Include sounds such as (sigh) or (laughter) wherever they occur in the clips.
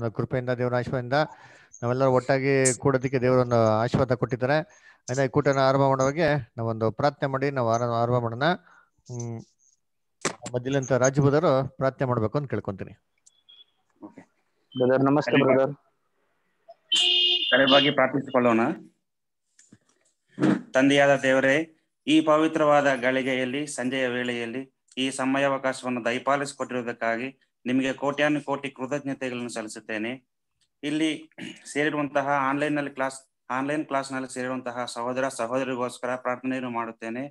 ಒಂದು ಕೃಪೆಯಿಂದ ದೇವರ ಆಶೀರ್ವಾದದಿಂದ ನಾವೆಲ್ಲರೂ ಒಟ್ಟಾಗಿ ಕೂಡೋದಕ್ಕೆ ದೇವರೊಂದು ಆಶೀರ್ವಾದ ಕೊಟ್ಟಿದ್ದಾರೆ ಅದನ್ನ ಈ ಕೂಟನ ಆರಂಭ ಮಾಡೋವಾಗೆ ನಾವೊಂದು ಪ್ರಾರ್ಥನೆ ಮಾಡಿ ನಾವು ಆರಂಭ ಆರಂಭ ಮಾಡೋಣ ಹ್ಮ್ ಮೊದಲಂತ ರಾಜಬೋಧರು ಪ್ರಾರ್ಥನೆ ಮಾಡ್ಬೇಕು ಅಂತ ಕೇಳ್ಕೊಂತೀನಿ ನಮಸ್ತೆ ಬ್ರದರ್ ಕರೆವಾಗಿ ಪ್ರಾರ್ಥಿಸಿಕೊಳ್ಳೋಣ ತಂದೆಯಾದ ದೇವರೇ ಈ ಪವಿತ್ರವಾದ ಗಳಿಗೆಯಲ್ಲಿ ಸಂಜೆಯ ವೇಳೆಯಲ್ಲಿ ಈ ಸಮಯಾವಕಾಶವನ್ನು ದಯಪಾಲಿಸಿಕೊಟ್ಟಿರುವುದಕ್ಕಾಗಿ ನಿಮಗೆ ಕೋಟ್ಯಾನು ಕೋಟಿ ಕೃತಜ್ಞತೆಗಳನ್ನು ಸಲ್ಲಿಸುತ್ತೇನೆ ಇಲ್ಲಿ ಸೇರಿರುವಂತಹ ಆನ್ಲೈನ್ ನಲ್ಲಿ ಕ್ಲಾಸ್ ಆನ್ಲೈನ್ ಕ್ಲಾಸ್ ನಲ್ಲಿ ಸೇರಿರುವಂತಹ ಸಹೋದರ ಸಹೋದರಿಗೋಸ್ಕರ ಪ್ರಾರ್ಥನೆಯನ್ನು ಮಾಡುತ್ತೇನೆ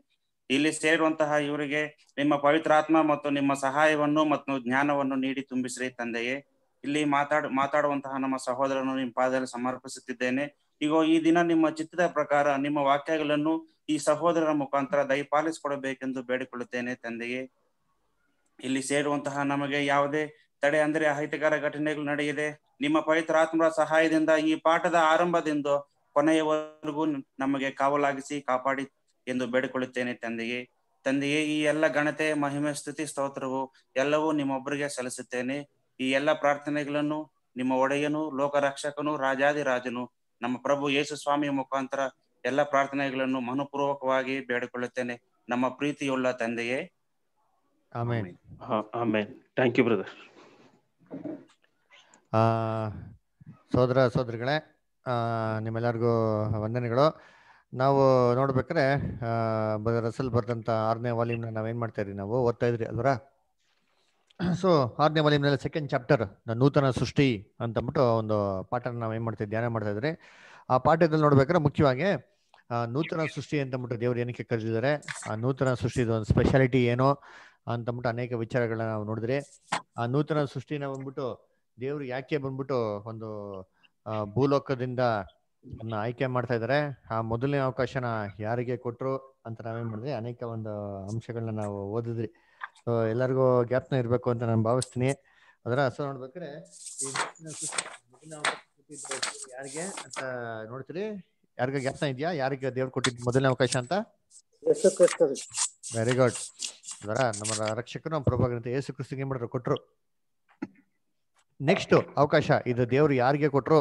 ಇಲ್ಲಿ ಸೇರಿರುವಂತಹ ಇವರಿಗೆ ನಿಮ್ಮ ಪವಿತ್ರಾತ್ಮ ಮತ್ತು ನಿಮ್ಮ ಸಹಾಯವನ್ನು ಮತ್ತು ಜ್ಞಾನವನ್ನು ನೀಡಿ ತುಂಬಿಸ್ರಿ ತಂದೆಯೇ ಇಲ್ಲಿ ಮಾತಾಡ ಮಾತಾಡುವಂತಹ ನಮ್ಮ ಸಹೋದರನ್ನು ನಿಮ್ಮ ಪಾದದಲ್ಲಿ ಸಮರ್ಪಿಸುತ್ತಿದ್ದೇನೆ ಈಗ ಈ ದಿನ ನಿಮ್ಮ ಚಿತ್ರದ ಪ್ರಕಾರ ನಿಮ್ಮ ವಾಕ್ಯಗಳನ್ನು ಈ ಸಹೋದರರ ಮುಖಾಂತರ ದಯಪಾಲಿಸಿಕೊಡಬೇಕೆಂದು ಬೇಡಿಕೊಳ್ಳುತ್ತೇನೆ ತಂದೆಯೇ ಇಲ್ಲಿ ಸೇರುವಂತಹ ನಮಗೆ ಯಾವುದೇ ತಡೆ ಅಂದರೆ ಅಹಿತಕರ ಘಟನೆಗಳು ನಡೆಯಿದೆ ನಿಮ್ಮ ಪವಿತ್ರ ಆತ್ಮರ ಸಹಾಯದಿಂದ ಈ ಪಾಠದ ಆರಂಭದಿಂದ ಕೊನೆಯವರೆಗೂ ನಮಗೆ ಕಾವಲಾಗಿಸಿ ಕಾಪಾಡಿ ಎಂದು ಬೇಡಿಕೊಳ್ಳುತ್ತೇನೆ ತಂದೆಗೆ ತಂದೆಯೇ ಈ ಎಲ್ಲ ಗಣತೆ ಮಹಿಮೆ ಸ್ತುತಿ ಸ್ತೋತ್ರವು ಎಲ್ಲವೂ ನಿಮ್ಮೊಬ್ಬರಿಗೆ ಸಲ್ಲಿಸುತ್ತೇನೆ ಈ ಎಲ್ಲ ಪ್ರಾರ್ಥನೆಗಳನ್ನು ನಿಮ್ಮ ಒಡೆಯನು ಲೋಕರಕ್ಷಕನು ರಾಜಾದಿರಾಜನು ನಮ್ಮ ಪ್ರಭು ಯೇಸು ಸ್ವಾಮಿಯ ಮುಖಾಂತರ ಎಲ್ಲ ಪ್ರಾರ್ಥನೆಗಳನ್ನು ಮನಪೂರ್ವಕವಾಗಿ ಬೇಡಿಕೊಳ್ಳುತ್ತೇನೆ ನಮ್ಮ ಪ್ರೀತಿಯುಳ್ಳ ತಂದೆಯೇ Amen. Uh, thank you brother brother. ಸೋದರ ಸೋದರಿಗಳೇ ನಿಮ್ಮೆಲ್ಲರಿಗೂ ವಂದನೆಗಳು ನಾವು ನೋಡ್ಬೇಕಾರೆ ರಸಲ್ ಬರೆದಂಥ ಆರನೇ ವಾಲ್ಯೂಮ್ನ ನಾವು ಮಾಡ್ತಾ ಇದ್ರಿ ನಾವು ಓದ್ತಾ ಇದ್ರಿ ಅಲ್ವರ ಸೊ (clears throat) ಆರನೇ ವಾಲ್ಯೂಮ್ನಲ್ಲಿ ಸೆಕೆಂಡ್ ಚಾಪ್ಟರ್ ನೂತನ ಸೃಷ್ಟಿ ಅಂತಂದ್ಬಿಟ್ಟು ಒಂದು ಪಾಠನ ನಾವು ಏನು ಧ್ಯಾನ ಮಾಡ್ತಾ ಇದ್ರಿ ಆ ಪಾಠದಲ್ಲಿ ನೋಡ್ಬೇಕಾದ್ರೆ ಮುಖ್ಯವಾಗಿ ನೂತನ ಸೃಷ್ಟಿ ಅಂತಂದ್ಬಿಟ್ಟು ದೇವ್ರು ಏನಕ್ಕೆ ಕರೆದಿದ್ದಾರೆ ಆ ನೂತನ ಸೃಷ್ಟಿದು ಒಂದು ಸ್ಪೆಷಾಲಿಟಿ ಏನು ಅಂತಂದ್ಬಿಟ್ಟು ಅನೇಕ ವಿಚಾರಗಳನ್ನ ನಾವು ನೋಡಿದ್ರೆ ಆ ನೂತನ ಸೃಷ್ಟಿನ ಬಂದ್ಬಿಟ್ಟು ದೇವ್ರು ಯಾಕೆ ಬಂದ್ಬಿಟ್ಟು ಒಂದು ಭೂಲೋಕದಿಂದ ಆಯ್ಕೆ ಮಾಡ್ತಾ ಇದ್ದಾರೆ ಆ ಮೊದಲನೇ ಅವಕಾಶನ ಯಾರಿಗೆ ಕೊಟ್ರು ಅಂತ ನಾವೇನ್ ಮಾಡಿದ್ವಿ ಅನೇಕ ಒಂದು ಅಂಶಗಳನ್ನ ನಾವು ಓದಿದ್ರಿ ಎಲ್ಲರಿಗೂ ಜ್ಞಾಪನ ಇರಬೇಕು ಅಂತ ನಾನು ಭಾವಿಸ್ತೀನಿ ಅದರ ಹಸು ನೋಡ್ಬೇಕಾದ್ರೆ ಯಾರಿಗೆ ಅಂತ ನೋಡ್ತೀರಿ ಯಾರಿಗ ಜ್ಞಾಪನ ಇದೆಯಾ ಯಾರಿಗೆ ದೇವ್ರು ಕೊಟ್ಟಿದ್ ಮೊದಲನೇ ಅವಕಾಶ ಅಂತ ವೆರಿ ಗುಡ್ ಅದರ ನಮ್ಮ ರಕ್ಷಕರು ನಮ್ಮ ಪ್ರಭಾಗ್ರಂಥ ಯೇಸು ಕ್ರಿಸ್ತಿಗೆ ಏನ್ ಮಾಡಿದ್ರು ಕೊಟ್ರು ನೆಕ್ಸ್ಟ್ ಅವಕಾಶ ಇದು ದೇವ್ರು ಯಾರಿಗೆ ಕೊಟ್ರು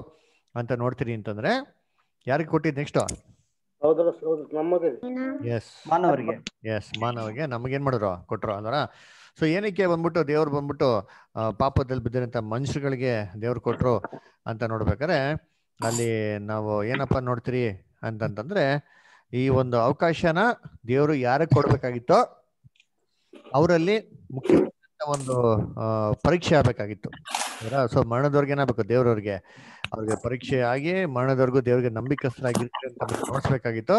ಅಂತ ನೋಡ್ತೀರಿ ಅಂತಂದ್ರೆ ಯಾರಿಗೆ ಕೊಟ್ಟಿದ್ ನೆಕ್ಸ್ಟ್ ಎಸ್ ಮಾನವರಿಗೆ ನಮ್ಗೆ ಮಾನವರಿಗೆ ನಮಗೇನ್ ಮಾಡಿದ್ರು ಕೊಟ್ರು ಅಂದ್ರ ಸೊ ಏನಕ್ಕೆ ಬಂದ್ಬಿಟ್ಟು ದೇವ್ರು ಬಂದ್ಬಿಟ್ಟು ಪಾಪದಲ್ಲಿ ಬಿದ್ದಿರಂತ ಮನುಷ್ಯಗಳಿಗೆ ದೇವ್ರು ಕೊಟ್ರು ಅಂತ ನೋಡ್ಬೇಕಾರೆ ಅಲ್ಲಿ ನಾವು ಏನಪ್ಪಾ ನೋಡ್ತೀರಿ ಅಂತಂತಂದ್ರೆ ಈ ಒಂದು ಅವಕಾಶನ ದೇವ್ರು ಯಾರಿಗೆ ಕೊಡ್ಬೇಕಾಗಿತ್ತೋ ಅವರಲ್ಲಿ ಮುಖ್ಯ ಒಂದು ಪರೀಕ್ಷೆ ಆಗ್ಬೇಕಾಗಿತ್ತು ಸೊ ಮರಣದವ್ರಿಗೆ ಏನಾಗಬೇಕು ದೇವ್ರವ್ರಿಗೆ ಅವ್ರಿಗೆ ಪರೀಕ್ಷೆ ಆಗಿ ಮರಣದವ್ರಿಗೂ ದೇವ್ರಿಗೆ ನಂಬಿಕೆ ಅಂತ ನೋಡಿಸ್ಬೇಕಾಗಿತ್ತು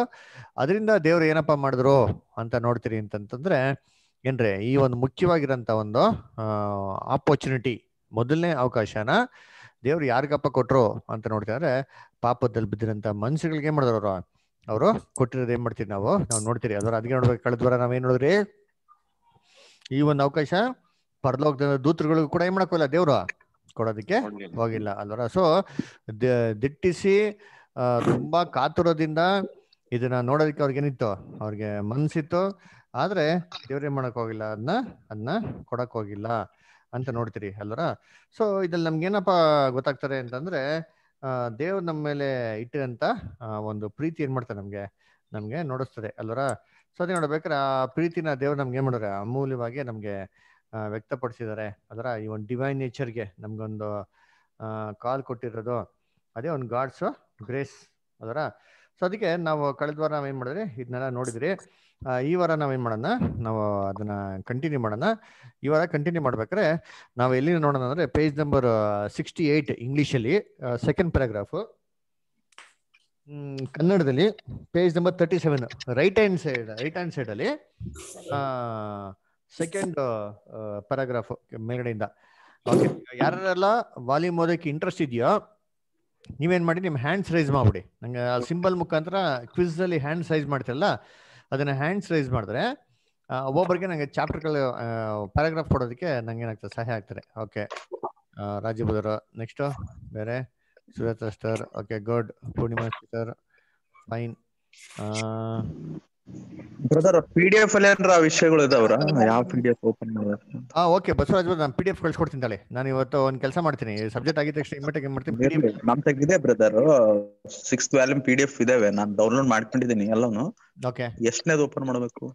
ಅದರಿಂದ ದೇವ್ರು ಏನಪ್ಪಾ ಮಾಡಿದ್ರು ಅಂತ ನೋಡ್ತೀರಿ ಅಂತಂತಂದ್ರೆ ಏನ್ರಿ ಈ ಒಂದು ಮುಖ್ಯವಾಗಿರಂತ ಒಂದು ಆಪರ್ಚುನಿಟಿ ಮೊದಲನೇ ಅವಕಾಶನ ದೇವ್ರು ಯಾರಿಗಪ್ಪ ಕೊಟ್ರು ಅಂತ ನೋಡ್ತಿದ್ರೆ ಪಾಪದಲ್ಲಿ ಬಿದ್ದಿರಂತ ಮನುಷ್ಯಗಳಿಗೆ ಏನ್ ಮಾಡಿದ್ರು ಅವರು ಅವರು ಕೊಟ್ಟಿರೋದು ಏನ್ ಮಾಡ್ತೀವಿ ನಾವು ನಾವು ನೋಡ್ತೀರಿ ಅದ್ರ ಅದಕ್ಕೆ ನೋಡ್ಬೇಕು ಕಳೆದ ವಾರ ನಾವೇನ್ ನೋಡಿದ್ರಿ ಈ ಒಂದು ಅವಕಾಶ ಪರಲೋಕದ ದೂತ್ರಗಳಿಗೂ ಕೂಡ ಏನ್ ಮಾಡಕ್ಕಲ್ಲ ದೇವ್ರ ಕೊಡೋದಕ್ಕೆ ಹೋಗಿಲ್ಲ ಅಲ್ವರ ಸೊ ದಿಟ್ಟಿಸಿ ತುಂಬಾ ಕಾತುರದಿಂದ ಇದನ್ನ ನೋಡೋದಕ್ಕೆ ಅವ್ರಿಗೇನಿತ್ತು ಅವ್ರಿಗೆ ಮನ್ಸಿತ್ತು ಆದ್ರೆ ದೇವ್ರೇನ್ ಮಾಡಕ್ ಹೋಗಿಲ್ಲ ಅದನ್ನ ಅದನ್ನ ಕೊಡಕ್ ಹೋಗಿಲ್ಲ ಅಂತ ನೋಡ್ತೀರಿ ಅಲ್ವರ ಸೊ ಇದ್ರಲ್ಲಿ ನಮ್ಗೆ ಏನಪ್ಪಾ ಗೊತ್ತಾಗ್ತಾರೆ ಅಂತಂದ್ರೆ ದೇವ್ರ ನಮ್ಮ ಮೇಲೆ ಇಟ್ಟಂತ ಒಂದು ಪ್ರೀತಿ ಏನ್ ಮಾಡ್ತಾರೆ ನಮ್ಗೆ ನಮ್ಗೆ ನೋಡಿಸ್ತದೆ ಅಲ್ವರ ಸೊ ಅದೇ ನೋಡ್ಬೇಕಾದ್ರೆ ಆ ಪ್ರೀತಿನ ದೇವ್ರು ನಮ್ಗೆ ಏನ್ ಮಾಡಿದ್ರೆ ಅಮೂಲ್ಯವಾಗಿ ನಮ್ಗೆ ವ್ಯಕ್ತಪಡಿಸಿದ್ದಾರೆ ಅದರ ಈ ಒಂದು ಡಿವೈನ್ ನೇಚರ್ಗೆ ನಮ್ಗೊಂದು ಕಾಲ್ ಕೊಟ್ಟಿರೋದು ಅದೇ ಒಂದು ಗಾಡ್ಸ್ ಗ್ರೇಸ್ ಅದರ ಸೊ ಅದಕ್ಕೆ ನಾವು ಕಳೆದ ವಾರ ನಾವೇನು ಮಾಡಿದ್ರಿ ಇದನ್ನೆಲ್ಲ ನೋಡಿದ್ರಿ ಈ ವಾರ ನಾವೇನು ಮಾಡೋಣ ನಾವು ಅದನ್ನ ಕಂಟಿನ್ಯೂ ಮಾಡೋಣ ಈ ವಾರ ಕಂಟಿನ್ಯೂ ಮಾಡ್ಬೇಕಾದ್ರೆ ನಾವು ಎಲ್ಲಿ ನೋಡೋಣ ಅಂದರೆ ಪೇಜ್ ನಂಬರ್ ಸಿಕ್ಸ್ಟಿ ಏಯ್ಟ್ ಇಂಗ್ಲೀಷಲ್ಲಿ ಸೆಕೆಂಡ್ ಪ್ಯಾರಾಗ್ರಾಫು ಕನ್ನಡದಲ್ಲಿ page number thirty seven right hand side right hand side ಅಲ್ಲಿ ಸೆಕೆಂಡ್ ಪ್ಯಾರಾಗ್ರಾಫ್ ಮೇಲ್ಗಡೆಯಿಂದ ಓಕೆ ಯಾರೆಲ್ಲ ವಾಲಿ ಓದೋಕೆ ಇಂಟ್ರೆಸ್ಟ್ ಇದೆಯೋ ನೀವೇನ್ ಮಾಡಿ ನಿಮ್ಮ ಹ್ಯಾಂಡ್ಸ್ ರೈಸ್ ಮಾಡ್ಬಿಡಿ ನಂಗೆ ಸಿಂಬಲ್ ಮುಖಾಂತರ ಕ್ವಿಸ್ ಅಲ್ಲಿ ಹ್ಯಾಂಡ್ ರೈಸ್ ಮಾಡ್ತಿರಲ್ಲ ಅದನ್ನ ಹ್ಯಾಂಡ್ಸ್ ರೈಸ್ ಮಾಡಿದ್ರೆ ಒಬ್ಬೊಬ್ಬರಿಗೆ ನನಗೆ ಚಾಪ್ಟರ್ಗಳು ಪ್ಯಾರಾಗ್ರಾಫ್ ಕೊಡೋದಕ್ಕೆ ನಂಗೆ ಏನಾಗ್ತದೆ ಸಹಾಯ ಆಗ್ತದೆ ಓಕೆ ರಾಜೀವ್ ನೆಕ್ಸ್ಟ್ ಬೇರೆ Suratra star Okay, good. Purnima star. Fine. Uh, brother PDF ಅಲ್ಲಿ ಏನಾರ ವಿಷಯಗಳು ಇದಾವ್ರ uh, ಯಾವ ಪಿಡಿಎಫ್ ಓಪನ್ ಎಫ್ ಹಾ ಓಕೆ ಬಸವರಾಜ್ ಬ್ರದರ್ ನಾನು ಪಿಡಿಎಫ್ ಡಿ ಎಫ್ ನಾನು ಇವತ್ತು ಒಂದು ಕೆಲಸ ಮಾಡ್ತೀನಿ ಸಬ್ಜೆಕ್ಟ್ ಆಗಿದ ತಕ್ಷಣ ಇಮ್ಮಿಡಿಯೇಟ್ ಆಗಿ ಮಾಡ್ತೀನಿ ನಮ್ ತೆಗಿದೆ brother six volume PDF D ಇದಾವೆ ನಾನು ಡೌನ್ಲೋಡ್ ಮಾಡ್ಕೊಂಡಿದ್ದೀನಿ ಎಲ್ಲಾನು ಓಕೆ ಎಷ್ಟನೇದು ಓಪನ್ ಮಾಡಬೇಕು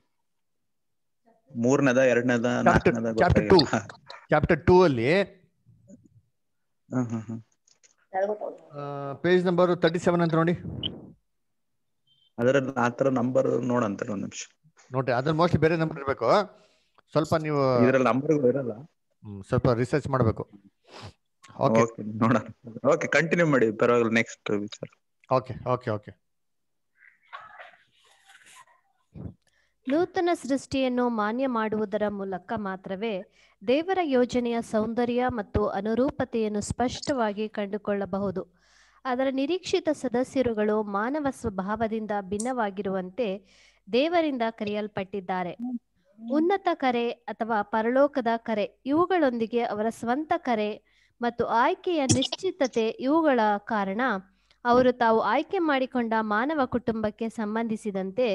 ಮೂರನೇದ ಎರಡನೇದ ನಾಲ್ಕನೇದ ಚಾಪ್ಟರ್ 2 ಚಾಪ್ಟರ್ 2 ಅಲ್ಲಿ ಪೇಜ್ ನಂಬರ್ ತರ್ಟಿ ಸೆವೆನ್ ಅಂತ ನೋಡಿ ಅದರಲ್ಲಿ ಆ ತರ ನಂಬರ್ ನೋಡಂತ ಒಂದ್ ನಿಮಿಷ ನೋಡಿ ಅದ್ರ ಮೋಸ್ಟ್ಲಿ ಬೇರೆ ನಂಬರ್ ಇರಬೇಕು ಸ್ವಲ್ಪ ನೀವು ಇದರಲ್ಲಿ ನಂಬರ್ ಇರಲ್ಲ ಸ್ವಲ್ಪ ರಿಸರ್ಚ್ ಮಾಡಬೇಕು ಓಕೆ ನೋಡಿ ಓಕೆ ಕಂಟಿನ್ಯೂ ಮಾಡಿ ಪರವಾಗಿಲ್ಲ ನೆಕ್ಸ್ಟ್ ವಿಚಾರ ಓಕೆ ಓಕೆ ಓಕೆ ನೂತನ ಸೃಷ್ಟಿಯನ್ನು ಮಾನ್ಯ ಮಾಡುವುದರ ಮೂಲಕ ಮಾತ್ರವೇ ದೇವರ ಯೋಜನೆಯ ಸೌಂದರ್ಯ ಮತ್ತು ಅನುರೂಪತೆಯನ್ನು ಸ್ಪಷ್ಟವಾಗಿ ಕಂಡುಕೊಳ್ಳಬಹುದು ಅದರ ನಿರೀಕ್ಷಿತ ಸದಸ್ಯರುಗಳು ಮಾನವ ಸ್ವಭಾವದಿಂದ ಭಿನ್ನವಾಗಿರುವಂತೆ ದೇವರಿಂದ ಕರೆಯಲ್ಪಟ್ಟಿದ್ದಾರೆ ಉನ್ನತ ಕರೆ ಅಥವಾ ಪರಲೋಕದ ಕರೆ ಇವುಗಳೊಂದಿಗೆ ಅವರ ಸ್ವಂತ ಕರೆ ಮತ್ತು ಆಯ್ಕೆಯ ನಿಶ್ಚಿತತೆ ಇವುಗಳ ಕಾರಣ ಅವರು ತಾವು ಆಯ್ಕೆ ಮಾಡಿಕೊಂಡ ಮಾನವ ಕುಟುಂಬಕ್ಕೆ ಸಂಬಂಧಿಸಿದಂತೆ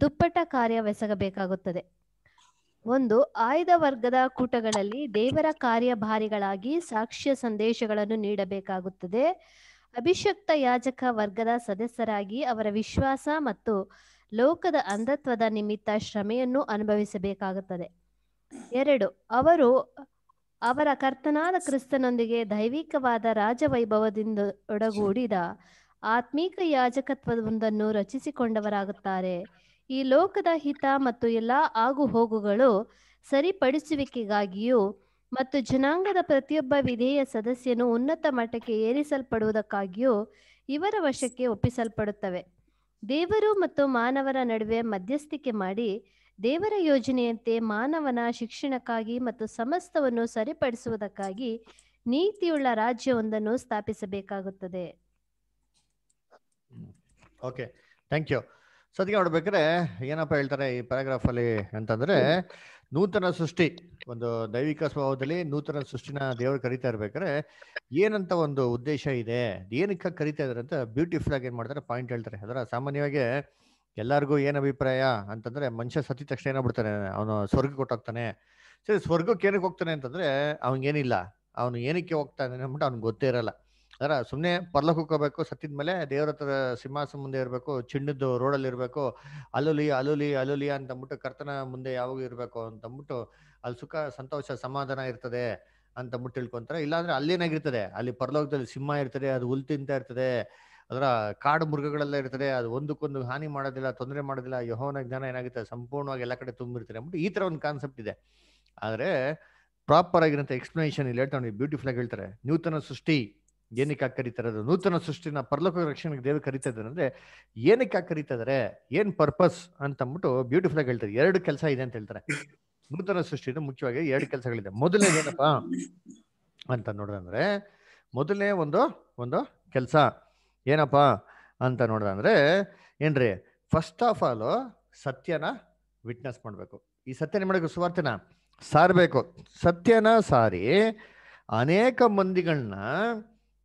ದುಪ್ಪಟ ಕಾರ್ಯವೆಸಗಬೇಕಾಗುತ್ತದೆ ಒಂದು ಆಯ್ದ ವರ್ಗದ ಕೂಟಗಳಲ್ಲಿ ದೇವರ ಕಾರ್ಯಭಾರಿಗಳಾಗಿ ಸಾಕ್ಷ್ಯ ಸಂದೇಶಗಳನ್ನು ನೀಡಬೇಕಾಗುತ್ತದೆ ಅಭಿಷಕ್ತ ಯಾಜಕ ವರ್ಗದ ಸದಸ್ಯರಾಗಿ ಅವರ ವಿಶ್ವಾಸ ಮತ್ತು ಲೋಕದ ಅಂಧತ್ವದ ನಿಮಿತ್ತ ಶ್ರಮೆಯನ್ನು ಅನುಭವಿಸಬೇಕಾಗುತ್ತದೆ ಎರಡು ಅವರು ಅವರ ಕರ್ತನಾದ ಕ್ರಿಸ್ತನೊಂದಿಗೆ ದೈವಿಕವಾದ ರಾಜವೈಭವದಿಂದ ಒಡಗೂಡಿದ ಆತ್ಮೀಕ ಯಾಜಕತ್ವವೊಂದನ್ನು ರಚಿಸಿಕೊಂಡವರಾಗುತ್ತಾರೆ ಈ ಲೋಕದ ಹಿತ ಮತ್ತು ಎಲ್ಲಾ ಆಗು ಹೋಗುಗಳು ಸರಿಪಡಿಸುವಿಕೆಗಾಗಿಯೂ ಮತ್ತು ಜನಾಂಗದ ಪ್ರತಿಯೊಬ್ಬ ವಿಧೇಯ ಸದಸ್ಯನು ಉನ್ನತ ಮಟ್ಟಕ್ಕೆ ಏರಿಸಲ್ಪಡುವುದಕ್ಕಾಗಿಯೂ ಇವರ ವಶಕ್ಕೆ ಒಪ್ಪಿಸಲ್ಪಡುತ್ತವೆ ದೇವರು ಮತ್ತು ಮಾನವರ ನಡುವೆ ಮಧ್ಯಸ್ಥಿಕೆ ಮಾಡಿ ದೇವರ ಯೋಜನೆಯಂತೆ ಮಾನವನ ಶಿಕ್ಷಣಕ್ಕಾಗಿ ಮತ್ತು ಸಮಸ್ತವನ್ನು ಸರಿಪಡಿಸುವುದಕ್ಕಾಗಿ ನೀತಿಯುಳ್ಳ ರಾಜ್ಯವೊಂದನ್ನು ಸ್ಥಾಪಿಸಬೇಕಾಗುತ್ತದೆ ಓಕೆ ಥ್ಯಾಂಕ್ ಯು ಸೊ ಅದಕ್ಕೆ ಏನಪ್ಪ ಹೇಳ್ತಾರೆ ಈ ಪ್ಯಾರಾಗ್ರಾಫ್ ಅಲ್ಲಿ ಅಂತಂದ್ರೆ ನೂತನ ಸೃಷ್ಟಿ ಒಂದು ದೈವಿಕ ಸ್ವಭಾವದಲ್ಲಿ ನೂತನ ಸೃಷ್ಟಿನ ದೇವರು ಕರಿತಾ ಇರ್ಬೇಕಾದ್ರೆ ಏನಂತ ಒಂದು ಉದ್ದೇಶ ಇದೆ ಏನಕ್ಕೆ ಕರಿತಾ ಇದಾರೆ ಅಂತ ಬ್ಯೂಟಿಫುಲ್ ಆಗಿ ಏನ್ ಮಾಡ್ತಾರೆ ಪಾಯಿಂಟ್ ಹೇಳ್ತಾರೆ ಅದರ ಸಾಮಾನ್ಯವಾಗಿ ಎಲ್ಲರಿಗೂ ಏನು ಅಭಿಪ್ರಾಯ ಅಂತಂದ್ರೆ ಮನುಷ್ಯ ಸತ್ತಿದ ತಕ್ಷಣ ಏನಾಗ್ಬಿಡ್ತಾನೆ ಅವನು ಸ್ವರ್ಗ ಕೊಟ್ಟೋಗ್ತಾನೆ ಸರಿ ಸ್ವರ್ಗಕ್ಕೆ ಏನಕ್ಕೆ ಹೋಗ್ತಾನೆ ಅಂತಂದ್ರೆ ಅವನಿಗೇನಿಲ್ಲ ಅವನು ಏನಕ್ಕೆ ಹೋಗ್ತಾನೆ ಅಂದ್ಬಿಟ್ಟು ಅವ್ನಿಗೆ ಗೊತ್ತೇ ಇರಲ್ಲ ಅದರ ಸುಮ್ಮನೆ ಪರ್ಲಕ್ಕೆ ಹೋಗಬೇಕು ಸತ್ತಿದ ಮೇಲೆ ದೇವ್ರ ಹತ್ರ ಸಿಂಹಾಸನ ಮುಂದೆ ಇರಬೇಕು ಚಿಣ್ಣದ ರೋಡಲ್ಲಿ ಇರಬೇಕು ಅಲುಲಿ ಅಲುಲಿ ಅಲುಲಿ ಅಂತಂದ್ಬಿಟ್ಟು ಕರ್ತನ ಮುಂದೆ ಯಾವಾಗ ಇರಬೇಕು ಅಂತಂದ್ಬಿಟ್ಟು ಅಲ್ಲಿ ಸುಖ ಸಂತೋಷ ಸಮಾಧಾನ ಇರ್ತದೆ ಅಂತಂದ್ಬಿಟ್ಟು ತಿಳ್ಕೊಂತಾರೆ ಇಲ್ಲಾಂದ್ರೆ ಅಲ್ಲೇನಾಗಿರ್ತದೆ ಅಲ್ಲಿ ಪರಲೋಕದಲ್ಲಿ ಸಿಂಹ ಇರ್ತದೆ ಅದು ಹುಲ್ ತಿಂತ ಇರ್ತದೆ ಅದರ ಕಾಡು ಮೃಗಗಳೆಲ್ಲ ಇರ್ತದೆ ಅದು ಒಂದಕ್ಕೊಂದು ಹಾನಿ ಮಾಡೋದಿಲ್ಲ ತೊಂದರೆ ಮಾಡೋದಿಲ್ಲ ಯಹೋನ ಜ್ಞಾನ ಏನಾಗುತ್ತೆ ಸಂಪೂರ್ಣವಾಗಿ ಎಲ್ಲ ಕಡೆ ತುಂಬಿರ್ತಾರೆ ಅಂದ್ಬಿಟ್ಟು ಈ ತರ ಒಂದು ಕಾನ್ಸೆಪ್ಟ್ ಇದೆ ಆದರೆ ಪ್ರಾಪರ್ ಆಗಿರೋಂಥ ಎಕ್ಸ್ಪ್ಲನೇಷನ್ ಇಲ್ಲಿ ಹೇಳ್ತಾನೆ ಬ್ಯೂಟಿಫುಲ್ ಆಗಿ ಹೇಳ್ತಾರೆ ನೂತನ ಸೃಷ್ಟಿ ಏನಕ್ಕೆ ಕರೀತಾರೆ ಅದು ನೂತನ ಸೃಷ್ಟಿನ ಪರಲೋಕ ರಕ್ಷಣೆಗೆ ದೇವರು ಕರಿತಾ ಇದ್ದಾರೆ ಅಂದ್ರೆ ಏನಕ್ಕೆ ಕರೀತಾ ಇದಾರೆ ಏನ್ ಪರ್ಪಸ್ ಅಂತ ಅಂದ್ಬಿಟ್ಟು ಬ್ಯೂಟಿಫುಲ್ ಆಗಿ ಹೇಳ್ತಾರೆ ಎರಡು ಕೆಲಸ ಇದೆ ಅಂತ ಹೇಳ್ತಾರೆ ನೂತನ ಸೃಷ್ಟಿನ ಮುಖ್ಯವಾಗಿ ಎರಡು ಕೆಲಸಗಳಿದೆ ಮೊದಲನೇ ಏನಪ್ಪಾ ಅಂತ ನೋಡಿದ್ರೆ ಮೊದಲನೇ ಒಂದು ಒಂದು ಕೆಲಸ ಏನಪ್ಪ ಅಂತ ನೋಡಿದೆ ಅಂದರೆ ಏನ್ರಿ ಫಸ್ಟ್ ಆಫ್ ಆಲ್ ಸತ್ಯನ ವಿಟ್ನೆಸ್ ಮಾಡಬೇಕು ಈ ಸತ್ಯನ ಮಾಡಬೇಕು ಸುವಾರ್ತೆನ ಸಾರಬೇಕು ಸತ್ಯನ ಸಾರಿ ಅನೇಕ ಮಂದಿಗಳನ್ನ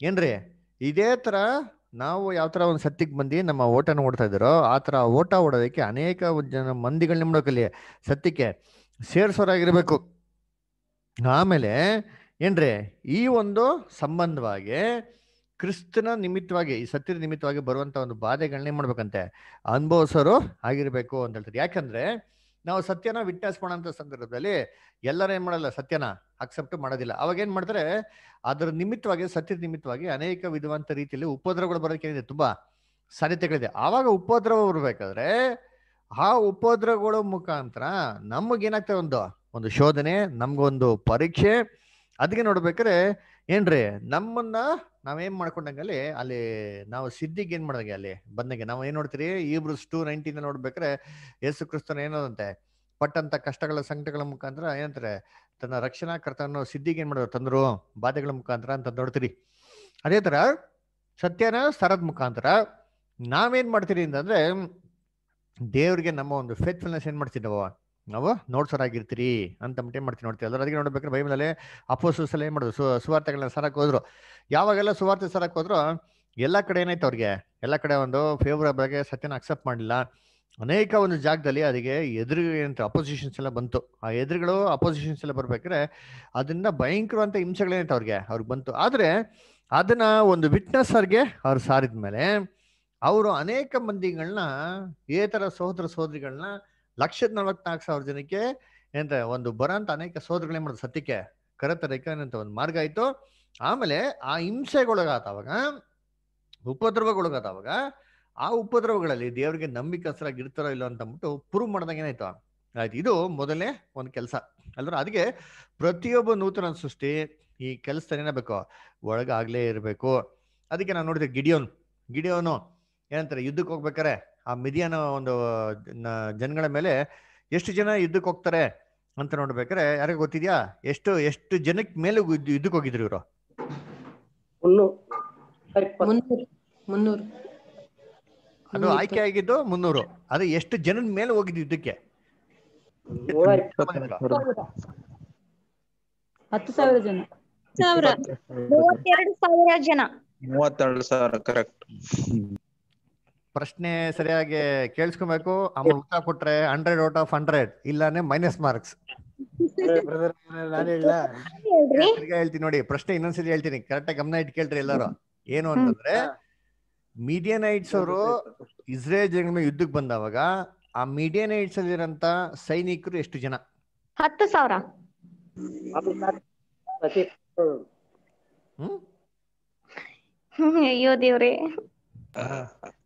ಏನ್ರಿ ಇದೇ ಥರ ನಾವು ಯಾವ ಥರ ಒಂದು ಸತ್ಯಕ್ಕೆ ಬಂದು ನಮ್ಮ ಓಟನ ಓಡ್ತಾ ಇದ್ದಾರೋ ಆ ಥರ ಓಟ ಓಡೋದಕ್ಕೆ ಅನೇಕ ಜನ ಮಂದಿಗಳನ್ನ ನಿಮ್ಮಡೋಕಲ್ಲಿ ಸತ್ಯಕ್ಕೆ ಸೇರಿಸೋರಾಗಿರ್ಬೇಕು ಆಮೇಲೆ ಏನ್ರಿ ಈ ಒಂದು ಸಂಬಂಧವಾಗಿ ಕ್ರಿಸ್ತನ ನಿಮಿತ್ತವಾಗಿ ಈ ಸತ್ಯದ ನಿಮಿತ್ತವಾಗಿ ಬರುವಂತ ಒಂದು ಬಾಧೆಗಳನ್ನ ಏನು ಮಾಡ್ಬೇಕಂತೆ ಅನುಭವಿಸೋರು ಆಗಿರಬೇಕು ಅಂತ ಹೇಳ್ತಾರೆ ಯಾಕಂದ್ರೆ ನಾವು ಸತ್ಯನ ವಿಟ್ನೆಸ್ ಮಾಡೋಂಥ ಸಂದರ್ಭದಲ್ಲಿ ಎಲ್ಲರೂ ಏನು ಮಾಡಲ್ಲ ಸತ್ಯನ ಅಕ್ಸೆಪ್ಟ್ ಮಾಡೋದಿಲ್ಲ ಅವಾಗ ಏನು ಮಾಡ್ತಾರೆ ಅದರ ನಿಮಿತ್ತವಾಗಿ ಸತ್ಯದ ನಿಮಿತ್ತವಾಗಿ ಅನೇಕ ವಿಧವಂತ ರೀತಿಯಲ್ಲಿ ಉಪದ್ರವಗಳು ಬರೋದಕ್ಕೆ ಏನಿದೆ ತುಂಬ ಸಾಧ್ಯತೆಗಳಿದೆ ಆವಾಗ ಉಪದ್ರವ ಬರಬೇಕಾದ್ರೆ ಆ ಉಪದ್ರವಗಳ ಮುಖಾಂತರ ನಮಗೇನಾಗ್ತದೆ ಒಂದು ಒಂದು ಶೋಧನೆ ನಮಗೊಂದು ಪರೀಕ್ಷೆ ಅದಕ್ಕೆ ನೋಡ್ಬೇಕಾದ್ರೆ ಏನ್ರಿ ನಮ್ಮನ್ನ ನಾವೇನ್ ಮಾಡ್ಕೊಂಡಂಗಲ್ಲಿ ಅಲ್ಲಿ ನಾವು ಸಿದ್ಧಿಗೆ ಏನ್ ಮಾಡಿದಂಗೆ ಅಲ್ಲಿ ಬಂದಂಗೆ ನಾವು ಏನ್ ನೋಡ್ತೀರಿ ಇಬ್ರು ಟೂ ನೈನ್ಟೀನ್ ನೋಡ್ಬೇಕ್ರೆ ಯೇಸು ಕ್ರಿಸ್ತನ ಏನದಂತೆ ಪಟ್ಟಂತ ಕಷ್ಟಗಳ ಸಂಕಟಗಳ ಮುಖಾಂತರ ಏನಂತಾರೆ ತನ್ನ ರಕ್ಷಣಾ ಕರ್ತನ ಸಿದ್ಧಿಗೆ ಏನ್ ಮಾಡೋದು ತಂದ್ರು ಬಾಧೆಗಳ ಮುಖಾಂತರ ಅಂತ ನೋಡ್ತೀರಿ ಅದೇ ತರ ಸತ್ಯನ ಸರದ ಮುಖಾಂತರ ನಾವೇನ್ ಮಾಡ್ತೀರಿ ಅಂತಂದ್ರೆ ದೇವ್ರಿಗೆ ನಮ್ಮ ಒಂದು ಫೇತ್ಫುಲ್ನೆಸ್ ಏನ್ ನಾವು ನಾವು ನೋಡ್ಸೋರಾಗಿರ್ತೀರಿ ಅಂತ ಏನು ಮಾಡ್ತೀನಿ ನೋಡ್ತೀವಿ ಅದರ ಅದಕ್ಕೆ ನೋಡ್ಬೇಕಾದ್ರೆ ಬೈಬಲಲ್ಲಿ ಅಪೋಸಲ್ಲಿ ಏನು ಮಾಡೋದು ಸು ಸುವಾರ್ತೆಗಳನ್ನ ಸರಕ್ಕೆ ಹೋದ್ರು ಯಾವಾಗೆಲ್ಲ ಸುವಾರ್ತೆ ಸರಕ್ಕೆ ಹೋದ್ರು ಎಲ್ಲ ಕಡೆ ಏನಾಯ್ತು ಅವ್ರಿಗೆ ಎಲ್ಲ ಕಡೆ ಒಂದು ಫೇವರ್ ಬಗ್ಗೆ ಸತ್ಯನ ಅಕ್ಸೆಪ್ಟ್ ಮಾಡಲಿಲ್ಲ ಅನೇಕ ಒಂದು ಜಾಗದಲ್ಲಿ ಅದಕ್ಕೆ ಎದುರು ಅಂತ ಅಪೋಸಿಷನ್ಸ್ ಎಲ್ಲ ಬಂತು ಆ ಎದುರುಗಳು ಅಪೋಸಿಷನ್ಸ್ ಎಲ್ಲ ಬರ್ಬೇಕಾದ್ರೆ ಭಯಂಕರ ಭಯಂಕರವಂತ ಹಿಂಸೆಗಳೇನೈತೆ ಅವ್ರಿಗೆ ಅವ್ರಿಗೆ ಬಂತು ಆದರೆ ಅದನ್ನ ಒಂದು ವಿಟ್ನೆಸ್ ಅವ್ರಿಗೆ ಅವ್ರು ಸಾರಿದ ಮೇಲೆ ಅವರು ಅನೇಕ ಮಂದಿಗಳನ್ನ ಏತರ ಸಹೋದರ ಸಹೋದರಿಗಳನ್ನ ಲಕ್ಷದ ನಲವತ್ನಾಲ್ಕು ಸಾವಿರ ಜನಕ್ಕೆ ಏನಂತ ಒಂದು ಅಂತ ಅನೇಕ ಸೋದರಗಳೇ ಮಾಡುದು ಸತ್ಯಕ್ಕೆ ಕರೆತರ ಏನಂತ ಒಂದು ಮಾರ್ಗ ಆಯ್ತು ಆಮೇಲೆ ಆ ಹಿಂಸೆಗೊಳಗಾದವಾಗ ಅವಾಗ ಆ ಉಪದ್ರವಗಳಲ್ಲಿ ದೇವರಿಗೆ ನಂಬಿಕಸರಾಗಿ ಇರ್ತಾರೋ ಇಲ್ಲ ಅಂತ ಅಂದ್ಬಿಟ್ಟು ಪ್ರೂವ್ ಮಾಡ್ದಂಗೆ ಏನಾಯ್ತು ಆಯ್ತು ಇದು ಮೊದಲನೇ ಒಂದು ಕೆಲಸ ಅಲ್ವ ಅದಕ್ಕೆ ಪ್ರತಿಯೊಬ್ಬ ನೂತನ ಸೃಷ್ಟಿ ಈ ಕೆಲಸ ಏನಬೇಕು ಒಳಗಾಗ್ಲೇ ಇರಬೇಕು ಅದಕ್ಕೆ ನಾನು ನೋಡಿದೆ ಗಿಡಿಯೋನು ಗಿಡಿಯೋನು ಏನಂತಾರೆ ಯುದ್ಧಕ್ಕೆ ಹೋಗ್ಬೇಕಾರೆ ಆ ಮಿದಿಯನ ಒಂದು ಜನಗಳ ಮೇಲೆ ಎಷ್ಟು ಜನ ಯುದ್ಧಕ್ಕೆ ಹೋಗ್ತಾರೆ ಅಂತ ನೋಡ್ಬೇಕಾರೆ ಯಾರಿಗ ಗೊತ್ತಿದ್ಯಾ ಎಷ್ಟು ಎಷ್ಟು ಜನಕ್ಕೆ ಮೇಲೆ ಯುದ್ಧಕ್ಕೆ ಹೋಗಿದ್ರು ಇವರು ಅದು ಆಯ್ಕೆ ಆಗಿದ್ದು ಮುನ್ನೂರು ಅದು ಎಷ್ಟು ಜನದ ಮೇಲೆ ಹೋಗಿದ್ದು ಯುದ್ಧಕ್ಕೆ ಹತ್ತು ಸಾವಿರ ಜನ ಮೂವತ್ತೆರಡು ಸಾವಿರ ಜನ ಮೂವತ್ತೆರಡು ಸಾವಿರ ಕರೆಕ್ಟ್ ಪ್ರಶ್ನೆ ಸರಿಯಾಗಿ ಕೇಳಿಸ್ಕೊಬೇಕು ಆಮೇಲೆ ಉತ್ತರ ಕೊಟ್ರೆ ಹಂಡ್ರೆಡ್ ಔಟ್ ಆಫ್ ಹಂಡ್ರೆಡ್ ಇಲ್ಲಾನೆ ಮೈನಸ್ ಮಾರ್ಕ್ಸ್ ಹೇಳ್ತೀನಿ ನೋಡಿ ಪ್ರಶ್ನೆ ಇನ್ನೊಂದ್ಸರಿ ಹೇಳ್ತೀನಿ ಕರೆಕ್ಟ್ ಗಮನ ಇಟ್ ಕೇಳ್ರಿ ಎಲ್ಲಾರು ಏನು ಅಂತಂದ್ರೆ ಐಟ್ಸ್ ಅವರು ಇಸ್ರೇಲ್ ಜನ ಯುದ್ಧಕ್ಕೆ ಬಂದವಾಗ ಆ ಅಲ್ಲಿ ಅಲ್ಲಿರಂತ ಸೈನಿಕರು ಎಷ್ಟು ಜನ ಹತ್ತು ಸಾವಿರ ಅಯ್ಯೋ ದೇವ್ರಿ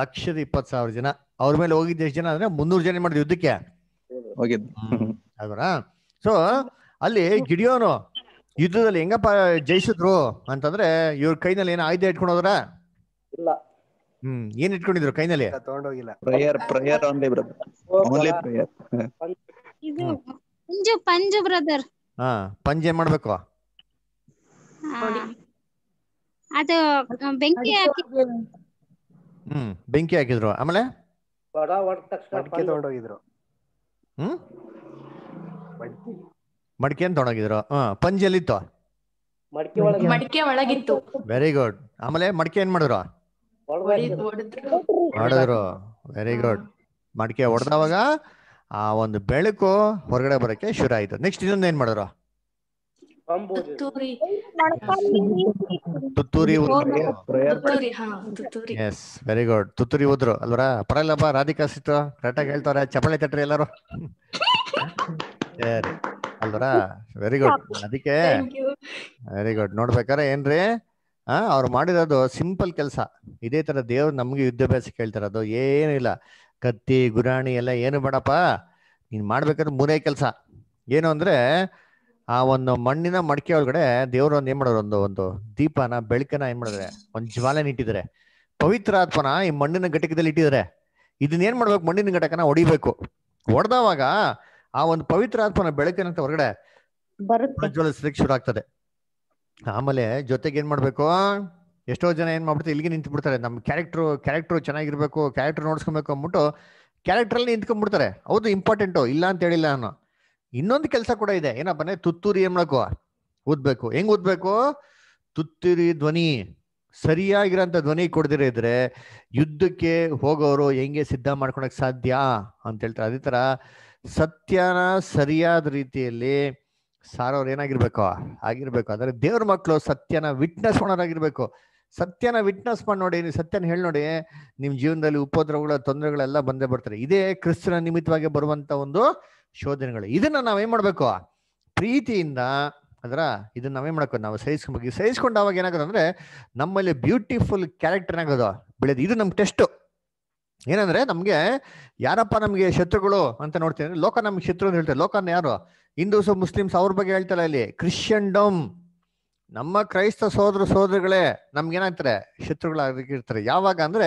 ಲಕ್ಷದ ಇಪ್ಪತ್ ಸಾವಿರ ಜನ ಅವ್ರ ಮೇಲೆ ಹೋಗಿದ್ದ ಎಷ್ಟು ಜನ ಅಂದ್ರೆ ಮುನ್ನೂರು ಜನ ಮಾಡಿದ್ರು ಯುದ್ಧಕ್ಕೆ ಅದರ ಸೊ ಅಲ್ಲಿ ಗಿಡಿಯೋನು ಯುದ್ಧದಲ್ಲಿ ಹೆಂಗಪ್ಪ ಜಯಿಸಿದ್ರು ಅಂತಂದ್ರೆ ಇವ್ರ ಕೈನಲ್ಲಿ ಏನೋ ಆಯ್ದೆ ಇಟ್ಕೊಂಡು ಹೋದ್ರ ಇಲ್ಲ ಹ್ಮ್ ಏನ್ ಇಟ್ಕೊಂಡಿದ್ರು ಕೈನಲ್ಲಿ ತಗೊಂಡೋಗಿಲ್ಲ prayer prayer only brother only ಹಾ ಏನ್ ಮಾಡ್ಬೇಕು ಅದು ಬೆಂಕಿ ಹಾಕಿ ಹ್ಮ್ ಬೆಂಕಿ ಹಾಕಿದ್ರು ಆಮೇಲೆ ಮಡಿಕೆ ತೊಗೊಂಡೋಗಿದ್ರು ಹ್ಮ್ ಮಡಿಕೆ ಮಡಿಕೆನ್ ತೊಗೊಂಡೋಗಿದ್ರು ಹಾ ಪಂಜಿಯಲ್ಲಿತ್ತು ಮಡಿಕೆ ಮಡಿಕೆ ಒಳಗಿತ್ತು ವೆರಿ ಗುಡ್ ಆಮೇಲೆ ಮಡಿಕೆ ಏನ್ ಮಾಡಿದ್ರು ಹೊಡೆದ್ರು ವೆರಿ ಗುಡ್ ಮಡಿಕೆ ಹೊಡೆದವಾಗ ಆ ಒಂದು ಬೆಳಕು ಹೊರಗಡೆ ಬರೋಕ್ಕೆ ಶುರು ಆಯ್ತು ನೆಕ್ಸ್ಟ್ ಇನ್ನೊಂದು ಏನ್ ಮಾಡಿದ್ರು ಎಸ್ ವೆರಿ ಗುಡ್ ತುತ್ತೂರಿ ಹೋದ್ರು ಅಲ್ವರ ಪರಲ್ಲಪ್ಪ ರಾಧಿಕಾ ಸಿಟ್ಟು ಕರೆಕ್ಟಾಗಿ ಹೇಳ್ತಾರೆ ತಟ್ರಿ ಎಲ್ಲರೂ ಸರಿ ಅಲ್ವರಾ ವೆರಿ ಗುಡ್ ಅದಕ್ಕೆ ವೆರಿ ಗುಡ್ ನೋಡ್ಬೇಕಾರೆ ಏನ್ರಿ ಆ ಅವ್ರು ಮಾಡಿರೋದು ಸಿಂಪಲ್ ಕೆಲಸ ಇದೇ ತರ ದೇವ್ರು ನಮ್ಗೆ ವಿದ್ಯಾಭ್ಯಾಸ ಕೇಳ್ತಾರದು ಏನು ಇಲ್ಲ ಕತ್ತಿ ಗುರಾಣಿ ಎಲ್ಲ ಏನು ಬೇಡಪ್ಪ ನೀನ್ ಮಾಡ್ಬೇಕಾದ್ರೆ ಮೂರೇ ಕೆಲಸ ಏನು ಅಂದ್ರೆ ಆ ಒಂದು ಮಣ್ಣಿನ ಮಡಿಕೆ ಒಳಗಡೆ ದೇವ್ರ ಒಂದ್ ಏನ್ ಮಾಡೋರು ಒಂದು ಒಂದು ದೀಪನ ಬೆಳಕನ ಏನ್ ಮಾಡಿದ್ರೆ ಒಂದ್ ಜ್ವಾಲೆನ ಇಟ್ಟಿದ್ದಾರೆ ಪವಿತ್ರ ಆತ್ಮನ ಈ ಮಣ್ಣಿನ ಘಟಕದಲ್ಲಿ ಇಟ್ಟಿದ್ರೆ ಇದನ್ನ ಏನ್ ಮಾಡ್ಬೇಕು ಮಣ್ಣಿನ ಘಟಕನ ಹೊಡಿಬೇಕು ಹೊಡೆದವಾಗ ಆ ಒಂದು ಪವಿತ್ರ ಆತ್ಮನ ಬೆಳಕಿನಂತ ಹೊರಗಡೆ ಪ್ರಜ್ವಲಿಸ್ಲಿಕ್ಕೆ ಶುರು ಆಗ್ತದೆ ಆಮೇಲೆ ಜೊತೆಗೆ ಏನ್ ಮಾಡ್ಬೇಕು ಎಷ್ಟೋ ಜನ ಏನ್ ಮಾಡ್ಬಿಡ್ತಾರೆ ಇಲ್ಲಿಗೆ ನಿಂತು ಬಿಡ್ತಾರೆ ನಮ್ ಕ್ಯಾರೆಕ್ಟರ್ ಕ್ಯಾರೆಕ್ಟರ್ ಚೆನ್ನಾಗಿರ್ಬೇಕು ಕ್ಯಾರೆಕ್ಟರ್ ನೋಡ್ಸ್ಕೊಬೇಕು ಅಂದ್ಬಿಟ್ಟು ಕ್ಯಾರೆಕ್ಟರ್ ಅಲ್ಲಿ ನಿಂತ್ಕೊಂಡ್ಬಿಡ್ತಾರೆ ಹೌದು ಇಂಪಾರ್ಟೆಂಟು ಇಲ್ಲ ಅಂತ ಹೇಳಿಲ್ಲ ನಾನು ಇನ್ನೊಂದು ಕೆಲಸ ಕೂಡ ಇದೆ ಏನಪ್ಪನೇ ತುತ್ತೂರಿ ಏನ್ ಊದ್ಬೇಕು ಓದ್ಬೇಕು ಹೆಂಗ್ ಓದ್ಬೇಕು ತುತ್ತೂರಿ ಧ್ವನಿ ಸರಿಯಾಗಿರೋಂತ ಧ್ವನಿ ಕೊಡದಿರ ಯುದ್ಧಕ್ಕೆ ಹೋಗೋರು ಹೆಂಗೆ ಸಿದ್ಧ ಮಾಡ್ಕೊಳಕ್ ಸಾಧ್ಯ ಅಂತ ಹೇಳ್ತಾರೆ ಅದೇ ತರ ಸತ್ಯನ ಸರಿಯಾದ ರೀತಿಯಲ್ಲಿ ಸಾರೋರು ಏನಾಗಿರ್ಬೇಕು ಆಗಿರ್ಬೇಕು ಆದರೆ ದೇವ್ರ ಮಕ್ಕಳು ಸತ್ಯನ ವಿಟ್ನೆಸ್ ಮಾಡೋರಾಗಿರ್ಬೇಕು ಸತ್ಯನ ವಿಟ್ನೆಸ್ ಮಾಡಿ ನೋಡಿ ನೀವು ಸತ್ಯನ ಹೇಳಿ ನೋಡಿ ನಿಮ್ಮ ಜೀವನದಲ್ಲಿ ಉಪದ್ರವಗಳ ತೊಂದರೆಗಳೆಲ್ಲ ಬಂದೇ ಬರ್ತಾರೆ ಇದೇ ಕ್ರಿಸ್ತನ ನಿಮಿತ್ತವಾಗಿ ಬರುವಂತ ಒಂದು ಶೋಧನೆಗಳು ಇದನ್ನ ನಾವೇನ್ ಮಾಡ್ಬೇಕು ಪ್ರೀತಿಯಿಂದ ಅದರ ಇದನ್ನ ನಾವೇನ್ ಮಾಡಕ್ ನಾವು ಸಹಿಸ್ಕೊಬೇಕು ಸಹಿಸ್ಕೊಂಡು ಅವಾಗ ಏನಾಗುತ್ತೆ ಅಂದ್ರೆ ನಮ್ಮಲ್ಲಿ ಬ್ಯೂಟಿಫುಲ್ ಕ್ಯಾರೆಕ್ಟರ್ ಏನಾಗೋದು ಬೆಳೆದು ಇದು ನಮ್ ಟೆಸ್ಟ್ ಏನಂದ್ರೆ ನಮ್ಗೆ ಯಾರಪ್ಪ ನಮ್ಗೆ ಶತ್ರುಗಳು ಅಂತ ನೋಡ್ತೀನಿ ಲೋಕ ನಮ್ಗೆ ಶತ್ರು ಅಂತ ಹೇಳ್ತಾರೆ ಲೋಕನ ಯಾರು ಹಿಂದೂಸ್ ಮುಸ್ಲಿಮ್ಸ್ ಅವ್ರ ಬಗ್ಗೆ ಹೇಳ್ತಾರೆ ಇಲ್ಲಿ ಕ್ರಿಶ್ಚಿಯನ್ಡಮ್ ನಮ್ಮ ಕ್ರೈಸ್ತ ಸೋದರ ಸೋದರಿಗಳೇ ನಮ್ಗೆ ಏನಾಗ್ತಾರೆ ಶತ್ರುಗಳಾಗಿರ್ತಾರೆ ಯಾವಾಗ ಅಂದ್ರೆ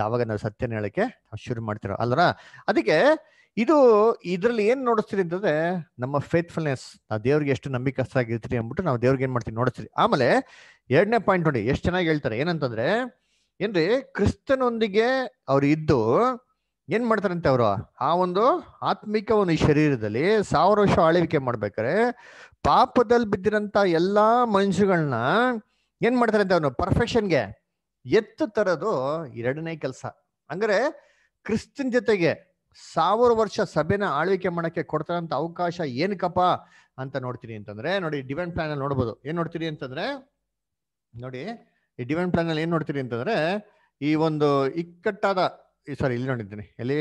ಯಾವಾಗ ನಾವು ಸತ್ಯನ ಹೇಳಕ್ಕೆ ಶುರು ಮಾಡ್ತಿರೋ ಅಲ್ರ ಅದಕ್ಕೆ ಇದು ಇದರಲ್ಲಿ ಏನ್ ನೋಡಿಸ್ತೀರಿ ಅಂತಂದ್ರೆ ನಮ್ಮ ಫೇತ್ಫುಲ್ನೆಸ್ ನಾವು ದೇವ್ರಿಗೆ ಎಷ್ಟು ನಂಬಿಕಸ್ತಾಗಿರ್ತೀರಿ ಅಂದ್ಬಿಟ್ಟು ನಾವು ದೇವ್ರಿಗೆ ಏನ್ ಮಾಡ್ತೀವಿ ನೋಡಿಸ್ತೀರಿ ಆಮೇಲೆ ಎರಡನೇ ಪಾಯಿಂಟ್ ನೋಡಿ ಎಷ್ಟು ಚೆನ್ನಾಗಿ ಹೇಳ್ತಾರೆ ಏನಂತಂದ್ರೆ ಏನ್ರಿ ಕ್ರಿಸ್ತನೊಂದಿಗೆ ಅವ್ರು ಇದ್ದು ಏನ್ ಮಾಡ್ತಾರಂತೆ ಅವರು ಆ ಒಂದು ಆತ್ಮಿಕ ಒಂದು ಶರೀರದಲ್ಲಿ ಸಾವಿರ ವರ್ಷ ಆಳ್ವಿಕೆ ಮಾಡ್ಬೇಕಾರೆ ಪಾಪದಲ್ಲಿ ಬಿದ್ದಿರಂತ ಎಲ್ಲಾ ಮನುಷ್ಯಗಳನ್ನ ಏನ್ ಮಾಡ್ತಾರಂತೆ ಅವನು ಪರ್ಫೆಕ್ಷನ್ಗೆ ಎತ್ತು ತರೋದು ಎರಡನೇ ಕೆಲಸ ಅಂದ್ರೆ ಕ್ರಿಸ್ತನ್ ಜೊತೆಗೆ ಸಾವಿರ ವರ್ಷ ಸಭೆನ ಆಳ್ವಿಕೆ ಮಾಡೋಕ್ಕೆ ಕೊಡ್ತಾರಂತ ಅವಕಾಶ ಏನಕ್ಕಪ್ಪ ಅಂತ ನೋಡ್ತೀನಿ ಅಂತಂದ್ರೆ ನೋಡಿ ಡಿವೆಂಟ್ ಪ್ಲಾನ್ ಅಲ್ಲಿ ನೋಡ್ಬೋದು ಏನ್ ನೋಡ್ತೀರಿ ಅಂತಂದ್ರೆ ನೋಡಿ ಈ ಡಿವೆಂಟ್ ಪ್ಲಾನ್ ಅಲ್ಲಿ ಏನ್ ನೋಡ್ತೀರಿ ಅಂತಂದ್ರೆ ಈ ಒಂದು ಇಕ್ಕಟ್ಟಾದ ಸಾರಿ ಇಲ್ಲಿ ನೋಡಿದ್ದೀನಿ ಎಲ್ಲಿ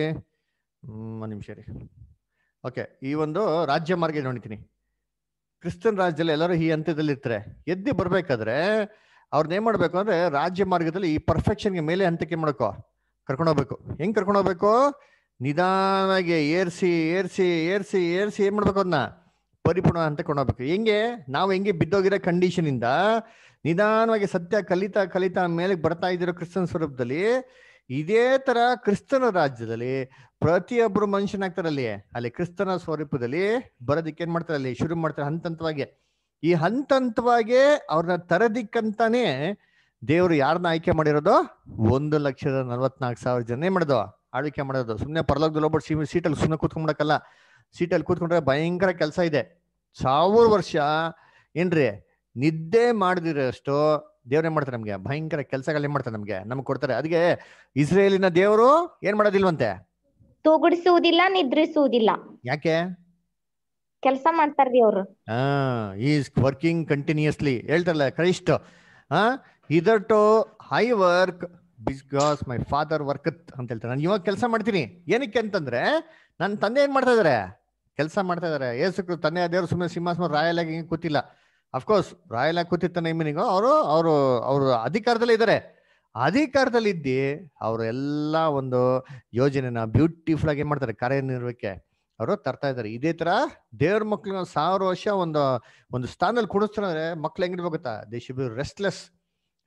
ಒಂದು ನಿಮಿಷ ರೀ ಓಕೆ ಈ ಒಂದು ರಾಜ್ಯ ಮಾರ್ಗ ನೋಡಿದ್ದೀನಿ ಕ್ರಿಶ್ಚಿಯನ್ ರಾಜ್ಯದಲ್ಲಿ ಎಲ್ಲರೂ ಈ ಹಂತದಲ್ಲಿ ಇರ್ತಾರೆ ಎದ್ದು ಬರ್ಬೇಕಾದ್ರೆ ಅವ್ರನ್ನ ಏನ್ ಮಾಡ್ಬೇಕು ಅಂದ್ರೆ ರಾಜ್ಯ ಮಾರ್ಗದಲ್ಲಿ ಈ ಪರ್ಫೆಕ್ಷನ್ಗೆ ಮೇಲೆ ಹಂತಕ್ಕೆ ಮಾಡಕೋ ಕರ್ಕೊಂಡು ಹೆಂಗ್ ಕರ್ಕೊಂಡು ನಿಧಾನಾಗಿ ಏರ್ಸಿ ಏರ್ಸಿ ಏರ್ಸಿ ಏರ್ಸಿ ಏನ್ ಮಾಡ್ಬೇಕು ಅದನ್ನ ಪರಿಪೂರ್ಣ ಅಂತ ಕೊಂಡೋಗ್ಬೇಕು ಹೆಂಗೆ ನಾವು ಹೆಂಗೆ ಬಿದ್ದೋಗಿರೋ ಕಂಡೀಷನ್ ಇಂದ ನಿಧಾನವಾಗಿ ಸತ್ಯ ಕಲಿತಾ ಕಲಿತಾ ಮೇಲೆ ಬರ್ತಾ ಇದ್ದಿರೋ ಕ್ರಿಸ್ತನ ಸ್ವರೂಪದಲ್ಲಿ ಇದೇ ತರ ಕ್ರಿಸ್ತನ ರಾಜ್ಯದಲ್ಲಿ ಪ್ರತಿಯೊಬ್ಬರು ಮನುಷ್ಯನಾಗ್ತಾರಲ್ಲಿ ಅಲ್ಲಿ ಕ್ರಿಸ್ತನ ಸ್ವರೂಪದಲ್ಲಿ ಬರೋದಕ್ಕೆ ಏನ್ ಮಾಡ್ತಾರೆ ಅಲ್ಲಿ ಶುರು ಮಾಡ್ತಾರೆ ಹಂತ ಈ ಹಂತ ಹಂತವಾಗಿ ಅವ್ರನ್ನ ತರದಿಕ್ಕಂತಾನೆ ದೇವರು ಯಾರನ್ನ ಆಯ್ಕೆ ಮಾಡಿರೋದು ಒಂದು ಲಕ್ಷದ ನಲ್ವತ್ನಾಲ್ಕು ಸಾವಿರ ಜನ ಏನ್ ಆಳ್ವಿಕೆ ಮಾಡೋದು ಸುಮ್ಮನೆ ಪರಲೋಕದಲ್ಲಿ ಬಟ್ ಸೀಟಲ್ಲಿ ಸುಮ್ಮನೆ ಕೂತ್ಕೊಂಡ್ಬಿಡಕ್ಕಲ್ಲ ಸೀಟಲ್ಲಿ ಕೂತ್ಕೊಂಡ್ರೆ ಭಯಂಕರ ಕೆಲಸ ಇದೆ ಸಾವಿರ ವರ್ಷ ಏನ್ರಿ ನಿದ್ದೆ ಮಾಡದಿರೋಷ್ಟು ದೇವ್ರು ಮಾಡ್ತಾರೆ ನಮಗೆ ಭಯಂಕರ ಕೆಲಸಗಳೇ ಮಾಡ್ತಾರೆ ನಮಗೆ ನಮ್ಗೆ ಕೊಡ್ತಾರೆ ಅದಕ್ಕೆ ಇಸ್ರೇಲಿನ ದೇವರು ಏನ್ ಮಾಡೋದಿಲ್ವಂತೆ ತೂಗುಡಿಸುವುದಿಲ್ಲ ನಿದ್ರಿಸುವುದಿಲ್ಲ ಯಾಕೆ ಕೆಲಸ ಮಾಡ್ತಾರೆ ದೇವ್ರು ಹಾ ಈಸ್ ವರ್ಕಿಂಗ್ ಕಂಟಿನ್ಯೂಸ್ಲಿ ಹೇಳ್ತಾರಲ್ಲ ಕ್ರೈಸ್ಟ್ ಹಾ hitherto I work because my father worketh ಅಂತ ಹೇಳ್ತಾರೆ ನಾನು ಇವಾಗ ಕೆಲಸ ಮಾಡ್ತೀನಿ ಏನಕ್ಕೆ ಅಂತಂದ್ರೆ ನನ್ನ ತಂದೆ ಏನ್ ಮಾಡ್ತಾ ಇದಾರೆ ಕೆಲಸ ಮಾಡ್ತಾ ಇದಾರೆ ಏಸು ತಂದೆ ದೇವರು ಸುಮ್ಮನೆ ಸಿಂಹಾಸನ ರಾಯಲ್ ಆಗಿ ಕೂತಿಲ್ಲ ಅಫ್ಕೋರ್ಸ್ ರಾಯಲ್ ಆಗಿ ಕೂತಿರ್ತಾನೆ ಮೀನಿಗೂ ಅವರು ಅವರು ಅವರು ಅಧಿಕಾರದಲ್ಲಿ ಇದ್ದಾರೆ ಅಧಿಕಾರದಲ್ಲಿ ಇದ್ದಿ ಅವರು ಎಲ್ಲ ಒಂದು ಯೋಜನೆನ ಬ್ಯೂಟಿಫುಲ್ ಆಗಿ ಮಾಡ್ತಾರೆ ಕಾರ್ಯನಿರ್ವಹಕ್ಕೆ ಅವರು ತರ್ತಾ ಇದ್ದಾರೆ ಇದೇ ತರ ದೇವ್ರ ಮಕ್ಳನ್ನ ಸಾವಿರ ವರ್ಷ ಒಂದು ಒಂದು ಸ್ಥಾನದಲ್ಲಿ ಕುಡಿಸ್ತಾರೆ ಮಕ್ಳು ಹೆಂಗಿರ್ಬೇಕಾ ದೇಶ ಬಿ ರೆಸ್ಟ್ಲೆಸ್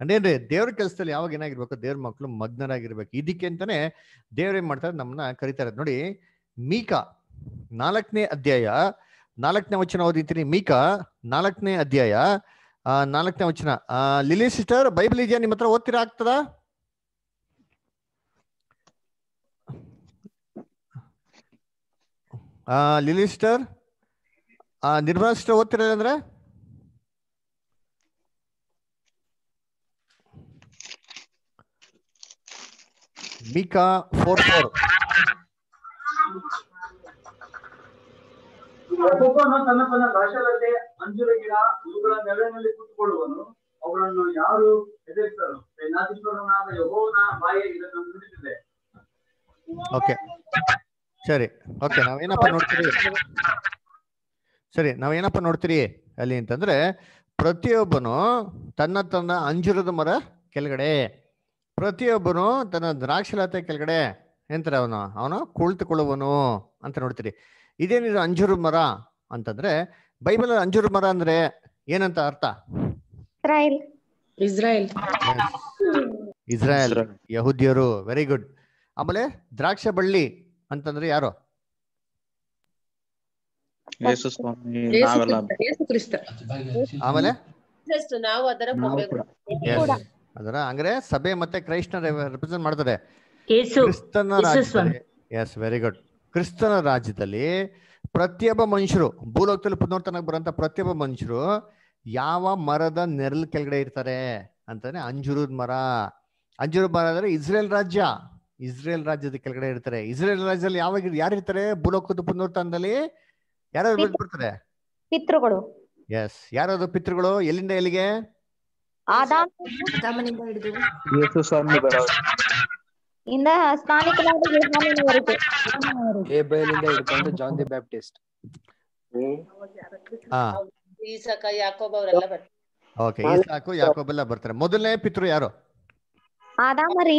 ಅಂದ್ರೆ ದೇವ್ರ ಕೆಲಸದಲ್ಲಿ ಯಾವಾಗ ಏನಾಗಿರ್ಬೇಕು ದೇವ್ರ ಮಕ್ಕಳು ಮಗ್ನರಾಗಿರ್ಬೇಕು ಇದಕ್ಕೆ ಅಂತಾನೆ ದೇವ್ರ ಏನ್ ಮಾಡ್ತಾರೆ ನಮ್ಮನ್ನ ಕರಿತಾರೆ ನೋಡಿ ಮೀಕಾ ನಾಲ್ಕನೇ ಅಧ್ಯಾಯ ನಾಲ್ಕನೇ ವಚನ ಓದಿತೀನಿ ಮೀಕಾ ನಾಲ್ಕನೇ ಅಧ್ಯಾಯ ನಾಲ್ಕನೇ ವಚನ ಲಿಲಿ ಸಿಸ್ಟರ್ ಬೈಬಲ್ ಇದೆಯಾ ನಿಮ್ಮ ಹತ್ರ ಓದ್ತಿರ ಆಗ್ತದ ಲಿಲಿ ಸಿಸ್ಟರ್ ನಿರ್ಮಲಾ ಸಿಸ್ಟರ್ ಓದ್ತಿರ ಅಂದ್ರೆ Mika four four. ಒಬ್ಬೊಬ್ಬನು ತನ್ನ ತನ್ನ ಭಾಷೆಗಳಲ್ಲಿ ಅಂಜುರ ಗಿಡ ಗುರುಗಳ ನೆರಳಿನಲ್ಲಿ ಕುತ್ಕೊಳ್ಳುವನು ಅವರನ್ನು ಯಾರು ಎದುರಿಸರು ಸೇನಾಧೀಶ್ವರನಾದ ಯಹೋವನ ಬಾಯ ಇದನ್ನು ನುಡಿದಿದೆ ಓಕೆ ಸರಿ ಓಕೆ ನಾವೇನಪ್ಪ ನೋಡ್ತೀರಿ ಸರಿ ನಾವೇನಪ್ಪ ನೋಡ್ತೀರಿ ಅಲ್ಲಿ ಅಂತಂದ್ರೆ ಪ್ರತಿಯೊಬ್ಬನು ತನ್ನ ತನ್ನ ಅಂಜುರದ ಮರ ಕೆಳಗಡೆ ಪ್ರತಿಯೊಬ್ಬನು ತನ್ನ ದ್ರಾಕ್ಷಲತೆ ಕೆಳಗಡೆ ಎಂತರ ಅವನು ಅವನು ಕುಳಿತುಕೊಳ್ಳುವನು ಅಂತ ನೋಡ್ತೀರಿ ಇದೇನಿದು ಅಂಜೂರು ಮರ ಅಂತಂದ್ರೆ ಬೈಬಲ್ ಅಂಜೂರು ಮರ ಅಂದ್ರೆ ಏನಂತ ಅರ್ಥ ಇಸ್ರಾಯೇಲ್ ಇಸ್ರಾಯೇಲ್ ಯಹೂದಿಯರು ವೆರಿ ಗುಡ್ ಆಮೇಲೆ ದ್ರಾಕ್ಷ ಬಳ್ಳಿ ಅಂತಂದ್ರೆ ಯಾರು ಆಮೇಲೆ ಅದರ ಅಂದ್ರೆ ಸಭೆ ಮತ್ತೆ ಕ್ರೈಸ್ತನ ರೆಪ್ರೆಸೆಂಟ್ ಮಾಡ್ತಾರೆ ಕ್ರಿಸ್ತನ ರಾಜ್ಯ ಎಸ್ ವೆರಿ ಗುಡ್ ಕ್ರಿಸ್ತನ ರಾಜ್ಯದಲ್ಲಿ ಪ್ರತಿಯೊಬ್ಬ ಮನುಷ್ಯರು ಭೂಲೋಕದಲ್ಲಿ ಪುನರ್ತನಕ್ಕೆ ಬರುವಂತ ಪ್ರತಿಯೊಬ್ಬ ಮನುಷ್ಯರು ಯಾವ ಮರದ ನೆರಳು ಕೆಳಗಡೆ ಇರ್ತಾರೆ ಅಂತಾನೆ ಅಂಜೂರದ ಮರ ಅಂಜೂರ ಮರ ಅಂದ್ರೆ ಇಸ್ರೇಲ್ ರಾಜ್ಯ ಇಸ್ರೇಲ್ ರಾಜ್ಯದ ಕೆಳಗಡೆ ಇರ್ತಾರೆ ಇಸ್ರೇಲ್ ರಾಜ್ಯದಲ್ಲಿ ಯಾವಾಗ ಯಾರು ಇರ್ತಾರೆ ಭೂಲೋಕದ ಪುನರ್ತನದಲ್ಲಿ ಯಾರು ಬರ್ತಾರೆ ಪಿತೃಗಳು ಎಸ್ ಯಾರಾದ್ರು ಪಿತೃಗಳು ಎಲ್ಲಿಂದ ಎಲ್ಲಿಗೆ ಇಂದ ಹಿಡ್ಕೊಂಡು ಜಾನ್ ದಿ ಬ್ಯಾಪ್ಟಿಸ್ಟ್ ಈಸಕ ಬರ್ತಾರೆ ಮೊದಲನೇ ಪಿತೃ ಯಾರು ಆದಾಮ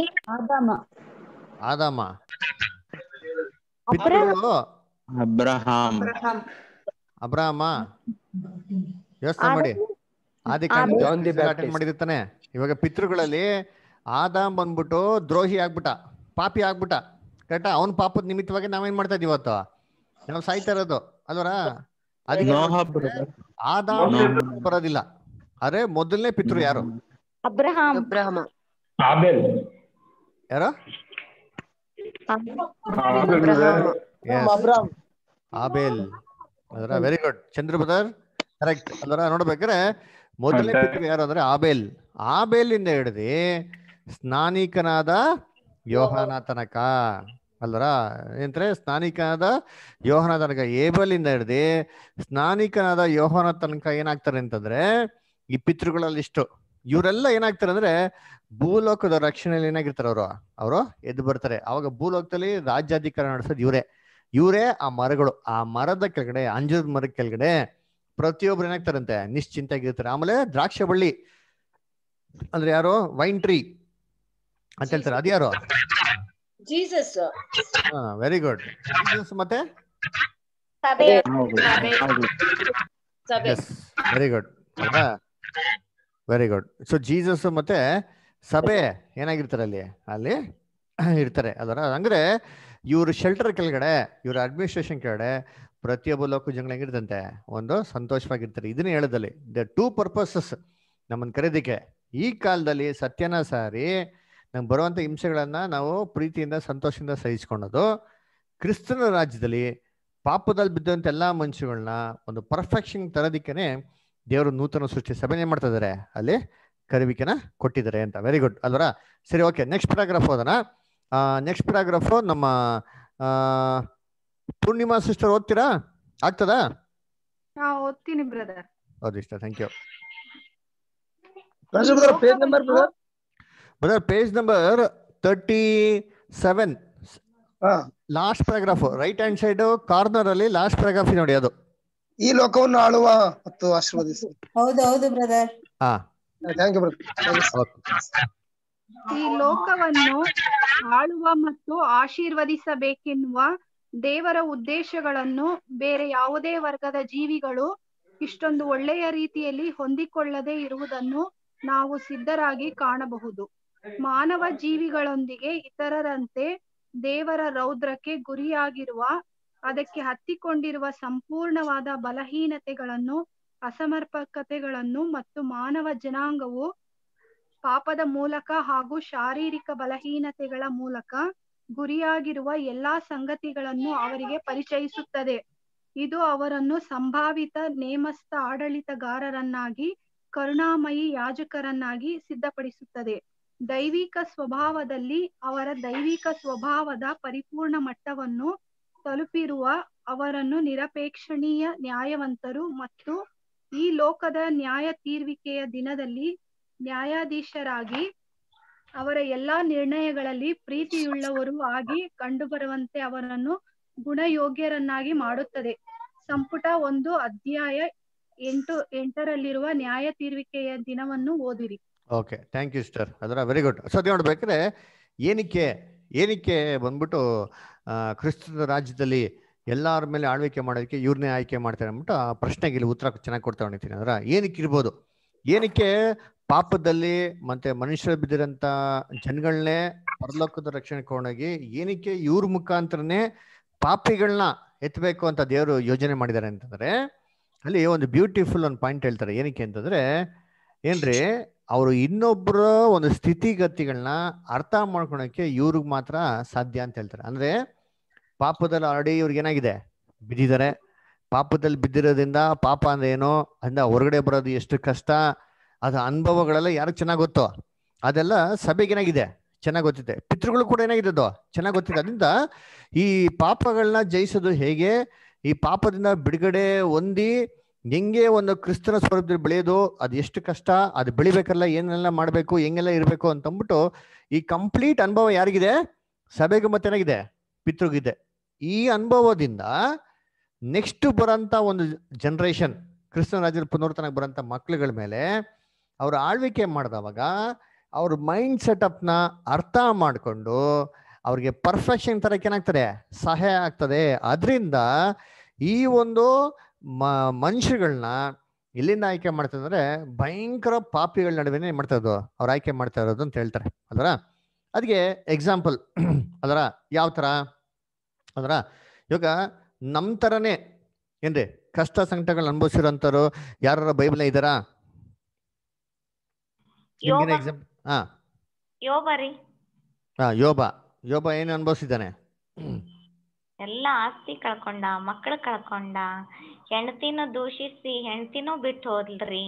ಅಬ್ರಹಾಮ ಯೋಚನೆ ಮಾಡಿ ಮಾಡಿದಿತ್ತಾನೆ ಇವಾಗ ಪಿತೃಗಳಲ್ಲಿ ಆದಾಮ್ ಬಂದ್ಬಿಟ್ಟು ದ್ರೋಹಿ ಆಗ್ಬಿಟ್ಟ ಪಾಪಿ ಆಗ್ಬಿಟ್ಟ ಕರೆಕ್ಟಾ ಅವನ್ ಪಾಪದ ನಿಮಿತ್ತವಾಗಿ ನಾವೇನ್ ಮಾಡ್ತಾ ಇದೀವ ಇವತ್ತು ನಾವ್ ಸಾಯ್ತಾ ಇರೋದು ಅಲ್ವರ ಆದಾಮ್ ಬರೋದಿಲ್ಲ ಅರೆ ಮೊದಲನೇ ಪಿತೃ ಯಾರು ಯಾರು ಆಬೇಲ್ ಅದರ very good Chandra brother correct ಅದರ ನೋಡ್ಬೇಕ್ರೆ ಮೊದಲನೇ ಪಿತೃ ಯಾರು ಅಂದ್ರೆ ಆಬೇಲ್ ಆಬೇಲಿಂದ ಹಿಡಿದು ಸ್ನಾನಿಕನಾದ ಯೋಹಾನ ತನಕ ಅಲ್ರ ಏನಂದ್ರೆ ಸ್ನಾನಿಕನಾದ ಯೋಹನ ತನಕ ಏಬಲಿಂದ ಹಿಡ್ದು ಸ್ನಾನಿಕನಾದ ಯೋಹನ ತನಕ ಏನಾಗ್ತಾರೆ ಅಂತಂದ್ರೆ ಈ ಪಿತೃಗಳಲ್ಲಿ ಇಷ್ಟು ಇವರೆಲ್ಲ ಏನಾಗ್ತಾರೆ ಅಂದ್ರೆ ಭೂಲೋಕದ ರಕ್ಷಣೆಯಲ್ಲಿ ಏನಾಗಿರ್ತಾರೆ ಅವರು ಅವರು ಎದ್ದು ಬರ್ತಾರೆ ಅವಾಗ ಭೂಲೋಕದಲ್ಲಿ ರಾಜ್ಯಾಧಿಕಾರ ನಡೆಸೋದು ಇವರೇ ಇವರೇ ಆ ಮರಗಳು ಆ ಮರದ ಕೆಳಗಡೆ ಅಂಜದ ಮರದ ಕೆಳಗಡೆ ಪ್ರತಿಯೊಬ್ರು ಏನಾಗ್ತಾರಂತೆ ಆಗಿರ್ತಾರೆ ಆಮೇಲೆ ದ್ರಾಕ್ಷ ಬಳ್ಳಿ ಅಂದ್ರೆ ಯಾರು ವೈನ್ ಟ್ರೀ ಅಂತ ಹೇಳ್ತಾರೆ ಯಾರು ಜೀಸಸ್ ವೆರಿ ಗುಡ್ ಜೀಸಸ್ ಮತ್ತೆ very good very good so Jesus ಮತ್ತೆ ಸಭೆ ಏನಾಗಿರ್ತಾರೆ ಅಲ್ಲಿ ಅಲ್ಲಿ ಇರ್ತಾರೆ ಅದರ ಅಂದ್ರೆ ಇವ್ರ ಶೆಲ್ಟರ್ ಕೆಳಗಡೆ ಇವ್ರ ಅಡ್ಮಿನಿಸ್ಟ್ರೇಷನ್ ಕೆಳಗಡೆ ಪ್ರತಿಯೊಬ್ಬ ಲೋಕ ಜನಗಳು ಹೆಂಗಿರ್ತಂತೆ ಒಂದು ಸಂತೋಷವಾಗಿರ್ತಾರೆ ಇದನ್ನೇ ಹೇಳದಲ್ಲಿ ದ ಟೂ ಪರ್ಪಸಸ್ ನಮ್ಮನ್ನು ಕರೆದಿಕ್ಕೆ ಈ ಕಾಲದಲ್ಲಿ ಸತ್ಯನ ಸಾರಿ ನಮ್ಗೆ ಬರುವಂಥ ಹಿಂಸೆಗಳನ್ನ ನಾವು ಪ್ರೀತಿಯಿಂದ ಸಂತೋಷದಿಂದ ಸಹಿಸ್ಕೊಂಡೋದು ಕ್ರಿಸ್ತನ ರಾಜ್ಯದಲ್ಲಿ ಪಾಪದಲ್ಲಿ ಬಿದ್ದಂಥ ಎಲ್ಲ ಮನುಷ್ಯಗಳನ್ನ ಒಂದು ಪರ್ಫೆಕ್ಷನ್ ತರೋದಿಕ್ಕೇನೆ ದೇವರು ನೂತನ ಸೃಷ್ಟಿ ಸಭೆನೇ ಮಾಡ್ತಾ ಇದ್ದಾರೆ ಅಲ್ಲಿ ಕರಿವಿಕೆನ ಕೊಟ್ಟಿದ್ದಾರೆ ಅಂತ ವೆರಿ ಗುಡ್ ಅಲ್ವರ ಸರಿ ಓಕೆ ನೆಕ್ಸ್ಟ್ ಪ್ಯಾರಾಗ್ರಾಫ್ ಹೋದನಾ ನೆಕ್ಸ್ಟ್ ಪ್ಯಾರಾಗ್ರಾಫು ನಮ್ಮ ಪೂರ್ಣಿಮಾ ಸಿಸ್ಟರ್ ಓದ್ತೀರಾ ಆಗ್ತದಾ ಓದ್ತೀನಿ ಬ್ರದರ್ ಅದಿಷ್ಟ thank you number brother page number thirty seven last paragraph right hand side corner ಅಲ್ಲಿ ಲಾಸ್ಟ್ ಪ್ಯಾರಾಗ್ರಾಫ್ ನೋಡಿ ಅದು ಈ ಲೋಕವನ್ನು ಆಳುವ ಮತ್ತು ಆಶೀರ್ವದಿಸಿ ಹೌದು ಹೌದು ಬ್ರದರ್ ಹಾ ಥ್ಯಾಂಕ್ ಯು ಬ್ರದರ್ ಈ ಲೋಕವನ್ನು ಆಳುವ ಮತ್ತು ಆಶೀರ್ವದಿಸಬೇಕೆನ್ನುವ ದೇವರ ಉದ್ದೇಶಗಳನ್ನು ಬೇರೆ ಯಾವುದೇ ವರ್ಗದ ಜೀವಿಗಳು ಇಷ್ಟೊಂದು ಒಳ್ಳೆಯ ರೀತಿಯಲ್ಲಿ ಹೊಂದಿಕೊಳ್ಳದೆ ಇರುವುದನ್ನು ನಾವು ಸಿದ್ಧರಾಗಿ ಕಾಣಬಹುದು ಮಾನವ ಜೀವಿಗಳೊಂದಿಗೆ ಇತರರಂತೆ ದೇವರ ರೌದ್ರಕ್ಕೆ ಗುರಿಯಾಗಿರುವ ಅದಕ್ಕೆ ಹತ್ತಿಕೊಂಡಿರುವ ಸಂಪೂರ್ಣವಾದ ಬಲಹೀನತೆಗಳನ್ನು ಅಸಮರ್ಪಕತೆಗಳನ್ನು ಮತ್ತು ಮಾನವ ಜನಾಂಗವು ಪಾಪದ ಮೂಲಕ ಹಾಗೂ ಶಾರೀರಿಕ ಬಲಹೀನತೆಗಳ ಮೂಲಕ ಗುರಿಯಾಗಿರುವ ಎಲ್ಲಾ ಸಂಗತಿಗಳನ್ನು ಅವರಿಗೆ ಪರಿಚಯಿಸುತ್ತದೆ ಇದು ಅವರನ್ನು ಸಂಭಾವಿತ ನೇಮಸ್ಥ ಆಡಳಿತಗಾರರನ್ನಾಗಿ ಕರುಣಾಮಯಿ ಯಾಜಕರನ್ನಾಗಿ ಸಿದ್ಧಪಡಿಸುತ್ತದೆ ದೈವಿಕ ಸ್ವಭಾವದಲ್ಲಿ ಅವರ ದೈವಿಕ ಸ್ವಭಾವದ ಪರಿಪೂರ್ಣ ಮಟ್ಟವನ್ನು ತಲುಪಿರುವ ಅವರನ್ನು ನಿರಪೇಕ್ಷಣೀಯ ನ್ಯಾಯವಂತರು ಮತ್ತು ಈ ಲೋಕದ ನ್ಯಾಯ ತೀರ್ವಿಕೆಯ ದಿನದಲ್ಲಿ ನ್ಯಾಯಾಧೀಶರಾಗಿ ಅವರ ಎಲ್ಲಾ ನಿರ್ಣಯಗಳಲ್ಲಿ ಪ್ರೀತಿಯುಳ್ಳವರು ಆಗಿ ಕಂಡುಬರುವಂತೆ ಅವರನ್ನು ಗುಣಯೋಗ್ಯರನ್ನಾಗಿ ಮಾಡುತ್ತದೆ ಸಂಪುಟ ಒಂದು ಅಧ್ಯಾಯ ಎಂಟು ಎಂಟರಲ್ಲಿರುವ ನ್ಯಾಯ ತೀರ್ವಿಕೆಯ ದಿನವನ್ನು ಓದಿರಿ ಓಕೆ ಥ್ಯಾಂಕ್ ಯು ಸರ್ ಅದರ ವೆರಿ ಗುಡ್ ಸದ್ಯ ನೋಡ್ಬೇಕಾದ್ರೆ ಏನಕ್ಕೆ ಏನಕ್ಕೆ ಬಂದ್ಬಿಟ್ಟು ಕ್ರಿಸ್ತದ ರಾಜ್ಯದಲ್ಲಿ ಎಲ್ಲರ ಮೇಲೆ ಆಳ್ವಿಕೆ ಮಾಡೋದಕ್ಕೆ ಇವ್ರನ್ನೇ ಆಯ್ಕೆ ಮಾಡ್ತಾರೆ ಅಂದ್ಬಿಟ್ಟು ಆ ಪ್ರಶ್ನೆಗೆ ಇಲ್ಲಿ ಉತ್ತರ ಚೆನ್ನಾಗಿ ಕೊಡ್ತಾ ಹೊಣಿತೀನಿ ಅಂದ್ರೆ ಏನಕ್ಕೆ ಇರ್ಬೋದು ಏನಕ್ಕೆ ಪಾಪದಲ್ಲಿ ಮತ್ತೆ ಮನುಷ್ಯರು ಬಿದ್ದಿರಂತ ಜನಗಳನ್ನೇ ಪರಲೋಕದ ರಕ್ಷಣೆ ಕೊಂಡೋಗಿ ಏನಕ್ಕೆ ಇವ್ರ ಮುಖಾಂತರನೇ ಪಾಪಿಗಳನ್ನ ಎತ್ತಬೇಕು ಅಂತ ದೇವರು ಯೋಜನೆ ಮಾಡಿದ್ದಾರೆ ಅಂತಂದ್ರೆ ಅಲ್ಲಿ ಒಂದು ಬ್ಯೂಟಿಫುಲ್ ಒಂದು ಪಾಯಿಂಟ್ ಹೇಳ್ತಾರೆ ಏನಕ್ಕೆ ಅಂತಂದ್ರೆ ಏನ್ರಿ ಅವರು ಇನ್ನೊಬ್ಬರ ಒಂದು ಸ್ಥಿತಿಗತಿಗಳನ್ನ ಅರ್ಥ ಮಾಡ್ಕೊಳಕ್ಕೆ ಇವ್ರಿಗೆ ಮಾತ್ರ ಸಾಧ್ಯ ಅಂತ ಹೇಳ್ತಾರೆ ಅಂದ್ರೆ ಪಾಪದಲ್ಲಿ ಆಲ್ರೆಡಿ ಇವ್ರಿಗೆ ಏನಾಗಿದೆ ಬಿದ್ದಿದ್ದಾರೆ ಪಾಪದಲ್ಲಿ ಬಿದ್ದಿರೋದ್ರಿಂದ ಪಾಪ ಅಂದ್ರೆ ಏನು ಅಂದ ಹೊರಗಡೆ ಬರೋದು ಎಷ್ಟು ಕಷ್ಟ ಅದು ಅನುಭವಗಳೆಲ್ಲ ಯಾರಿಗೆ ಚೆನ್ನಾಗಿ ಗೊತ್ತೋ ಅದೆಲ್ಲ ಸಭೆಗೇನಾಗಿದೆ ಚೆನ್ನಾಗಿ ಗೊತ್ತಿದೆ ಪಿತೃಗಳು ಕೂಡ ಏನಾಗಿದೆ ಅದು ಚೆನ್ನಾಗಿ ಗೊತ್ತಿದೆ ಅದರಿಂದ ಈ ಪಾಪಗಳನ್ನ ಜಯಿಸೋದು ಹೇಗೆ ಈ ಪಾಪದಿಂದ ಬಿಡುಗಡೆ ಹೊಂದಿ ಹೆಂಗೆ ಒಂದು ಕ್ರಿಸ್ತನ ಸ್ವರೂಪದಲ್ಲಿ ಬೆಳೆಯೋದು ಅದು ಎಷ್ಟು ಕಷ್ಟ ಅದು ಬೆಳಿಬೇಕಲ್ಲ ಏನೆಲ್ಲ ಮಾಡಬೇಕು ಹೆಂಗೆಲ್ಲ ಇರಬೇಕು ಅಂತಂದ್ಬಿಟ್ಟು ಈ ಕಂಪ್ಲೀಟ್ ಅನುಭವ ಯಾರಿಗಿದೆ ಸಭೆಗೆ ಏನಾಗಿದೆ ಪಿತೃಗಿದೆ ಈ ಅನುಭವದಿಂದ ನೆಕ್ಸ್ಟ್ ಬರೋಂಥ ಒಂದು ಜನ್ರೇಷನ್ ಕ್ರಿಸ್ತನ ರಾಜರ ಪುನರ್ತನಕ್ಕೆ ಬರೋಂಥ ಮಕ್ಳುಗಳ ಮೇಲೆ ಅವರು ಆಳ್ವಿಕೆ ಮಾಡಿದವಾಗ ಅವ್ರ ಮೈಂಡ್ ಸೆಟಪ್ನ ಅರ್ಥ ಮಾಡಿಕೊಂಡು ಅವ್ರಿಗೆ ಪರ್ಫೆಕ್ಷನ್ ತರಕ್ಕೆ ಏನಾಗ್ತದೆ ಸಹಾಯ ಆಗ್ತದೆ ಅದರಿಂದ ಈ ಒಂದು ಮ ಮನುಷ್ಯಗಳನ್ನ ಇಲ್ಲಿಂದ ಆಯ್ಕೆ ಮಾಡ್ತದೆ ಅಂದರೆ ಭಯಂಕರ ಪಾಪಿಗಳ ನಡುವೆನೇ ಮಾಡ್ತಾ ಇದ್ದು ಅವ್ರು ಆಯ್ಕೆ ಮಾಡ್ತಾ ಇರೋದು ಅಂತ ಹೇಳ್ತಾರೆ ಅದರ ಅದಕ್ಕೆ ಎಕ್ಸಾಂಪಲ್ (clears throat) ಅದರ ಯಾವ ಥರ ಅದರ ಇವಾಗ ನಮ್ಮ ಥರನೇ ಏನ್ರಿ ಕಷ್ಟ ಸಂಕಟಗಳು ಅನುಭವಿಸಿರೋಂಥವ್ರು ಯಾರು ಬೈಬಲ್ ಇದ್ದಾರಾ ಹಿಂದಿನ ಎಕ್ಸಾಮ್ ಹಾ ಯೋಬ ರೀ ಹಾ ಯೋಬ ಏನು ಅನುಭವಿಸಿದ್ದಾನೆ ಎಲ್ಲ ಆಸ್ತಿ ಕಳ್ಕೊಂಡ ಮಕ್ಕಳು ಕಳ್ಕೊಂಡ ಹೆಂಡತಿನೂ ದೂಷಿಸಿ ಹೆಂಡತಿನೂ ಬಿಟ್ಟು ಹೋದ್ರಿ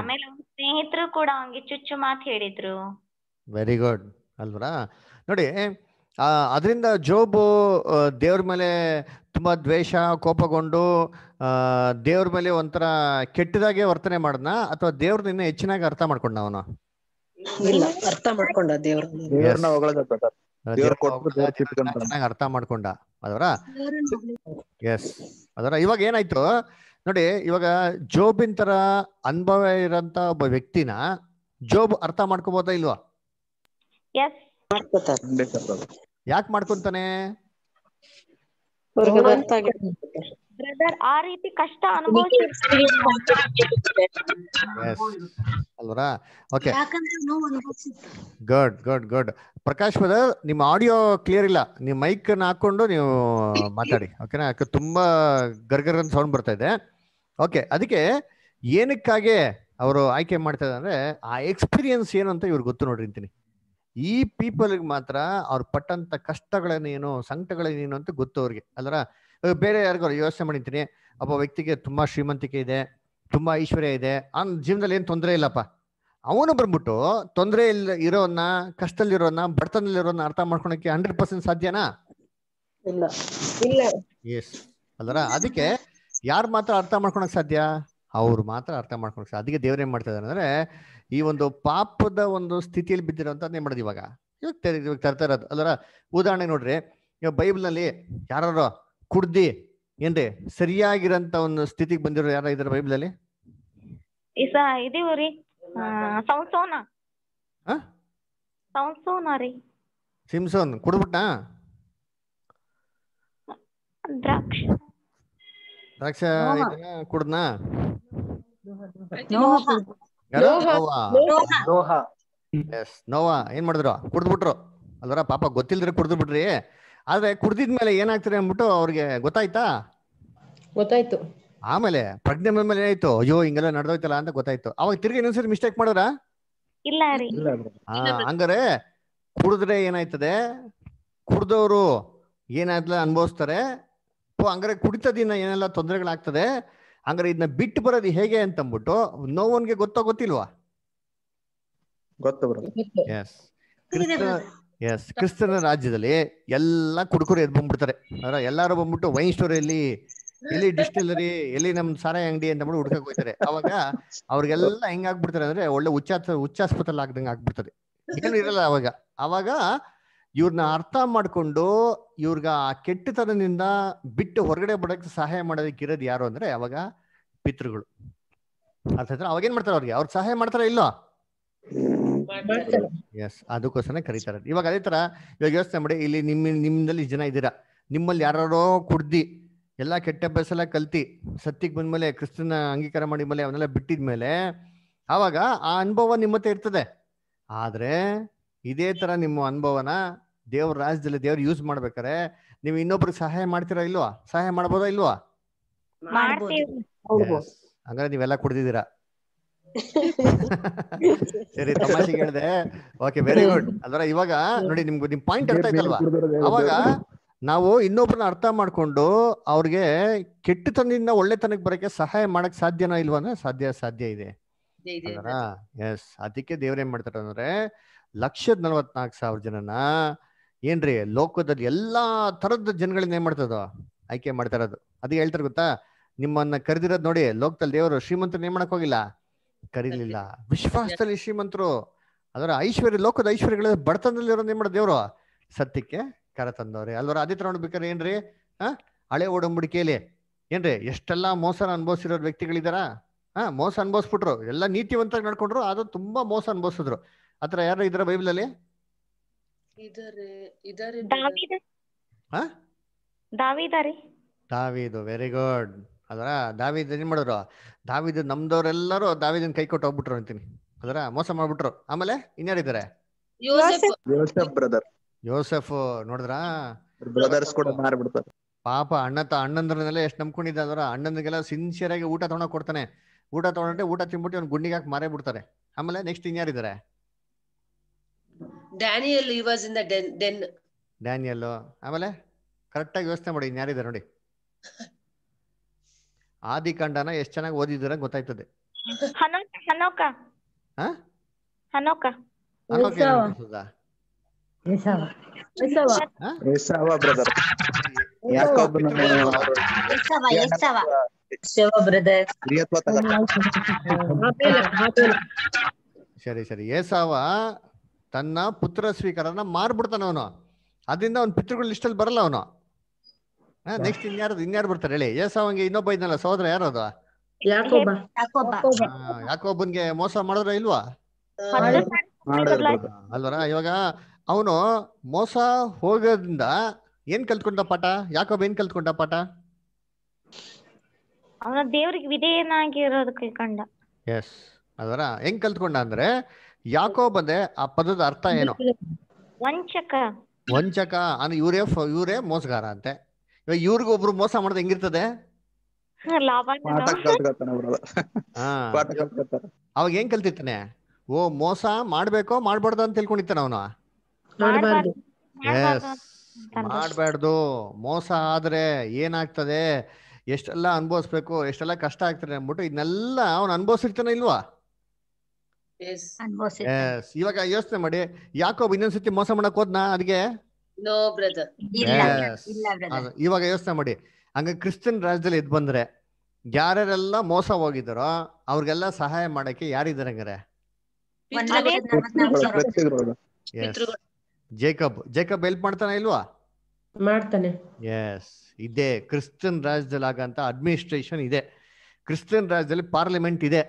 ಆಮೇಲೆ ಸ್ನೇಹಿತರು ಕೂಡ ಅವನಿಗೆ ಚುಚ್ಚು ಮಾತು ಹೇಳಿದ್ರು ವೆರಿ ಗುಡ್ ಅಲ್ವರಾ ನೋಡಿ ಅದರಿಂದ ಜೋಬು ದೇವ್ರ ಮೇಲೆ ತುಂಬಾ ದ್ವೇಷ ಕೋಪಗೊಂಡು ದೇವ್ರ ಮೇಲೆ ಒಂಥರ ಕೆಟ್ಟದಾಗೆ ವರ್ತನೆ ಮಾಡದ್ನ ಅಥವಾ ದೇವ್ರನ್ನ ಇನ್ನೂ ಹೆಚ್ಚಿನಾಗಿ ಅರ್ಥ ಮಾಡ್ಕೊಂಡ ಅವನು ಅರ್ಥ ಮಾಡ್ಕೊಂಡ ಅರ್ಥ ಎಸ್ ಅದರ ಇವಾಗ ಏನಾಯ್ತು ನೋಡಿ ಇವಾಗ ಜೋಬಿನ್ ತರ ಅನುಭವ ಇರಂತ ಒಬ್ಬ ವ್ಯಕ್ತಿನ ಜೋಬ್ ಅರ್ಥ ಮಾಡ್ಕೋಬೋದಾ ಇಲ್ವಾ ಯಾಕೆ ಮಾಡ್ಕೊಂತಾನೆ ಬ್ರದರ್ ಆ ರೀತಿ ಕಷ್ಟ good good good Prakash brother ನಿಮ್ಮ ಆಡಿಯೋ ಕ್ಲಿಯರ್ ಇಲ್ಲ ನೀವು ಮೈಕ್ ಹಾಕೊಂಡು ನೀವು ಮಾತಾಡಿ ಓಕೆನಾ ತುಂಬಾ ಗರ್ಗರ್ ಅಂತ ಸೌಂಡ್ ಬರ್ತಾ ಇದೆ ಓಕೆ ಅದಕ್ಕೆ ಏನಕ್ಕಾಗೆ ಅವರು ಆಯ್ಕೆ ಮಾಡ್ತಾ ಇದ್ದಾರೆ ಆ ಎಕ್ಸ್ಪೀರಿಯನ್ಸ್ ಏನಂತ ಇವ್ರಿಗೆ ಗೊತ್ತು ನೋಡ್ರಿ ಅಂತೀನಿ ಈ ಪೀಪಲ್ಗೆ ಮಾತ್ರ ಅವ್ರು ಪಟ್ಟಂತ ಕಷ್ಟಗಳನ್ನೇನು ಸಂಕಟಗಳೇನೇನು ಅಂತ ಗೊತ್ತು ಅವ್ರಿಗೆ ಅಲ್ಲರ ಬೇರೆ ಯಾರಿಗಾರು ಯೋಚನೆ ಮಾಡಿದ್ದೀನಿ ಒಬ್ಬ ವ್ಯಕ್ತಿಗೆ ತುಂಬಾ ಶ್ರೀಮಂತಿಕೆ ಇದೆ ತುಂಬಾ ಐಶ್ವರ್ಯ ಇದೆ ಅನ್ ಜೀವನದಲ್ಲಿ ಏನು ತೊಂದರೆ ಇಲ್ಲಪ್ಪ ಅವನು ಬಂದ್ಬಿಟ್ಟು ತೊಂದರೆ ಇಲ್ಲ ಇರೋನ್ನ ಕಷ್ಟದಲ್ಲಿರೋನ್ನ ಬಡತನದಲ್ಲಿರೋನ್ನ ಅರ್ಥ ಮಾಡ್ಕೊಳಕ್ಕೆ ಹಂಡ್ರೆಡ್ ಪರ್ಸೆಂಟ್ ಸಾಧ್ಯನಾ ಎಸ್ ಅಲ್ಲರ ಅದಕ್ಕೆ ಯಾರು ಮಾತ್ರ ಅರ್ಥ ಮಾಡ್ಕೊಳಕ್ ಸಾಧ್ಯ ಅವ್ರು ಮಾತ್ರ ಅರ್ಥ ಮಾಡ್ಕೊಳಕ್ ಸಾಧ್ಯ ಅದಕ್ಕೆ ದೇವ್ರ ಏನ್ ಮಾಡ್ತಾ ಇದಾರೆ ಅಂದ್ರೆ ಈ ಒಂದು ಪಾಪದ ಒಂದು ಸ್ಥಿತಿಯಲ್ಲಿ ಬಿದ್ದಿರೋಂತ ಏನ್ ಮಾಡೋದು ಇವಾಗ ಇವಾಗ ತರ ಇವಾಗ ತರ್ತಾ ಇರೋದು ಅದರ ಉದಾಹರಣೆ ನೋಡ್ರಿ ಇವಾಗ ಬೈಬಲ್ನಲ್ಲಿ ಯಾರು ಕುಡ್ದಿ ಏನ್ರಿ ಸರಿಯಾಗಿರಂತ ಒಂದು ಸ್ಥಿತಿಗೆ ಬಂದಿರೋ ಯಾರ ಇದಾರೆ ಬೈಬಲ್ ಇದೀವ್ರಿ ಸಿಮ್ಸೋನ್ ಕುಡ್ಬಿಟ್ಟ ದ್ರಾಕ್ಷ ದ್ರಾಕ್ಷ ಎಸ್ ನೋವಾ ಏನ್ ಮಾಡಿದ್ರು ಕುಡ್ದ್ಬಿಟ್ರು ಅಲ್ವರ ಪಾಪ ಗೊತ್ತಿಲ್ದ್ರೆ ಕುಡ್ದು ಬಿಟ್ರಿ ಆದ್ರೆ ಕುಡ್ದಿದ್ಮೇಲೆ ಏನಾಗ್ತಾರೆ ಅಂದ್ಬಿಟ್ಟು ಅವ್ರಿಗೆ ಗೊತ್ತಾಯ್ತಾ ಗೊತ್ತಾಯ್ತು ಆಮೇಲೆ ಪ್ರಜ್ಞೆ ಮೇಲೆ ಏನಾಯ್ತು ಅಯ್ಯೋ ಹಿಂಗೆಲ್ಲ ನಡೆದೋಯ್ತಲ್ಲ ಅಂತ ಗೊತ್ತಾಯ್ತು ಅವಾಗ ತಿರ್ಗಿ ಇನ್ನೊಂದ್ಸರಿ ಮಿಸ್ಟೇಕ್ ಮಾಡೋರ ಇಲ್ಲ ರೀ ಹಂಗಾರೆ ಕುಡಿದ್ರೆ ಏನಾಯ್ತದೆ ಕುಡ್ದವ್ರು ಏನಾಯ್ತಲ್ಲ ಅನ್ಭವಿಸ್ತಾರೆ ಹಂಗಾರೆ ಕುಡಿತದಿಂದ ಏನೆಲ್ಲ ತೊಂದರೆಗಳಾಗ್ತದೆ ಹಂಗಾರೆ ಇದನ್ನ ಬಿಟ್ಟು ಬರೋದು ಹೇಗೆ ಅಂತ ಅಂದ್ಬಿಟ್ಟು ನೋವನ್ಗೆ ಗೊತ್ತೋ ಗೊತ್ತಿಲ್ವಾ ಎಸ್ ಎಸ್ ಕ್ರಿಸ್ತನ ರಾಜ್ಯದಲ್ಲಿ ಎಲ್ಲ ಕುಡುಕರು ಎದ್ ಬಂದ್ಬಿಡ್ತಾರೆ ಅದ್ರ ಎಲ್ಲಾರು ಬಂದ್ಬಿಟ್ಟು ವೈನ್ ಸ್ಟೋರ್ ಎಲ್ಲಿ ಡಿಸ್ಟಿಲರಿ ಎಲ್ಲಿ ನಮ್ ಸಾರಾಯ ಅಂಗಡಿ ಅಂತ ಬಿಟ್ಟು ಹುಡ್ಕಕ್ ಹೋಗ್ತಾರೆ ಅವಾಗ ಅವ್ರಿಗೆಲ್ಲ ಆಗ್ಬಿಡ್ತಾರೆ ಅಂದ್ರೆ ಒಳ್ಳೆ ಉಚ್ಚ ಆಸ್ಪತ್ರೆ ಆಗ್ದಂಗ್ ಆಗ್ಬಿಡ್ತದೆ ಇರಲ್ಲ ಅವಾಗ ಅವಾಗ ಇವ್ರನ್ನ ಅರ್ಥ ಮಾಡಿಕೊಂಡು ಇವ್ರಿಗ ಆ ಕೆಟ್ಟತನದಿಂದ ಬಿಟ್ಟು ಹೊರಗಡೆ ಬಡಕ್ಕೆ ಸಹಾಯ ಮಾಡೋದಕ್ಕೆ ಇರೋದು ಯಾರು ಅಂದ್ರೆ ಅವಾಗ ಪಿತೃಗಳು ಅರ್ಥ ಆಯ್ತಾ ಅವಾಗ ಏನ್ ಮಾಡ್ತಾರೆ ಅವ್ರಿಗೆ ಅವ್ರ ಸಹಾಯ ಮಾಡ್ತಾರ ಇಲ್ಲ ಎಸ್ ಅದಕ್ಕೋಸ್ಕರ ಕರೀತಾರೆ ಇವಾಗ ಅದೇ ತರ ಇವಾಗ ಯೋಚನೆ ಮಾಡಿ ಇಲ್ಲಿ ನಿಮ್ಮ ನಿಮ್ಮಲ್ಲಿ ಜನ ಇದ್ದೀರಾ ನಿಮ್ಮಲ್ಲಿ ಯಾರೋ ಕುಡ್ದಿ ಎಲ್ಲ ಕೆಟ್ಟ ಅಭ್ಯಾಸ ಎಲ್ಲ ಕಲ್ತಿ ಸತ್ತಿಗೆ ಬಂದ್ಮೇಲೆ ಕ್ರಿಸ್ತನ ಅಂಗೀಕಾರ ಮಾಡಿದ ಮೇಲೆ ಅವನ್ನೆಲ್ಲ ಬಿಟ್ಟಿದ್ಮೇಲೆ ಅವಾಗ ಆ ಅನುಭವ ನಿಮ್ಮತ್ತೆ ಇರ್ತದೆ ಆದ್ರೆ ಇದೇ ತರ ನಿಮ್ಮ ಅನುಭವನ ದೇವ್ರ ರಾಜ್ಯದಲ್ಲಿ ದೇವ್ರ ಯೂಸ್ ಮಾಡ್ಬೇಕಾರೆ ನೀವು ಇನ್ನೊಬ್ರಿಗೆ ಸಹಾಯ ಮಾಡ್ತೀರಾ ಇಲ್ವಾ ಸಹಾಯ ಮಾಡ್ಬೋದಾ ಇಲ್ವಾ ಹಂಗಾರೆ ನೀವೆಲ್ಲ ಕುಡ್ದಿದ್ದೀರಾ (laughs) ಸರಿ ತಮಾಷೆಗೆ ಹೇಳಿದೆ ಓಕೆ ವೆರಿ ಗುಡ್ ಅದರ ಇವಾಗ ನೋಡಿ ನಿಮ್ಗೆ ನಿಮ್ ಪಾಯಿಂಟ್ ಅರ್ಥ ಆಯ್ತಲ್ವಾ ಅವಾಗ ನಾವು ಇನ್ನೊಬ್ರನ್ನ ಅರ್ಥ ಮಾಡ್ಕೊಂಡು ಅವ್ರಿಗೆ ಕೆಟ್ಟತನದಿಂದ ಒಳ್ಳೆತನಕ್ಕೆ ಬರಕ್ಕೆ ಸಹಾಯ ಮಾಡಕ್ ಸಾಧ್ಯನಾ ಇಲ್ವಾ ಸಾಧ್ಯ ಸಾಧ್ಯ ಇದೆ ಎಸ್ ಅದಕ್ಕೆ ದೇವ್ರೇನ್ ಮಾಡ್ತಾರೆ ಅಂದ್ರೆ ಲಕ್ಷದ ನಲವತ್ನಾಲ್ಕು ಸಾವಿರ ಜನನ ಏನ್ರಿ ಲೋಕದಲ್ಲಿ ಎಲ್ಲಾ ತರದ ಜನಗಳನ್ನ ಏನ್ ಮಾಡ್ತದ ಆಯ್ಕೆ ಮಾಡ್ತಾರದು ಅದಕ್ಕೆ ಹೇಳ್ತಾರೆ ಗೊತ್ತಾ ನಿಮ್ಮನ್ನ ಕರೆದಿರೋದ್ ನೋಡಿ ಲೋಕದಲ್ಲಿ ದೇವರು ಶ್ರೀಮಂತರು ಏನ್ ಮಾಡಕ್ ಹೋಗಿಲ್ಲ ಕರೀಲಿಲ್ಲ ವಿಶ್ವಾಸದಲ್ಲಿ ಶ್ರೀಮಂತರು ಅದರ ಐಶ್ವರ್ಯ ಲೋಕದ ಐಶ್ವರ್ಯಗಳ ಬಡತನದಲ್ಲಿ ಏನ್ ಮಾಡ್ ದೇವ್ರು ಸತ್ಯಕ್ಕೆ ಕರ ತಂದವ್ರಿ ಅಲ್ವರ ಅದೇ ತರ ನೋಡ್ಬೇಕಾರೆ ಏನ್ರಿ ಹಾ ಹಳೆ ಓಡಂಬಡಿಕೆಯಲ್ಲಿ ಏನ್ರಿ ಎಷ್ಟೆಲ್ಲಾ ಮೋಸ ಅನುಭವಿಸಿರೋ ವ್ಯಕ್ತಿಗಳಿದಾರ ಹಾ ಮೋಸ ಅನ್ಭವಿಸ್ಬಿಟ್ರು ಎಲ್ಲಾ ನೀತಿವಂತ ನಡ್ಕೊಂಡ್ರು ಆದ್ರೂ ತುಂಬಾ ಮೋಸ ಅನ್ಭವಿಸಿದ್ರು ಅತ್ರ ಯಾರು ಇದ್ರ ಬೈಬಲ್ ಅಲ್ಲಿ ದಾವಿದು ವೆರಿ ಗುಡ್ ಅದರ ದಾವಿದ್ ಏನ್ ಮಾಡಿದ್ರು ದಾವಿದ್ ನಮ್ದವ್ರೆಲ್ಲರೂ ದಾವಿದನ್ ಕೈ ಕೊಟ್ಟು ಹೋಗ್ಬಿಟ್ರು ಅಂತೀನಿ ಅದರ ಮೋಸ ಮಾಡ್ಬಿಟ್ರು ಆಮೇಲೆ ಇನ್ಯಾರಿದ್ದಾರೆ ಯೋಸೆಫ್ ನೋಡಿದ್ರಾ ಬ್ರದರ್ಸ್ ಕೂಡ ಪಾಪ ಅಣ್ಣ ತ ಅಣ್ಣಂದ್ರನೆಲ್ಲ ಎಷ್ಟ್ ನಂಬ್ಕೊಂಡಿದ್ದ ಅದರ ಸಿನ್ಸಿಯರ್ ಆಗಿ ಊಟ ತಗೊಂಡೋಗಿ ಕೊಡ್ತಾನೆ ಊಟ ತಗೊಂಡ್ರೆ ಊಟ ತಿನ್ಬಿಟ್ಟು ಅವ್ನ್ ಗುಂಡಿಗೆ ಹಾಕಿ ಮಾರೇ ಬಿಡ್ತಾರೆ ಆಮೇಲೆ ನೆಕ್ಸ್ಟ್ ಇನ್ಯಾರಿದ್ದಾರೆ Daniel he was in the den Daniel ಆಮೇಲೆ ಕರೆಕ್ಟ್ ಆಗಿ ವ್ಯವಸ್ಥೆ ಮಾಡಿ ಯಾರಿದ್ದಾರೆ ನೋಡಿ ಆದಿ ಕಂಡನ ಎಷ್ಟು ಚೆನ್ನಾಗಿ ಓದಿದಿರ ಗೊತ್ತಾಯ್ತದೆ ಹನೋಕ ಹನೋಕ ಸರಿ ಸರಿ ಏಸಾವ ತನ್ನ ಪುತ್ರ ಸ್ವೀಕಾರನ ಮಾರ್ಬಿಡ್ತಾನ ಅವನು ಅದರಿಂದ ಅವ್ನ ಪಿತೃಗಳ ಲಿಸ್ಟಲ್ಲಿ ಬರಲ್ಲ ಅವನು ನೆಕ್ಸ್ಟ್ ಇನ್ ಇನ್ಯಾರು ಇನ್ಯಾರು ಬರ್ತಾರೆ ಹೇಳಿ ಎಸ್ ಅವಂಗೆ ಇನ್ನೊಬ್ಬ ಇದ್ನಲ್ಲ ಸಹೋದರ ಯಾರು ಅದು ಯಾಕೋಬ್ಬನ್ಗೆ ಮೋಸ ಮಾಡಿದ್ರ ಇಲ್ವಾ ಅಲ್ವರ ಇವಾಗ ಅವನು ಮೋಸ ಹೋಗೋದ್ರಿಂದ ಏನ್ ಕಲ್ತ್ಕೊಂಡ ಪಾಠ ಯಾಕೊಬ್ಬ ಏನ್ ಕಲ್ತ್ಕೊಂಡ ಪಾಠ ಅವನ ದೇವರಿಗೆ ವಿಧೇಯನಾಗಿರೋದು ಕಲ್ಕೊಂಡ ಎಸ್ ಅದರ ಹೆಂಗ್ ಕಲ್ತ್ಕೊಂಡ ಅಂದ್ರೆ ಯಾಕೋ ಬಂದೆ ಆ ಪದದ ಅರ್ಥ ಏನು ವಂಚಕ ವಂಚಕ ಅಂದ್ರೆ ಇವರೇ ಇವರೇ ಮೋಸಗಾರ ಅಂತೆ ಇವಾಗ ಒಬ್ರು ಮೋಸ ಮಾಡದ್ ಹೆಂಗಿರ್ತದೆ ಅವಾಗ ಏನ್ ಕಲ್ತಿರ್ತಾನೆ ಓ ಮೋಸ ಮಾಡ್ಬೇಕೋ ಮಾಡ್ಬಾರ್ದು ಅಂತ ತಿಳ್ಕೊಂಡಿರ್ತಾನ ಅವನು ಮಾಡ್ಬಾರ್ದು ಮೋಸ ಆದ್ರೆ ಏನಾಗ್ತದೆ ಎಷ್ಟೆಲ್ಲಾ ಅನ್ಭವಿಸ್ಬೇಕು ಎಷ್ಟೆಲ್ಲ ಕಷ್ಟ ಆಗ್ತದೆ ಅನ್ಬಿಟ್ಟು ಇದನ್ನೆಲ್ಲ ಅವನು ಅನ್ಭವಿಸಿರ್ತಾನ ಇಲ್ವಾ ಎಸ್ ಇವಾಗ ಯೋಚನೆ ಮಾಡಿ ಯಾಕೋ ಇನ್ನೊಂದ್ಸತಿ ಮೋಸ ಮಾಡಕ್ ಹೋದ್ನಾ ಅದಕ್ಕೆ ಇವಾಗ ಯೋಚನೆ ಮಾಡಿ ಹಂಗ ಕ್ರಿಶ್ಚಿಯನ್ ರಾಜ್ಯದಲ್ಲಿ ಇದ್ ಬಂದ್ರೆ ಯಾರ್ಯಾರೆಲ್ಲ ಮೋಸ ಹೋಗಿದಾರೋ ಅವ್ರಿಗೆಲ್ಲ ಸಹಾಯ ಮಾಡಕ್ಕೆ ಯಾರಿದಾರೆ ಜೇಕಬ್ ಜೇಕಬ್ ಹೆಲ್ಪ್ ಮಾಡ್ತಾನೆ ಇಲ್ವಾ ಮಾಡ್ತಾನೆ ಎಸ್ ಇದೆ ಕ್ರಿಶ್ಚಿಯನ್ ರಾಜ್ಯದಲ್ಲಿ ಆಗಂತ ಅಡ್ಮಿನಿಸ್ಟ್ರೇಷನ್ ಇದೆ ಕ್ರಿಶ್ಚಿಯನ್ ರಾಜ್ಯದಲ್ಲಿ ಪಾರ್ಲಿಮೆಂಟ್ ಇದೆ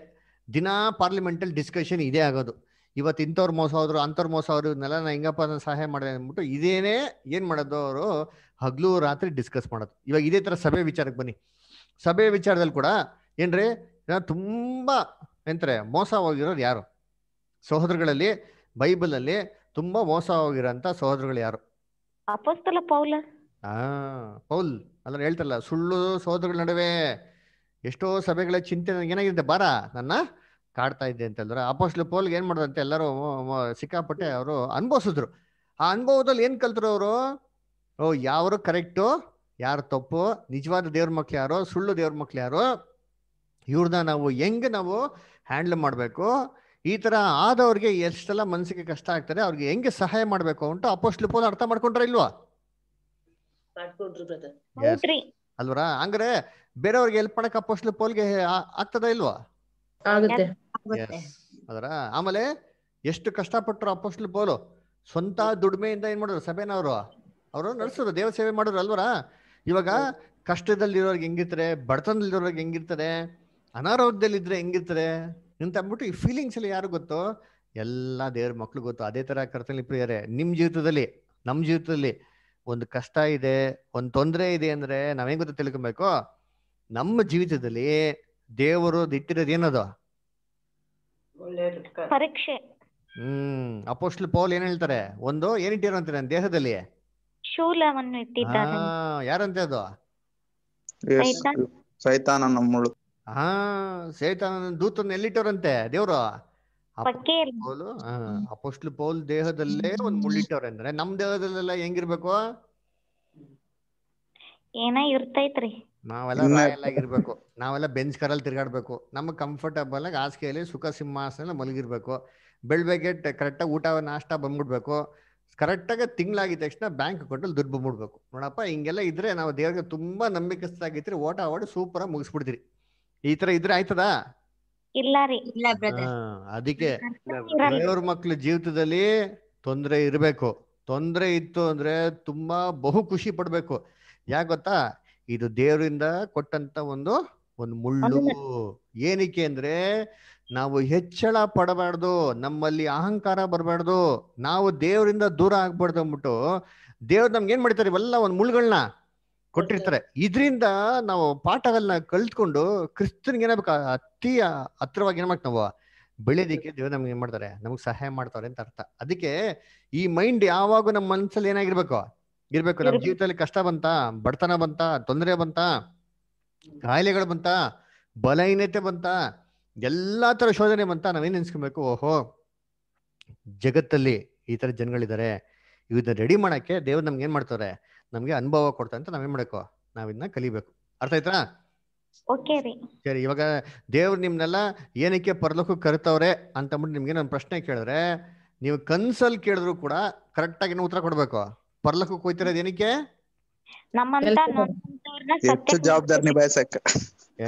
ದಿನಾ ಪಾರ್ಲಿಮೆಂಟಲ್ ಡಿಸ್ಕಷನ್ ಇದೇ ಆಗೋದು ಇವತ್ತು ಇಂಥವ್ರು ಮೋಸ ಹೋದ್ರು ಅಂಥವ್ರು ಮೋಸ ಅವರು ಇವನ್ನೆಲ್ಲ ನಾನು ಹೆಂಗಪ್ಪ ಅದನ್ನ ಸಹಾಯ ಮಾಡಿದೆ ಅಂದ್ಬಿಟ್ಟು ಇದೇನೇ ಏನು ಮಾಡೋದು ಅವರು ಹಗಲು ರಾತ್ರಿ ಡಿಸ್ಕಸ್ ಮಾಡೋದು ಇವಾಗ ಇದೇ ಥರ ಸಭೆ ವಿಚಾರಕ್ಕೆ ಬನ್ನಿ ಸಭೆ ವಿಚಾರದಲ್ಲಿ ಕೂಡ ಏನ್ರಿ ತುಂಬ ಎಂತಾರೆ ಮೋಸ ಹೋಗಿರೋರು ಯಾರು ಸಹೋದರಗಳಲ್ಲಿ ಬೈಬಲಲ್ಲಿ ತುಂಬಾ ಮೋಸ ಹೋಗಿರೋಂಥ ಸಹೋದರಗಳು ಯಾರು ಪೌಲ್ ಪೌಲ್ ಅಂದ್ರೆ ಹೇಳ್ತಾರಲ್ಲ ಸುಳ್ಳು ಸಹೋದರಗಳ ನಡುವೆ ಎಷ್ಟೋ ಸಭೆಗಳ ಚಿಂತೆ ನನಗೆ ಏನಾಗಿದೆ ಬಾರ ನನ್ನ ಕಾಡ್ತಾ ಇದ್ದೆ ಅಂತ ಹೇಳಿದ್ರೆ ಅಪೋಸ್ಲು ಪೋಲ್ಗೆ ಏನ್ ಮಾಡಿದ್ರಂತೆ ಎಲ್ಲರೂ ಸಿಕ್ಕಾಪಟ್ಟೆ ಅವರು ಅನುಭವಿಸಿದ್ರು ಆ ಅನುಭವದಲ್ಲಿ ಏನ್ ಕಲ್ತರು ಅವರು ಓ ಯಾರು ಕರೆಕ್ಟು ಯಾರು ತಪ್ಪು ನಿಜವಾದ ದೇವ್ರ ಮಕ್ಳು ಯಾರೋ ಸುಳ್ಳು ದೇವ್ರ ಮಕ್ಳು ಯಾರು ಇವ್ರನ್ನ ನಾವು ಹೆಂಗೆ ನಾವು ಹ್ಯಾಂಡಲ್ ಮಾಡಬೇಕು ಈ ತರ ಆದವ್ರಿಗೆ ಎಷ್ಟೆಲ್ಲ ಮನಸ್ಸಿಗೆ ಕಷ್ಟ ಆಗ್ತಾರೆ ಅವ್ರಿಗೆ ಹೆಂಗೆ ಸಹಾಯ ಮಾಡಬೇಕು ಅಂತ ಅಪೋಸ್ಲು ಪೋಲ್ ಅರ್ಥ ಮಾಡ್ಕೊಂಡ್ರ ಇಲ್ವಾ ಅಲ್ವರ ಹಂಗ್ರೆ ಬೇರೆಯವ್ರಿಗೆ ಹೆಲ್ಪ್ ಮಾಡಕ್ ಅಪೋಸ್ಟ್ಲ ಪೋಲ್ಗೆ ಆಗ್ತದ ಇಲ್ವಾ ಅದರ ಆಮೇಲೆ ಎಷ್ಟು ಕಷ್ಟಪಟ್ಟರು ಅಪೋಸ್ಟ್ಲ ಪೋಲು ಸ್ವಂತ ದುಡಿಮೆಯಿಂದ ಏನ್ ಮಾಡಿದ್ರು ಸಭೆನವ್ರು ಅವರು ನಡೆಸಿದ್ರು ದೇವ ಸೇವೆ ಮಾಡೋರು ಅಲ್ವರ ಇವಾಗ ಕಷ್ಟದಲ್ಲಿರೋರ್ಗೆ ಹೆಂಗಿರ್ತಾರೆ ಬಡತನದಲ್ಲಿರೋರ್ಗೆ ಹೆಂಗಿರ್ತಾರೆ ಅನಾರೋಗ್ಯದಲ್ಲಿ ಇದ್ರೆ ಹೆಂಗಿರ್ತಾರೆ ಅಂತ ಅಂದ್ಬಿಟ್ಟು ಈ ಫೀಲಿಂಗ್ಸ್ ಎಲ್ಲ ಯಾರು ಗೊತ್ತು ಎಲ್ಲ ದೇವ್ರ ಮಕ್ಳು ಗೊತ್ತು ಅದೇ ತರ ಕರ್ತನಲ್ಲಿ ಪ್ರಿಯರೇ ನಿಮ್ ಜೀವಿತದಲ್ಲಿ ನಮ್ ಜೀವಿತದಲ್ಲಿ ಒಂದು ಕಷ್ಟ ಇದೆ ಒಂದು ತೊಂದರೆ ಇದೆ ಅಂದ್ರೆ ನಾವೇನ್ ಗೊತ್ತ ತಿಳ್ಕೊಬೇಕು ನಮ್ಮ ಜೀವಿತದಲ್ಲಿ ದೇವರು ಏನದು ಪರೀಕ್ಷೆ ಹ್ಮ್ ಅಪೋಸ್ಟ್ಲ್ ಪೌಲ್ ಏನ್ ಹೇಳ್ತಾರೆ ಒಂದು ಏನಿಟ್ಟಿರೋ ದೇಹದಲ್ಲಿ ಶೂಲವನ್ನು ಇಟ್ಟಿದ್ದಾರೆ ಯಾರಂತೆ ಅದು ಸೈತಾನ ನಮ್ಮಳು ಹಾ ಸೈತಾನ ದೂತನ ಎಲ್ಲಿಟ್ಟವ್ರಂತೆ ದೇವ್ರು ಪೌಲು ಅಪೋಸ್ಟ್ಲ್ ಪೌಲ್ ದೇಹದಲ್ಲೇ ಒಂದ್ ಮುಳ್ಳಿಟ್ಟವ್ರೆ ಅಂದ್ರೆ ನಮ್ ದೇಹದಲ್ಲೆಲ್ಲ ಹೆಂಗಿರ್ಬೇಕು ಏನ ಇರ್ತೈತ್ರಿ ನಾವೆಲ್ಲ ರಾಯಲ್ ಆಗಿರ್ಬೇಕು ನಾವೆಲ್ಲ ಬೆಂಚ್ ಕರಲ್ಲಿ ತಿರ್ಗಾಡ್ಬೇಕು ನಮಗೆ ಕಂಫರ್ಟಬಲ್ ಆಗಿ ಹಾಸಿಗೆಯಲ್ಲಿ ಸುಖ ಸಿಂಹಾಸನ ಮಲಗಿರ್ಬೇಕು ಬೆಳ್ಬೆಗೆ ಕರೆಕ್ಟಾಗಿ ಊಟ ನಾಷ್ಟ ಬಂದ್ಬಿಡ್ಬೇಕು ಕರೆಕ್ಟಾಗಿ ತಿಂಗಳಾಗಿದ ತಕ್ಷಣ ಬ್ಯಾಂಕ್ ಅಕೌಂಟಲ್ಲಿ ದುಡ್ಡು ಬಂದ್ಬಿಡ್ಬೇಕು ನೋಡಪ್ಪ ಹಿಂಗೆಲ್ಲ ಇದ್ರೆ ನಾವು ದೇವ್ರಿಗೆ ತುಂಬಾ ನಂಬಿಕೆಸ್ತಾಗಿದ್ರೆ ಓಟ ಓಡಿ ಸೂಪರ್ ಆಗಿ ಮುಗಿಸ್ಬಿಡ್ತೀರಿ ಈ ತರ ಇದ್ರೆ ಆಯ್ತದಾ ಇಲ್ಲ ರೀ ಅದಕ್ಕೆ ದೇವ್ರ ಮಕ್ಳು ಜೀವಿತದಲ್ಲಿ ತೊಂದರೆ ಇರಬೇಕು ತೊಂದರೆ ಇತ್ತು ಅಂದ್ರೆ ತುಂಬಾ ಬಹು ಖುಷಿ ಪಡ್ಬೇಕು ಯಾಕೆ ಗೊತ್ತಾ ಇದು ದೇವರಿಂದ ಕೊಟ್ಟಂತ ಒಂದು ಒಂದು ಮುಳ್ಳು ಏನಕ್ಕೆ ಅಂದ್ರೆ ನಾವು ಹೆಚ್ಚಳ ಪಡಬಾರ್ದು ನಮ್ಮಲ್ಲಿ ಅಹಂಕಾರ ಬರಬಾರ್ದು ನಾವು ದೇವರಿಂದ ದೂರ ಆಗ್ಬಾರ್ದು ಅಂದ್ಬಿಟ್ಟು ದೇವ್ರು ನಮ್ಗೆ ಏನ್ ಮಾಡ್ತಾರೆ ಇವೆಲ್ಲ ಒಂದು ಮುಳ್ಳುಗಳನ್ನ ಕೊಟ್ಟಿರ್ತಾರೆ ಇದರಿಂದ ನಾವು ಪಾಠಗಳನ್ನ ಕಲ್ತ್ಕೊಂಡು ಕ್ರಿಸ್ತನ್ಗೆ ಏನಾಗ್ಬೇಕು ಅತಿ ಹತ್ರವಾಗಿ ಏನ್ ನಾವು ಬೆಳೆದಿಕ್ಕೆ ದೇವ್ರ ನಮ್ಗೆ ಏನ್ ಮಾಡ್ತಾರೆ ನಮ್ಗೆ ಸಹಾಯ ಮಾಡ್ತಾರೆ ಅಂತ ಅರ್ಥ ಅದಕ್ಕೆ ಈ ಮೈಂಡ್ ಯಾವಾಗ ನಮ್ಮ ಮನ್ಸಲ್ಲಿ ಏನಾಗಿರ್ಬೇಕು ಇರ್ಬೇಕು ನಮ್ ಜೀವಿತದಲ್ಲಿ ಕಷ್ಟ ಬಂತ ಬಡತನ ಬಂತ ತೊಂದರೆ ಬಂತ ಕಾಯಿಲೆಗಳು ಬಂತ ಬಲಹೀನತೆ ಬಂತ ಎಲ್ಲಾ ತರ ಶೋಧನೆ ಬಂತ ನಾವೇನ್ ನೆನ್ಸ್ಕೊಬೇಕು ಓಹೋ ಜಗತ್ತಲ್ಲಿ ಈ ತರ ಜನಗಳಿದ್ದಾರೆ ಇವನ್ನ ರೆಡಿ ಮಾಡಕ್ಕೆ ದೇವ್ರು ನಮ್ಗೆ ಏನ್ ಮಾಡ್ತಾರೆ ನಮ್ಗೆ ಅನುಭವ ಕೊಡ್ತಾರೆ ಅಂತ ನಾವೇನ್ ಮಾಡಬೇಕು ನಾವಿದನ್ನ ಕಲಿಬೇಕು ಅರ್ಥ ಆಯ್ತಾ ಸರಿ ಇವಾಗ ದೇವ್ರು ನಿಮ್ನೆಲ್ಲ ಏನಕ್ಕೆ ಕರಿತವ್ರೆ ಅಂತ ಅಂದ್ಬಿಟ್ಟು ನಿಮ್ಗೆ ಪ್ರಶ್ನೆ ಕೇಳಿದ್ರೆ ನೀವು ಕನ್ಸಲ್ ಕೇಳಿದ್ರು ಕೂಡ ಕರೆಕ್ಟ್ ಆಗಿ ಉತ್ತರ ಕೊಡ್ಬೇಕು ಪರ್ಲಕ್ಕೂ ಹೋಗ್ತಿರೋದು ಏನಕ್ಕೆ ಹೆಚ್ಚು ಜವಾಬ್ದಾರಿ ನಿಭಾಯಿಸಕ್ಕ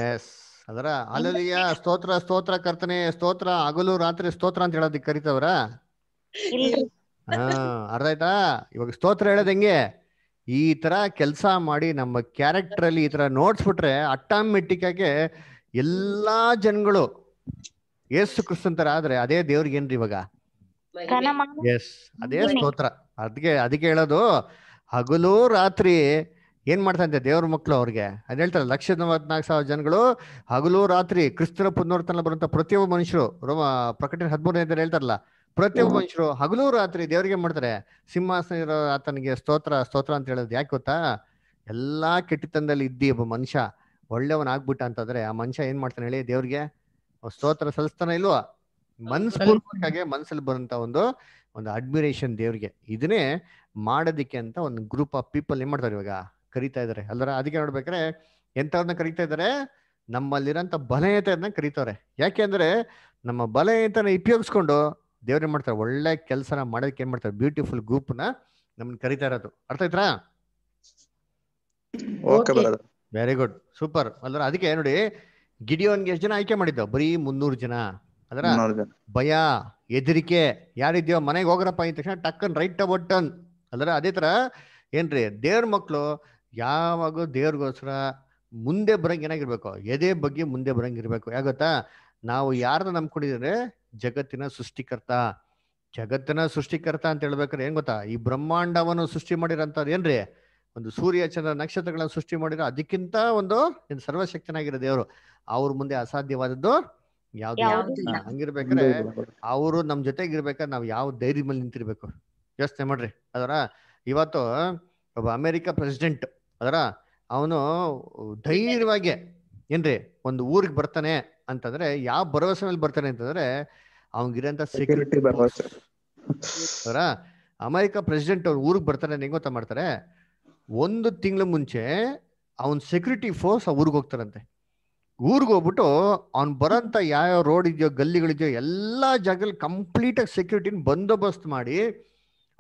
ಎಸ್ ಅದರ ಅಲ್ಲಿಯ ಸ್ತೋತ್ರ ಸ್ತೋತ್ರ ಕರ್ತನೆ ಸ್ತೋತ್ರ ಹಗಲು ರಾತ್ರಿ ಸ್ತೋತ್ರ ಅಂತ ಹೇಳೋದಿಕ್ ಕರಿತವ್ರ ಹ ಅರ್ಥ ಆಯ್ತಾ ಇವಾಗ ಸ್ತೋತ್ರ ಹೇಳೋದ್ ಹೆಂಗೆ ಈ ತರ ಕೆಲಸ ಮಾಡಿ ನಮ್ಮ ಕ್ಯಾರೆಕ್ಟರ್ ಅಲ್ಲಿ ಈ ತರ ನೋಡ್ಸ್ಬಿಟ್ರೆ ಅಟಾಮೆಟಿಕ್ ಆಗಿ ಎಲ್ಲಾ ಜನಗಳು ಏಸು ಕ್ರಿಸ್ತಂತರ ಆದ್ರೆ ಅದೇ ದೇವ್ರಿಗೆ ಏನ್ರಿ ಇವಾಗ ಎಸ್ ಅದೇ ಸ್ತೋತ್ರ ಅದಕ್ಕೆ ಅದಕ್ಕೆ ಹೇಳೋದು ಹಗಲು ರಾತ್ರಿ ಏನು ಮಾಡ್ತಂತೆ ದೇವ್ರ ಮಕ್ಕಳು ಅವ್ರಿಗೆ ಅದ್ ಹೇಳ್ತಾರೆ ಲಕ್ಷ ಮೂವತ್ನಾಲ್ಕು ಸಾವಿರ ಜನಗಳು ಹಗಲು ರಾತ್ರಿ ಕ್ರಿಸ್ತನ ಪುನರ್ತನ ಬರುವಂತ ಪ್ರತಿಯೊಬ್ಬ ಮನುಷ್ಯರು ರೋಮ ಪ್ರಕಟಣೆ ಹದಿಮೂರನೇ ಹೇಳ್ತಾರಲ್ಲ ಪ್ರತಿಯೊಬ್ಬ ಮನುಷ್ಯರು ಹಗಲು ರಾತ್ರಿ ದೇವ್ರಿಗೆ ಮಾಡ್ತಾರೆ ಸಿಂಹಾಸನ ಇರೋ ಆತನಿಗೆ ಸ್ತೋತ್ರ ಸ್ತೋತ್ರ ಅಂತ ಹೇಳೋದು ಯಾಕೆ ಗೊತ್ತಾ ಎಲ್ಲಾ ಕೆಟ್ಟಿತನದಲ್ಲಿ ಇದ್ದಿ ಒಬ್ಬ ಮನುಷ್ಯ ಒಳ್ಳೆಯವನ್ ಆಗ್ಬಿಟ್ಟ ಅಂತಂದ್ರೆ ಆ ಮನುಷ್ಯ ಏನ್ ಮಾಡ್ತಾನೆ ಹೇಳಿ ದೇವ್ರಿಗೆ ಸ್ತೋತ್ರ ಸಲ್ಲಿಸ್ತಾನೆ ಇಲ್ವಾ ಮನ್ಸ್ ಮನ್ಸಲ್ಲಿ ಬರುವಂತ ಒಂದು ಒಂದು ಅಡ್ಮಿರೇಷನ್ ದೇವ್ರಿಗೆ ಇದನ್ನೇ ಮಾಡೋದಕ್ಕೆ ಅಂತ ಒಂದು ಗ್ರೂಪ್ ಆಫ್ ಪೀಪಲ್ ಏನ್ ಮಾಡ್ತಾರೆ ಇವಾಗ ಕರಿತಾ ಇದ್ದಾರೆ ಅಲ್ಲರ ಅದಕ್ಕೆ ನೋಡ್ಬೇಕಾರೆ ಎಂಥವ್ರನ್ನ ಕರಿತಾ ಇದ್ದಾರೆ ನಮ್ಮಲ್ಲಿರೋಂಥ ಬಲಹೀನತೆಯನ್ನ ಕರೀತಾರೆ ಯಾಕೆ ಅಂದ್ರೆ ನಮ್ಮ ಬಲಹೀನತೆಯನ್ನು ಉಪಯೋಗಿಸ್ಕೊಂಡು ದೇವ್ರೇನ್ ಮಾಡ್ತಾರೆ ಒಳ್ಳೆ ಕೆಲಸನ ಮಾಡೋದಕ್ಕೆ ಏನ್ ಮಾಡ್ತಾರೆ ಬ್ಯೂಟಿಫುಲ್ ಗ್ರೂಪ್ನ ನಮ್ಮನ್ನ ಕರಿತಾ ಇರೋದು ಅರ್ಥ ಆಯ್ತಾ ವೆರಿ ಗುಡ್ ಸೂಪರ್ ಅಲ್ಲರ ಅದಕ್ಕೆ ನೋಡಿ ಗಿಡಿಯೋನ್ಗೆ ಎಷ್ಟು ಜನ ಆಯ್ಕೆ ಮಾಡಿದ್ದು ಬರೀ ಮುನ್ನೂರು ಜನ ಅದರ ಭಯ ಹೆದರಿಕೆ ಯಾರಿದ್ಯೋ ಮನೆಗೆ ಹೋಗ್ರಪ್ಪ ಅಂದ ತಕ್ಷಣ ಟಕ್ಕನ್ ರೈಟ್ ಬಟನ್ ಅಂದ್ರೆ ಅದೇ ಥರ ಏನ್ರಿ ದೇವ್ರ ಮಕ್ಕಳು ಯಾವಾಗ ದೇವ್ರಿಗೋಸ್ಕರ ಮುಂದೆ ಬರಂಗೇನಾಗಿರ್ಬೇಕು ಏನಾಗಿರ್ಬೇಕು ಎದೆ ಬಗ್ಗೆ ಮುಂದೆ ಬರಂಗಿರ್ಬೇಕು ಇರಬೇಕು ನಾವು ಯಾರನ್ನ ನಂಬ್ಕೊಂಡಿದ್ರೆ ಜಗತ್ತಿನ ಸೃಷ್ಟಿಕರ್ತ ಜಗತ್ತಿನ ಸೃಷ್ಟಿಕರ್ತ ಅಂತ ಹೇಳ್ಬೇಕಾದ್ರೆ ಏನ್ ಗೊತ್ತಾ ಈ ಬ್ರಹ್ಮಾಂಡವನ್ನು ಸೃಷ್ಟಿ ಮಾಡಿರೋಂಥದ್ದು ಏನ್ರಿ ಒಂದು ಸೂರ್ಯ ಚಂದ್ರ ನಕ್ಷತ್ರಗಳನ್ನ ಸೃಷ್ಟಿ ಮಾಡಿರೋ ಅದಕ್ಕಿಂತ ಒಂದು ಸರ್ವಶಕ್ತನಾಗಿರೋ ದೇವರು ಅವ್ರ ಮುಂದೆ ಅಸಾಧ್ಯವಾದದ್ದು ಯಾವ್ದು ಹಂಗಿರ್ಬೇಕಾದ್ರೆ ಅವರು ನಮ್ ಜೊತೆಗಿರ್ಬೇಕಾದ್ರೆ ನಾವ್ ಯಾವ ಧೈರ್ಯ ಮೇಲೆ ನಿಂತಿರ್ಬೇಕು ಯೋಚನೆ ಮಾಡ್ರಿ ಅದರ ಇವತ್ತು ಒಬ್ಬ ಅಮೆರಿಕ ಪ್ರೆಸಿಡೆಂಟ್ ಅದರ ಅವನು ಧೈರ್ಯವಾಗಿ ಏನ್ರಿ ಒಂದು ಊರಿಗೆ ಬರ್ತಾನೆ ಅಂತಂದ್ರೆ ಯಾವ ಭರವಸೆ ಮೇಲೆ ಬರ್ತಾನೆ ಅಂತಂದ್ರೆ ಅವನಿಗಿರೋಂತ ಸೆಕ್ಯೂರಿಟಿ ಅದರ ಅಮೆರಿಕ ಪ್ರೆಸಿಡೆಂಟ್ ಅವ್ರ ಊರಿಗೆ ಬರ್ತಾನೆ ಹೆಂಗ್ ಗೊತ್ತಾ ಮಾಡ್ತಾರೆ ಒಂದು ತಿಂಗಳ ಮುಂಚೆ ಅವನ್ ಸೆಕ್ಯೂರಿಟಿ ಫೋರ್ಸ್ ಆ ಊರಿಗೆ ಹೋಗ್ತಾರಂತೆ ಊರಿಗೆ ಹೋಗ್ಬಿಟ್ಟು ಬರೋಂತ ಯಾವ ಯಾವ ರೋಡ್ ಇದೆಯೋ ಗಲ್ಲಿಗಳಿದೆಯೋ ಎಲ್ಲಾ ಜಾಗದಲ್ಲಿ ಆಗಿ ಸೆಕ್ಯೂರಿಟಿನ ಬಂದೋಬಸ್ತ್ ಮಾಡಿ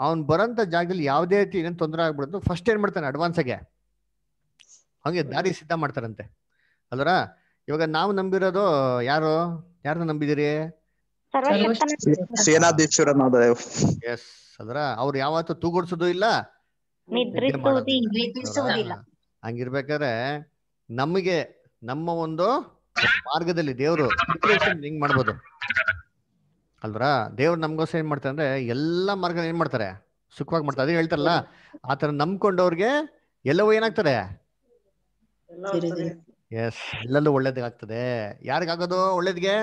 ಅವ್ನ್ ಬರಂತ ಜಾಗದಲ್ಲಿ ಯಾವ್ದೇ ರೀತಿ ಏನೇನು ತೊಂದರೆ ಆಗ್ಬಿಡುತ್ತೋ ಫಸ್ಟ್ ಏನ್ ಮಾಡ್ತಾನೆ ಅಡ್ವಾನ್ಸ್ ಆಗೇ ಹಂಗೆ ದಾರಿ ಸಿದ್ಧ ಮಾಡ್ತಾರಂತೆ ಅಲ್ರ ಇವಾಗ ನಾವು ನಂಬಿರೋದು ಯಾರು ಯಾರನ್ನ ನಂಬಿದಿರಿ ಎಸ್ ಅದರ ಅವ್ರು ಯಾವತ್ತು ತೂಗುಡ್ಸೋದು ಇಲ್ಲ ಹಂಗಿರ್ಬೇಕಾದ್ರೆ ನಮಗೆ ನಮ್ಮ ಒಂದು ಮಾರ್ಗದಲ್ಲಿ ದೇವರು ಹಿಂಗ್ ಮಾಡ್ಬೋದು ಅಲ್ವರಾ ದೇವ್ರು ನಮ್ಗೋಸ್ಕರ ಏನ್ ಮಾಡ್ತಾರೆ ಅಂದ್ರೆ ಎಲ್ಲಾ ಮಾರ್ಗ ಏನ್ ಮಾಡ್ತಾರೆ ಸುಖವಾಗಿ ಮಾಡ್ತಾರೆ ಅದೇ ಹೇಳ್ತಾರಲ್ಲ ಆತರ ನಂಬ್ಕೊಂಡವ್ರಿಗೆ ಎಲ್ಲವೂ ಏನಾಗ್ತದೆ ಎಸ್ ಎಲ್ಲೂ ಒಳ್ಳೇದಾಗ್ತದೆ ಯಾರಿಗಾಗೋದು ಒಳ್ಳೇದ್ಗೆ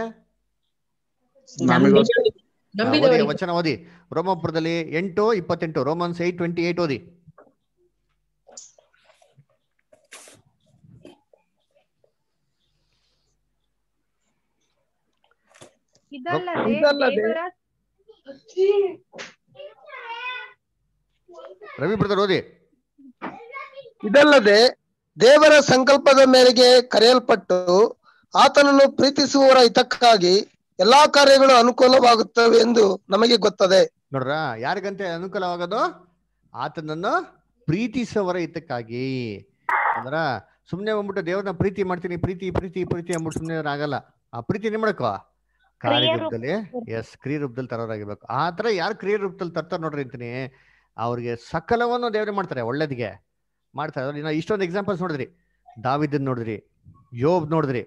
ವಚನ ಓದಿ ರೋಮಾಪುರದಲ್ಲಿ ಎಂಟು ಇಪ್ಪತ್ತೆಂಟು ರೋಮನ್ಸ್ ಏಟ್ ಟ್ವೆಂಟಿ ಏಟ್ ಓದಿ ಇದಲ್ಲದೆ ರವಿ ಓದಿ ಇದಲ್ಲದೆ ದೇವರ ಸಂಕಲ್ಪದ ಮೇರೆಗೆ ಕರೆಯಲ್ಪಟ್ಟು ಆತನನ್ನು ಪ್ರೀತಿಸುವವರ ಹಿತಕ್ಕಾಗಿ ಎಲ್ಲಾ ಕಾರ್ಯಗಳು ಅನುಕೂಲವಾಗುತ್ತವೆ ಎಂದು ನಮಗೆ ಗೊತ್ತದೆ ನೋಡ್ರ ಯಾರಿಗಂತ ಅನುಕೂಲವಾಗದು ಆತನನ್ನು ಪ್ರೀತಿಸುವವರ ಹಿತಕ್ಕಾಗಿ ಅಂದ್ರ ಸುಮ್ನೆ ಬಂದ್ಬಿಟ್ಟು ದೇವರನ್ನ ಪ್ರೀತಿ ಮಾಡ್ತೀನಿ ಪ್ರೀತಿ ಪ್ರೀತಿ ಪ್ರೀತಿ ಅಂದ್ಬಿಟ್ಟು ಸುಮ್ನೆ ಆಗಲ್ಲ ಆ ಪ್ರೀತಿ ನಿಮ್ಮಡಕೋ ಕಾರ್ಯ ರೂಪದಲ್ಲಿ ಎಸ್ ಕ್ರಿಯ ರೂಪದಲ್ಲಿ ತರೋರಾಗಿರ್ಬೇಕು ಆ ತರ ಯಾರು ಕ್ರಿಯ ರೂಪದಲ್ಲಿ ತರ್ತಾರ ನೋಡ್ರಿ ಅಂತೀನಿ ಅವ್ರಿಗೆ ಸಕಲವನ್ನು ದೇವರೇ ಮಾಡ್ತಾರೆ ಒಳ್ಳೇದಿಗೆ ಮಾಡ್ತಾರೆ ಇನ್ನ ಇಷ್ಟೊಂದು ಎಕ್ಸಾಂಪಲ್ಸ್ ನೋಡಿದ್ರಿ ದಾವಿದನ್ ನೋಡಿದ್ರಿ ಯೋಬ್ ನೋಡಿದ್ರಿ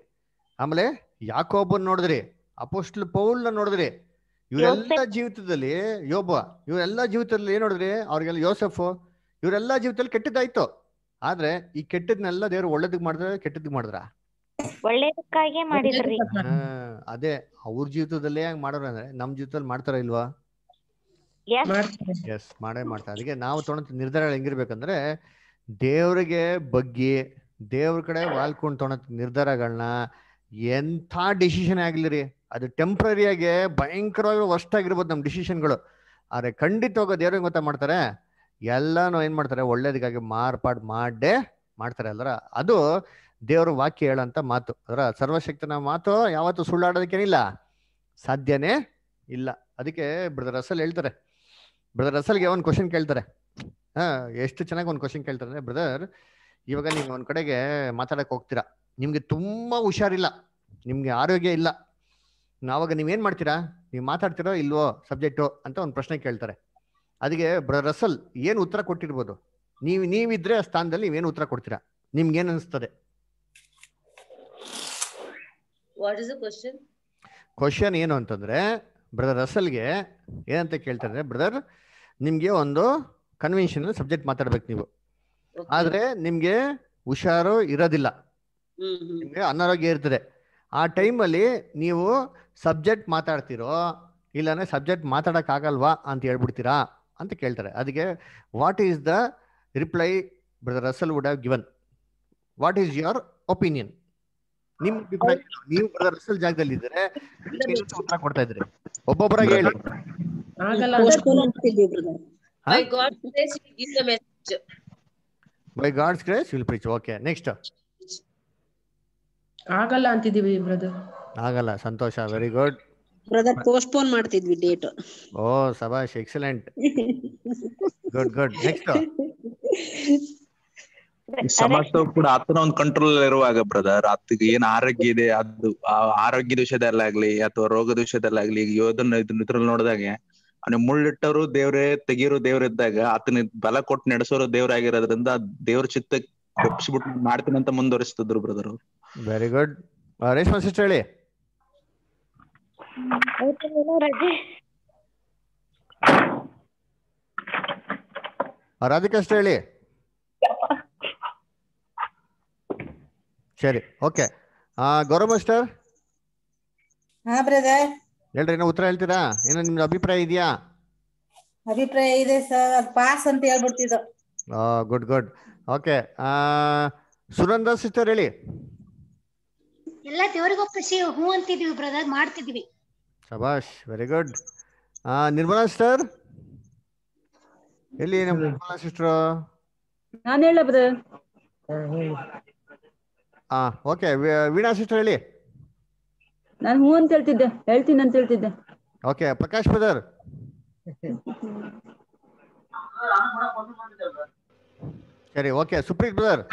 ಆಮೇಲೆ ಯಾಕೋಬನ್ ನೋಡಿದ್ರಿ ಅಪೋಸ್ಟ್ಲ್ ಪೌಲ್ನ ನೋಡಿದ್ರಿ ಇವರೆಲ್ಲ ಜೀವಿತದಲ್ಲಿ ಯೋಬ ಇವರೆಲ್ಲ ಜೀವಿತದಲ್ಲಿ ಏನ್ ನೋಡಿದ್ರಿ ಅವ್ರಿಗೆಲ್ಲ ಯೋಸೆಫ್ ಇವರೆಲ್ಲ ಜೀವಿತದಲ್ಲಿ ಕೆಟ್ಟದಾಯ್ತು ಆದ್ರೆ ಈ ಕೆಟ್ಟದ್ನೆಲ್ಲ ದೇವ್ರು ಒಳ್ಳೇದಕ್ಕೆ ಮಾಡಿದ್ರೆ ಕೆಟ್ಟದ್ದು ಮಾಡಿದ್ರ ಒಳ್ಳೇದಕ್ಕಾಗೆ ಮಾಡಿದ್ರಿ ಅದೇ ಅವ್ರ ಜೀವಿತದಲ್ಲೇ ಹಂಗ್ ಮಾಡೋರು ಅಂದ್ರೆ ನಮ್ ಜೀವಿತದಲ್ಲಿ ಮಾಡ್ತಾರ ಇಲ್ವಾ ಎಸ್ ಎಸ್ ಮಾಡೇ ಮಾಡ್ತಾರೆ ಅದಕ್ಕೆ ನಾವು ತೊಗೊಂಡ ನಿರ್ಧಾರಗಳು ಹೆಂಗಿರ್ಬೇಕಂದ್ರೆ ದೇವ್ರಿಗೆ ಬಗ್ಗಿ ದೇವ್ರ ಕಡೆ ವಾಲ್ಕೊಂಡು ತೊಗೊಳೋ ನಿರ್ಧಾರಗಳನ್ನ ಎಂಥ ಡಿಸಿಷನ್ ಆಗ್ಲಿ ರೀ ಅದು ಟೆಂಪ್ರರಿಯಾಗಿ ಭಯಂಕರವಾಗಿ worst ಆಗಿರ್ಬೋದು ನಮ್ಮ ಡಿಸಿಷನ್ಗಳು ಆದ್ರೆ ಹೋಗೋ ದೇವ್ರಿಗೆ ಗೊತ್ತಾ ಮಾಡ್ತಾರೆ ಎಲ್ಲಾನು ಏನ್ ಮಾಡ್ತಾರೆ ಒಳ್ಳೇದಕ್ಕಾಗಿ ಮಾರ್ಪಾಡು ಮಾಡೇ ಮಾಡ್ತಾರೆ ಅಲ್ರ ಅದು ದೇವರು ವಾಕ್ಯ ಹೇಳಂತ ಮಾತು ಅದರ ಸರ್ವಶಕ್ತನ ಮಾತು ಯಾವತ್ತು ಸುಳ್ಳಾಡೋದಕ್ಕೇನಿಲ್ಲ ಸಾಧ್ಯನೇ ಇಲ್ಲ ಅದಕ್ಕೆ ಬ್ರದರ್ ಅಸಲ್ ಹೇಳ್ತಾರೆ ಬ್ರದರ್ ರಸಲ್ಗೆ ಒಂದು ಕ್ವಶನ್ ಕೇಳ್ತಾರೆ ಹಾ ಎಷ್ಟು ಚೆನ್ನಾಗಿ ಒಂದು ಕ್ವಶನ್ ಕೇಳ್ತಾರೆ ಬ್ರದರ್ ಇವಾಗ ನೀವು ಒಂದ್ ಕಡೆಗೆ ಮಾತಾಡಕ್ ಹೋಗ್ತೀರಾ ನಿಮ್ಗೆ ತುಂಬಾ ಹುಷಾರಿಲ್ಲ ನಿಮ್ಗೆ ಆರೋಗ್ಯ ಇಲ್ಲ ನಾವಾಗ ನೀವೇನ್ ಮಾಡ್ತೀರಾ ನೀವು ಮಾತಾಡ್ತಿರೋ ಇಲ್ವೋ ಸಬ್ಜೆಕ್ಟು ಅಂತ ಒಂದು ಪ್ರಶ್ನೆ ಕೇಳ್ತಾರೆ ಅದಕ್ಕೆ ಬ್ರದರ್ ರಸಲ್ ಏನು ಉತ್ತರ ಕೊಟ್ಟಿರ್ಬೋದು ನೀವು ನೀವಿದ್ರೆ ಆ ಸ್ಥಾನದಲ್ಲಿ ನೀವೇನು ಉತ್ತರ ಕೊಡ್ತೀರಾ ಏನ್ ಅನಿಸ್ತದೆ what is the question question ಏನು ಅಂತಂದ್ರೆ ಬ್ರದರ್ ರಸಲ್ಗೆ ಏನಂತ ಕೇಳ್ತಾರೆ ಬ್ರದರ್ ನಿಮ್ಗೆ ಒಂದು ಕನ್ವೆನ್ಷನಲ್ ಸಬ್ಜೆಕ್ಟ್ ಮಾತಾಡ್ಬೇಕು ನೀವು ಆದ್ರೆ ನಿಮ್ಗೆ ಹುಷಾರು ಇರೋದಿಲ್ಲ ನಿಮ್ಗೆ ಅನಾರೋಗ್ಯ ಇರ್ತದೆ ಆ ಟೈಮಲ್ಲಿ ನೀವು ಸಬ್ಜೆಕ್ಟ್ ಮಾತಾಡ್ತಿರೋ ಇಲ್ಲಾಂದ್ರೆ ಸಬ್ಜೆಕ್ಟ್ ಮಾತಾಡಕ್ ಆಗಲ್ವಾ ಅಂತ ಹೇಳ್ಬಿಡ್ತೀರಾ ಅಂತ ಕೇಳ್ತಾರೆ ಅದಕ್ಕೆ what is the reply brother Russell would have given what is your opinion ನಿಮ್ ಅಭಿಪ್ರಾಯ ನೀವು ಬರೆದ ಜಾಗದಲ್ಲಿ ಇದ್ರೆ ಉತ್ತರ ಕೊಡ್ತಾ ಇದ್ರಿ ಒಬ್ಬೊಬ್ಬರಾಗಿ ಹೇಳಿ by God's grace will preach okay next ಆಗಲ್ಲ ಅಂತಿದೀವಿ ಬ್ರದರ್ ಆಗಲ್ಲ ಸಂತೋಷ ವೆರಿ ಗುಡ್ ಬ್ರದರ್ ಪೋಸ್ಟ್ಪೋನ್ ಮಾಡ್ತಿದ್ವಿ ಡೇಟ್ ಓ ಸಬಾಶ್ ಎಕ್ಸಲೆಂಟ್ ಗುಡ್ ಗುಡ್ ನೆಕ್ಸ್ಟ್ ಸಮಸ್ತ ಕೂಡ ಆತನ ಒಂದು ಕಂಟ್ರೋಲ್ ಇರುವಾಗ ಬ್ರದರ್ ಆತ ಏನ್ ಆರೋಗ್ಯ ಇದೆ ಅದು ಆರೋಗ್ಯ ದೋಷದಲ್ಲಾಗ್ಲಿ ಅಥವಾ ರೋಗ ವಿಷಯದಲ್ಲಾಗ್ಲಿ ಈಗ ಯೋಧನ ಇದ್ರಲ್ಲಿ ನೋಡಿದಾಗ ಅವ್ನಿಗೆ ಮುಳ್ಳಿಟ್ಟವರು ದೇವ್ರೇ ತೆಗೀರು ದೇವ್ರಿದ್ದಾಗ ಆತನ ಬಲ ಕೊಟ್ಟು ನಡೆಸೋರು ದೇವ್ರಾಗಿರೋದ್ರಿಂದ ದೇವ್ರ ಚಿತ್ತ ಕೊಪ್ಸ್ಬಿಟ್ಟು ಮಾಡ್ತೀನಿ ಅಂತ ಮುಂದುವರಿಸ್ತಿದ್ರು brother very good Reshma sister ಹೇಳಿ ರಾಧಿಕಾ ಹೇಳಿ ಸರಿ ಓಕೆ ಗೌರವ ಮಾಸ್ಟರ್ ಹಾ ಬ್ರದರ್ ಹೇಳ್ರಿ ಏನೋ ಉತ್ತರ ಹೇಳ್ತೀರಾ ಏನೋ ನಿಮ್ದು ಅಭಿಪ್ರಾಯ ಇದೆಯಾ ಅಭಿಪ್ರಾಯ ಇದೆ ಸರ್ ಅದು ಪಾಸ್ ಅಂತ ಹೇಳ್ಬಿಡ್ತಿದ್ದು good good okay Sunanda sister ಹೇಳಿ ಎಲ್ಲ ದೇವರಿಗೂ ಖುಷಿ ಹೂ ಅಂತಿದೀವಿ ಬ್ರದರ್ ಮಾಡ್ತಿದೀವಿ ಶಬಾಷ್ ವೆರಿ ಗುಡ್ ನಿರ್ಮಲಾ ಸಿಸ್ಟರ್ ಎಲ್ಲಿ ನಮ್ಮ ನಿರ್ಮಲಾ ಸಿಸ್ಟರ್ ನಾನು ಹೇಳ ಬ್ರದರ್ ಆ ಓಕೆ ವೀಣಾ ಸಿಸ್ಟರ್ ಹೇಳಿ ನಾನು ಹೂ ಅಂತ ಹೇಳ್ತಿದ್ದೆ ಹೇಳ್ತೀನಿ ಅಂತ ಹೇಳ್ತಿದ್ದೆ ಓಕೆ ಪ್ರಕಾಶ್ ಬದರ್ ಸರಿ ಓಕೆ ಸುಪ್ರೀತ್ ಬ್ರದರ್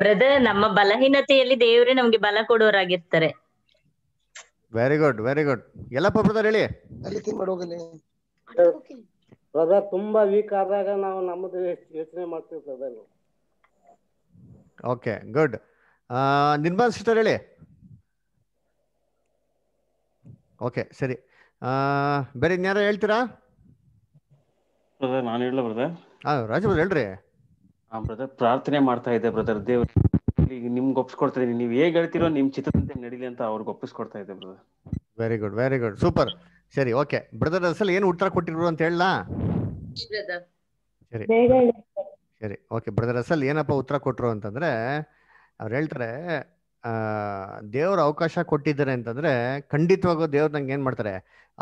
ಬ್ರದರ್ ನಮ್ಮ ಬಲಹೀನತೆಯಲ್ಲಿ ದೇವರೇ ನಮ್ಗೆ ಬಲ ಕೊಡೋರಾಗಿರ್ತಾರೆ ವೆರಿ ಗುಡ್ ವೆರಿ ಗುಡ್ ಎಲ್ಲಪ್ಪ ಬ್ರದರ್ ಹೇಳಿ ಬ್ರದರ್ ತುಂಬಾ ವೀಕ್ ಆದಾಗ ನಾವು ನಮ್ಮದು ಯೋಚನೆ ಮಾಡ್ತೀವಿ brother okay good Nirman sister ಹೇಳಿ ಓಕೆ ಸರಿ ಬೇರೆ ಇನ್ಯಾರ ಹೇಳ್ತೀರಾ ನಾನು ಹೇಳ ಬ್ರದರ್ ಹಾ ರಾಜು ಬ್ರದರ್ ಹೇಳ್ರಿ ಹಾ ಬ್ರದರ್ ಪ್ರಾರ್ಥನೆ ಮಾಡ್ತಾ ಇದ್ದೆ ಬ್ರದರ್ ದೇವ್ರ ನಿಮ್ಗೆ ಒಪ್ಪಿಸ್ಕೊಡ್ತಾ ನೀವು ಹೇಗೆ ಹೇಳ್ತಿರೋ ನಿಮ್ಮ ಚಿತ್ರದಂತೆ ನಡೀಲಿ ಅಂತ ಅವ್ರಿಗೆ ಒಪ್ಪಿಸ್ಕೊಡ್ತಾ ಇದ್ದೆ brother very good very good super ಸರಿ ಓಕೆ ಬ್ರದರ್ ಅಸಲ್ ಏನು ಉತ್ತರ ಕೊಟ್ಟಿದ್ರು ಅಂತ ಹೇಳಲಾ ಸರಿ ಸರಿ ಓಕೆ ಬ್ರದರ್ ಅಸಲ್ ಏನಪ್ಪ ಉತ್ತರ ಕೊಟ್ಟರು ಅಂತಂದ್ರೆ ಅವ್ರು ಹೇಳ್ತಾರೆ ದೇವ್ರ ಅವಕಾಶ ಕೊಟ್ಟಿದ್ದಾರೆ ಅಂತಂದ್ರೆ ಖಂಡಿತವಾಗೂ ದೇವ್ರು ನಂಗೆ ಏನ್ ಮಾಡ್ತಾರೆ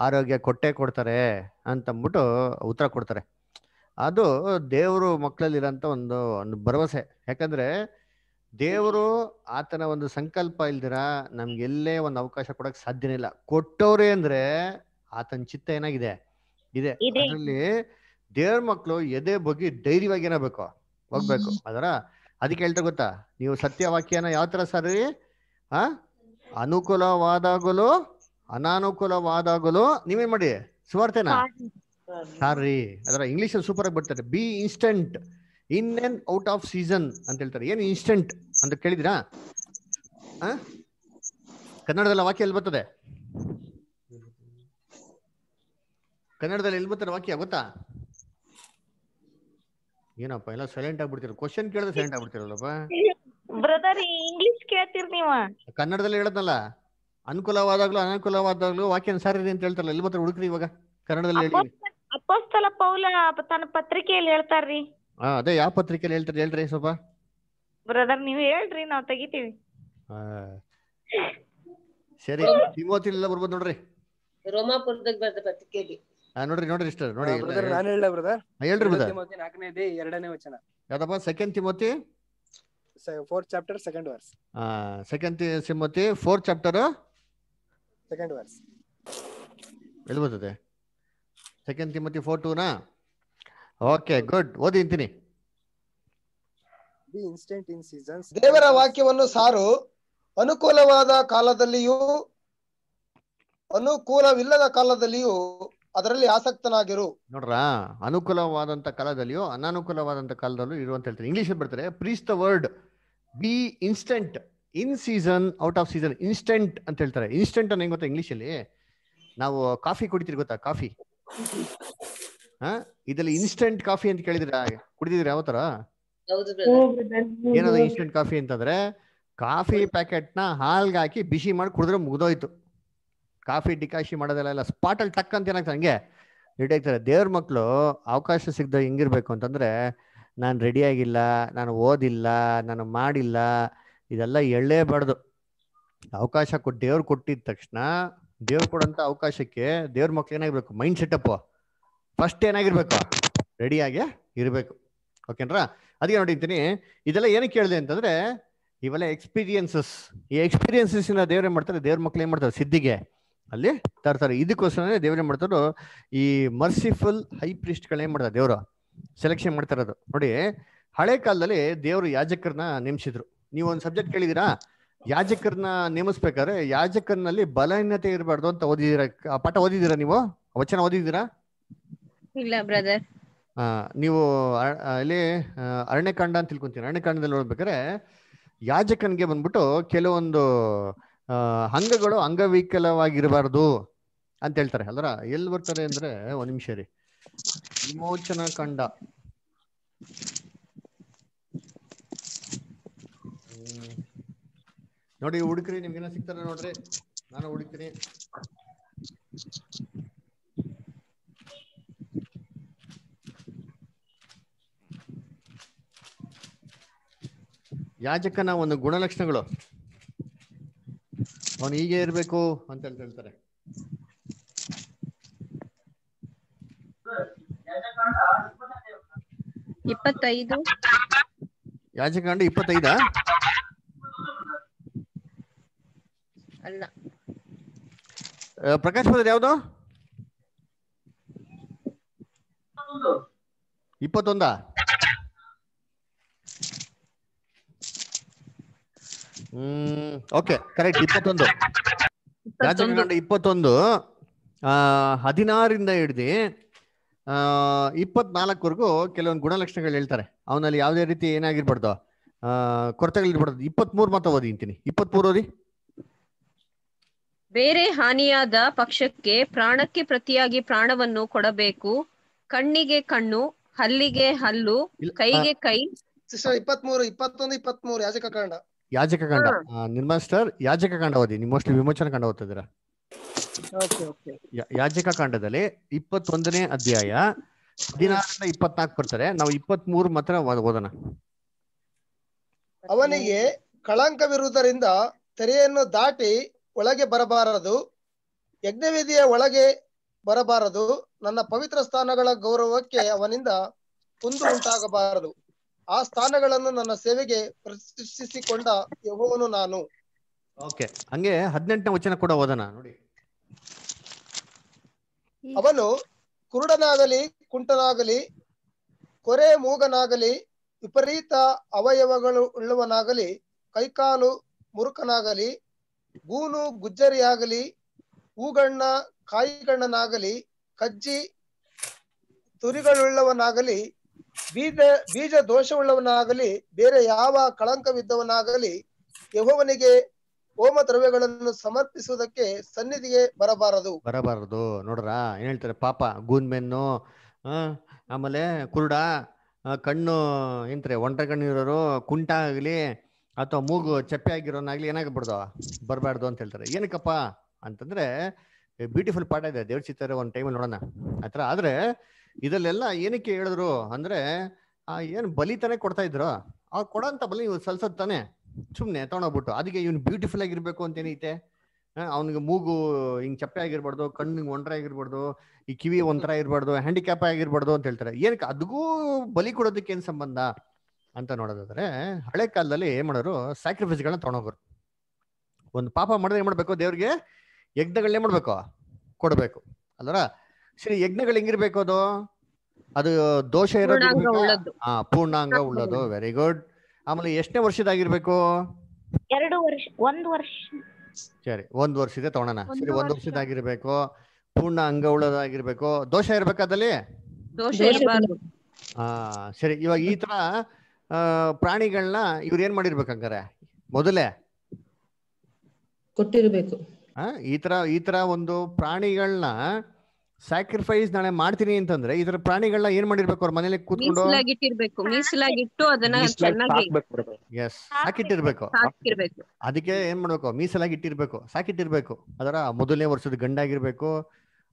ಆರೋಗ್ಯ ಕೊಟ್ಟೆ ಕೊಡ್ತಾರೆ ಅಂತಂದ್ಬಿಟ್ಟು ಉತ್ತರ ಕೊಡ್ತಾರೆ ಅದು ದೇವರು ಮಕ್ಕಳಲ್ಲಿರೋಂಥ ಒಂದು ಒಂದು ಭರವಸೆ ಯಾಕಂದ್ರೆ ದೇವರು ಆತನ ಒಂದು ಸಂಕಲ್ಪ ಇಲ್ದಿರ ಎಲ್ಲೇ ಒಂದು ಅವಕಾಶ ಕೊಡಕ್ ಸಾಧ್ಯನೇ ಇಲ್ಲ ಕೊಟ್ಟವ್ರೆ ಅಂದ್ರೆ ಆತನ ಚಿತ್ತ ಏನಾಗಿದೆ ಇದೆ ಅದರಲ್ಲಿ ದೇವ್ರ ಮಕ್ಕಳು ಎದೆ ಬಗ್ಗೆ ಧೈರ್ಯವಾಗಿ ಏನಬೇಕು ಹೋಗ್ಬೇಕು ಅದರ ಅದಕ್ಕೆ ಹೇಳ್ತಾ ಗೊತ್ತಾ ನೀವು ಸತ್ಯ ವಾಕ್ಯನ ಯಾವ ತರ ಸರಿ ಆ ಅನುಕೂಲವಾದಾಗಲು ಅನಾನುಕೂಲವಾದಾಗಲು ನೀವೇನ್ ಮಾಡಿ ಸುವಾರ್ತೇನಾ ಸಾರಿ ಅದರ ಇಂಗ್ಲಿಷ್ ಅಲ್ಲಿ ಸೂಪರ್ ಆಗಿ ಬರ್ತಾರೆ be instant in and out of season ಅಂತ ಹೇಳ್ತಾರೆ ಏನು ಇನ್ಸ್ಟೆಂಟ್ ಅಂತ ಕೇಳಿದಿರಾ ಕನ್ನಡದಲ್ಲಿ ವಾಕ್ಯ ಎಲ್ಲಿ ಬರ್ತದೆ ಕನ್ನಡದಲ್ಲಿ ಎಲ್ಲಿ ಬರ್ತಾರೆ ವಾಕ್ಯ ಗೊತ್ತಾ ಏನಪ್ಪ ಎಲ್ಲ ಸೈಲೆಂಟ್ ಆಗ್ಬಿಡ್ತಿರ ಕ್ವಶನ್ ಕೇಳಿದ್ರೆ ಸೈಲೆಂಟ್ ಆಗ್ಬಿಡ್ತಿರಲ್ಲಪ್ಪ ಬ್ರದರ್ ಇಂಗ್ಲಿಷ್ ಕೇಳ್ತೀರಿ ನೀವ ಕನ್ನಡದಲ್ಲಿ ಹೇಳದ್ನಲ್ಲ ಅನುಕೂಲವಾದಾಗ್ಲೂ ಅನನುಕೂಲವಾದಾಗ್ಲೂ ವಾಕ್ಯ ಅನುಸಾರಿದೆ ಅಂತ ಹೇಳ್ತಾರಲ್ಲ ಎಲ್ಲಿ ಮಾತ್ರ ಹುಡುಕ್ರಿ ಇವಾಗ ಕನ್ನಡದಲ್ಲಿ ಹೇಳಿ ಅಪೋಸ್ತಲ ಪೌಲ ತನ್ನ ಪತ್ರಿಕೆಯಲ್ಲಿ ಹೇಳ್ತಾರ್ರಿ ಹಾ ಅದೇ ಯಾವ ಪತ್ರಿಕೆಯಲ್ಲಿ ಹೇಳ್ತಾರೆ ಹೇಳ್ರಿ ಸ್ವಲ್ಪ ಬ್ರದರ್ ನೀವು ಹೇಳ್ರಿ ನಾವು ತೆಗಿತೀವಿ ಸರಿ (laughs) ತಿಮೋತಿಲ್ಲ ಬರ್ಬೋದು ನೋಡ್ರಿ ರೋಮಾಪುರದಾಗ ಬರ್ದ ಪತ್ರಿಕೆಯಲ್ಲಿ ನೋಡ್ರಿ ನೋಡ್ರಿ ಇಷ್ಟ ನೋಡಿ ನಾನು ಬ್ರದರ್ ಹೇಳ್ರಿ ಬ್ರದರ್ ತಿಮೋತಿ 4ನೇ ಅಧ್ಯಾಯ 2ನೇ ವಚನ ಯಾದಪ್ಪ second Timothy 4th chapter second verse ಆ second Timothy 4th chapter second verse ಎಲ್ಲಿ ಬರ್ತದೆ ಸೆಕೆಂಡ್ ತಿಮೋತಿ ಫೋರ್ ಟೂ ನಾ ಓಕೆ ಗುಡ್ ಓದಿ the be instant in seasons ದೇವರ ವಾಕ್ಯವನ್ನು ಸಾರು ಅನುಕೂಲವಾದ ಕಾಲದಲ್ಲಿಯೂ ಅನುಕೂಲವಿಲ್ಲದ ಕಾಲದಲ್ಲಿಯೂ ಅದರಲ್ಲಿ ಆಸಕ್ತನಾಗಿರು ನೋಡ್ರ ಅನುಕೂಲವಾದಂತ ಕಾಲದಲ್ಲಿಯೋ ಅನಾನುಕೂಲವಾದಂತ ಕಾಲದಲ್ಲೂ ಇರುವಂತ ಅಂತ ಹೇಳ್ತಾರೆ ಇಂಗ್ಲಿಷ್ ಬರ್ತಾರೆ preach the word be instant in season out of season instant ಅಂತ ಹೇಳ್ತಾರೆ ಇನ್ಸ್ಟೆಂಟ್ ಅನ್ನ ಹೆಂಗ್ ಗೊತ್ತಾ ಇಂಗ್ಲಿಷ್ ಅಲ್ಲಿ ನಾವು ಕಾಫಿ ಕುಡಿತೀರಿ ಗೊತ್ತಾ ಕಾಫಿ ಹಾ ಇದರಲ್ಲಿ ಇನ್ಸ್ಟೆಂಟ್ ಕಾಫಿ ಅಂತ ಕೇಳಿದ್ರ ಕುಡಿದಿದ್ರ ಯಾವ ತರ ಏನದ ಇನ್ಸ್ಟೆಂಟ್ ಕಾಫಿ ಅಂತಂದ್ರೆ ಕಾಫಿ ಪ್ಯಾಕೆಟ್ ನ ಹಾಲ್ಗೆ ಹಾಕಿ ಬಿಸಿ ಮಾಡಿ ಕುಡಿದ್ರೆ ಮುಗ್ದೋಯ್ತು ಕಾಫಿ ಡಿಕಾಶಿ ಮಾಡೋದೆಲ್ಲ ಸ್ಪಾಟಲ್ಲಿ ಟಕ್ ಅಂತ ಏನಾಗ್ತದೆ ಹಂಗೆ ರೆಡಿ ಆಗ್ತಾರೆ ದೇವ್ರ ಮಕ್ಕಳು ಅವಕಾಶ ಸಿಗ್ದ ಹೆಂಗಿರ್ಬೇಕು ಅಂತಂದ್ರೆ ನಾನು ರೆಡಿಯಾಗಿಲ್ಲ ನಾನು ಓದಿಲ್ಲ ನಾನು ಮಾಡಿಲ್ಲ ಇದೆಲ್ಲ ಎಳ್ಳೇಬಾರ್ದು ಅವಕಾಶ ಕೊಟ್ಟು ದೇವ್ರು ಕೊಟ್ಟಿದ ತಕ್ಷಣ ದೇವ್ರು ಕೊಡೋಂಥ ಅವಕಾಶಕ್ಕೆ ದೇವ್ರ ಮಕ್ಳು ಏನಾಗಿರ್ಬೇಕು ಮೈಂಡ್ ಸೆಟಪ್ ಫಸ್ಟ್ ಏನಾಗಿರ್ಬೇಕು ಆಗಿ ಇರಬೇಕು ಓಕೆನ್ರಾ ಅದಕ್ಕೆ ನೋಡಿರ್ತೀನಿ ಇದೆಲ್ಲ ಏನಕ್ಕೆ ಕೇಳಿದೆ ಅಂತಂದ್ರೆ ಇವೆಲ್ಲ ಎಕ್ಸ್ಪೀರಿಯನ್ಸಸ್ ಈ ಎಕ್ಸ್ಪೀರಿಯನ್ಸಸ್ ದೇವ್ರ ಏನ್ ಮಾಡ್ತಾರೆ ದೇವ್ರ ಮಕ್ಳು ಏನು ಮಾಡ್ತಾರೆ ಸಿದ್ಧಿಗೆ ಅಲ್ಲಿ ತರ್ತಾರೆ ಇದಕ್ಕೋಸ್ಕರನೇ ದೇವ್ರೇನ್ ಮಾಡ್ತಾರೋ ಈ ಮರ್ಸಿಫುಲ್ ಹೈ ಪ್ರಿಸ್ಟ್ಗಳೇನ್ ಮಾಡ್ತಾರೆ ದೇವರು ಸೆಲೆಕ್ಷನ್ ಮಾಡ್ತಾರೆ ಅದು ನೋಡಿ ಹಳೆ ಕಾಲದಲ್ಲಿ ದೇವರು ಯಾಜಕರನ್ನ ನೇಮಿಸಿದ್ರು ನೀವು ಒಂದು ಸಬ್ಜೆಕ್ಟ್ ಕೇಳಿದಿರಾ ಯಾಜಕರನ್ನ ನೇಮಿಸ್ಬೇಕಾದ್ರೆ ಯಾಜಕರ್ನಲ್ಲಿ ಬಲಹೀನತೆ ಇರಬಾರ್ದು ಅಂತ ಓದಿದೀರಾ ಪಾಠ ಓದಿದಿರಾ ನೀವು ವಚನ ಓದಿದಿರಾ ಇಲ್ಲ ಬ್ರದರ್ ನೀವು ಇಲ್ಲಿ ಅರಣ್ಯಕಾಂಡ ಅಂತ ತಿಳ್ಕೊಂತೀನಿ ಅರಣ್ಯಕಾಂಡದಲ್ಲಿ ನೋಡ್ಬೇಕಾದ್ರೆ ಯಾಜಕನ್ಗೆ ಬಂದ್ಬಿಟ್ಟು ಕೆಲವೊಂದು ಅಂಗಗಳು ಅಂಗವಿಕಲವಾಗಿರಬಾರ್ದು ಅಂತ ಹೇಳ್ತಾರೆ ಅಲ್ರ ಎಲ್ಲಿ ಬರ್ತಾರೆ ಅಂದ್ರೆ ಒಂದ್ ನಿಮಿಷ ರೀ ವಿಮೋಚನಾ ಕಂಡ ನೋಡಿ ಹುಡುಕ್ರಿ ನಿಮ್ಗೇನ ಸಿಗ್ತಾರ ನೋಡ್ರಿ ನಾನು ಹುಡುಕ್ತೀನಿ ಯಾಜಕನ ಒಂದು ಗುಣಲಕ್ಷಣಗಳು ಅವನು ಹೀಗೆ ಇರ್ಬೇಕು ಅಂತ ಹೇಳ್ತಾರೆ ಇಪ್ಪತ್ತೈದು ಯಾಜಕಾಂಡ ಇಪ್ಪತ್ತೈದ ಪ್ರಕಾಶ್ ಪದ ಯಾವ್ದು ಇಪ್ಪತ್ತೊಂದಾ ಹ್ಮ್ ಓಕೆ ಕರೆಕ್ಟ್ ಇಪ್ಪತ್ತೊಂದು ರಾಜಕಾರಣ ಇಪ್ಪತ್ತೊಂದು ಹದಿನಾರಿಂದ ಹಿಡ್ದು ಇಪ್ಪತ್ನಾಲ್ಕವರೆಗೂ ಕೆಲವೊಂದು ಗುಣಲಕ್ಷಣಗಳು ಹೇಳ್ತಾರೆ ಅವನಲ್ಲಿ ಯಾವುದೇ ರೀತಿ ಏನಾಗಿರ್ಬಾರ್ದು ಕೊರತೆಗಳಿರ್ಬಾರ್ದು ಇಪ್ಪತ್ಮೂರು ಮಾತ್ರ ಓದಿಂತೀನಿ ಇಪ್ಪತ್ಮೂರು ಓದಿ ಬೇರೆ ಹಾನಿಯಾದ ಪಕ್ಷಕ್ಕೆ ಪ್ರಾಣಕ್ಕೆ ಪ್ರತಿಯಾಗಿ ಪ್ರಾಣವನ್ನು ಕೊಡಬೇಕು ಕಣ್ಣಿಗೆ ಕಣ್ಣು ಹಲ್ಲಿಗೆ ಹಲ್ಲು ಕೈಗೆ ಕೈ ಇಪ್ಪತ್ಮೂರು ಇಪ್ಪತ್ತೊಂದು ಇಪ್ಪತ್ಮೂರು ಯಾಜಕ ಕಾಂಡ ಯಾಜಕ ಕಾಂಡ ನಿರ್ಮಾಣ ಸ್ಟಾರ್ ಯಾಜಕ ಕಾಂಡ ಓದಿ ನೀವು ಮೋಸ್ಟ್ಲಿ ವಿಮೋಚನ ಕಂಡ ಓದ್ತಿದ್ದೀರಾ ಯಾಜಕ ಕಾಂಡದಲ್ಲಿ ಇಪ್ಪತ್ತೊಂದನೇ ಅಧ್ಯಾಯ ಹದಿನಾರರಿಂದ ಇಪ್ಪತ್ನಾಲ್ಕು ಬರ್ತಾರೆ ನಾವು ಇಪ್ಪತ್ತ್ ಮೂರು ಮಾತ್ರ ಓದೋಣ ಅವನಿಗೆ ಕಳಂಕವಿರುವುದರಿಂದ ತೆರೆಯನ್ನು ದಾಟಿ ಒಳಗೆ ಬರಬಾರದು ಯಜ್ಞವೇದಿಯ ಒಳಗೆ ಬರಬಾರದು ನನ್ನ ಪವಿತ್ರ ಸ್ಥಾನಗಳ ಗೌರವಕ್ಕೆ ಅವನಿಂದ ಕುಂದು ಉಂಟಾಗಬಾರದು ಆ ಸ್ಥಾನಗಳನ್ನು ನನ್ನ ಸೇವೆಗೆ ಪ್ರತಿಷ್ಠಿಸಿಕೊಂಡ ಯಹೋವನು ನಾನು ಓಕೆ ಹಂಗೆ ಹದಿನೆಂಟನೇ ವಚನ ಕೂಡ ಓದೋಣ ನೋಡಿ ಅವನು ಕುರುಡನಾಗಲಿ ಕುಂಟನಾಗಲಿ ಕೊರೆ ಮೂಗನಾಗಲಿ ವಿಪರೀತ ಅವಯವಗಳು ಉಳ್ಳವನಾಗಲಿ ಕೈಕಾಲು ಮುರುಕನಾಗಲಿ ಗೂನು ಗುಜ್ಜರಿಯಾಗಲಿ ಹೂಗಣ್ಣ ಕಾಯಿಗಣ್ಣನಾಗಲಿ ಕಜ್ಜಿ ತುರಿಗಳುಳ್ಳವನಾಗಲಿ ಬೀಜ ಬೀಜ ದೋಷವುಳ್ಳವನಾಗಲಿ ಬೇರೆ ಯಾವ ಕಳಂಕವಿದ್ದವನಾಗಲಿ ಯಹೋವನಿಗೆ ಹೋಮ ದ್ರವ್ಯಗಳನ್ನು ಸಮರ್ಪಿಸುವುದಕ್ಕೆ ಸನ್ನಿಧಿಗೆ ಬರಬಾರದು ಬರಬಾರದು ನೋಡ್ರ ಏನ್ ಹೇಳ್ತಾರೆ ಪಾಪ ಗೂನ್ಮೆನ್ನು ಆಮೇಲೆ ಕುರುಡ ಕಣ್ಣು ಏನಂತಾರೆ ಒಂಟೆ ಕಣ್ಣಿರೋರು ಕುಂಟ ಆಗಲಿ ಅಥವಾ ಮೂಗು ಚಪ್ಪೆ ಆಗಿರೋನಾಗ್ಲಿ ಏನಾಗ್ಬಿಡ್ದ ಬರಬಾರ್ದು ಅಂತ ಹೇಳ್ತಾರೆ ಏನಕ್ಕಪ್ಪ ಅಂತಂದ್ರೆ ಬ್ಯೂಟಿಫುಲ್ ಪಾಠ ಇದೆ ದೇವ್ರ ಚಿತ್ತಾರೆ ಒಂದ್ ಟೈಮಲ್ಲಿ ನೋಡೋಣ ಆತರ ಆದ್ರೆ ಇದಲ್ಲೆಲ್ಲ ಏನಕ್ಕೆ ಹೇಳಿದ್ರು ಅಂದ್ರೆ ಏನು ಬಲಿ ತಾನೆ ಕೊಡ್ತಾ ಇದ್ರು ಅವ್ರು ಕೊಡೋಂತ ಬಲಿ ಇವ್ ಸಲ್ಸದ್ ತಾನೆ ಸುಮ್ನೆ ತಗೊಂಡೋಗ್ಬಿಟ್ಟು ಅದಕ್ಕೆ ಇವ್ನು ಬ್ಯೂಟಿಫುಲ್ ಆಗಿರ್ಬೇಕು ಅಂತ ಏನೈತೆ ಅವ್ನಿಗೆ ಮೂಗು ಹಿಂಗ್ ಚಪ್ಪೆ ಆಗಿರ್ಬಾರ್ದು ಕಣ್ಣಿಗೆ ಒಂಟ್ರ ಆಗಿರ್ಬಾರ್ದು ಈ ಕಿವಿ ಒಂಥರ ಇರ್ಬಾರ್ದು ಹ್ಯಾಂಡಿಕ್ಯಾಪ್ ಆಗಿರ್ಬಾರ್ದು ಅಂತ ಹೇಳ್ತಾರೆ ಏನಕ್ಕೆ ಅದಗೂ ಬಲಿ ಕೊಡೋದಕ್ಕೆ ಏನ್ ಸಂಬಂಧ ಅಂತ ನೋಡೋದಾದ್ರೆ ಹಳೆ ಕಾಲದಲ್ಲಿ ಏನ್ ಮಾಡೋರು ಸ್ಯಾಕ್ರಿಫೈಸ್ಗಳನ್ನ ತಗೊಂಡೋಗ್ರು ಒಂದು ಪಾಪ ಮಾಡಿದ್ರೆ ಏನ್ ಮಾಡ್ಬೇಕು ದೇವ್ರಿಗೆ ಯಜ್ಞಗಳನ್ನೇ ಮಾಡ್ಬೇಕು ಕೊಡ್ಬೇಕು ಅಲ್ಲರ ಶ್ರೀ ಯಜ್ಞಗಳು ಹೆಂಗಿರ್ಬೇಕು ಅದು ಅದು ದೋಷ ಇರೋದು ಹಾ ಪೂರ್ಣಾಂಗ ಉಳ್ಳದು ವೆರಿ ಗುಡ್ ಆಮೇಲೆ ಎಷ್ಟನೇ ವರ್ಷದಾಗಿರ್ಬೇಕು ಎರಡು ವರ್ಷ ಒಂದು ವರ್ಷ ಸರಿ ಒಂದ್ ವರ್ಷ ಇದೆ ಸರಿ ಒಂದ್ ವರ್ಷದಾಗಿರ್ಬೇಕು ಪೂರ್ಣ ಅಂಗ ಉಳ್ಳದಾಗಿರ್ಬೇಕು ದೋಷ ಇರ್ಬೇಕಾದಲ್ಲಿ ಹಾ ಸರಿ ಇವಾಗ ಈ ತರ ಪ್ರಾಣಿಗಳನ್ನ ಇವ್ರು ಏನ್ ಮಾಡಿರ್ಬೇಕಂಗಾರೆ ಮೊದಲೇ ಕೊಟ್ಟಿರ್ಬೇಕು ಈ ತರ ಈ ತರ ಒಂದು ಪ್ರಾಣಿಗಳನ್ನ ಸ್ಯಾಕ್ರಿಫೈಸ್ ನಾಳೆ ಮಾಡ್ತೀನಿ ಅಂತಂದ್ರೆ ಇದ್ರ ಪ್ರಾಣಿಗಳನ್ನ ಏನ್ ಮಾಡಿರ್ಬೇಕು ಅವ್ರ ಮನೇಲಿ ಕೂತ್ಕೊಂಡು ಸಾಕಿಟ್ಟಿರ್ಬೇಕು ಅದಕ್ಕೆ ಏನ್ ಮಾಡ್ಬೇಕು ಮೀಸಲಾಗಿ ಇಟ್ಟಿರ್ಬೇಕು ಸಾಕಿಟ್ಟಿರ್ಬೇಕು ಅದರ ಮೊದಲನೇ ವರ್ಷದ ಗಂಡಾಗಿರ್ಬೇಕು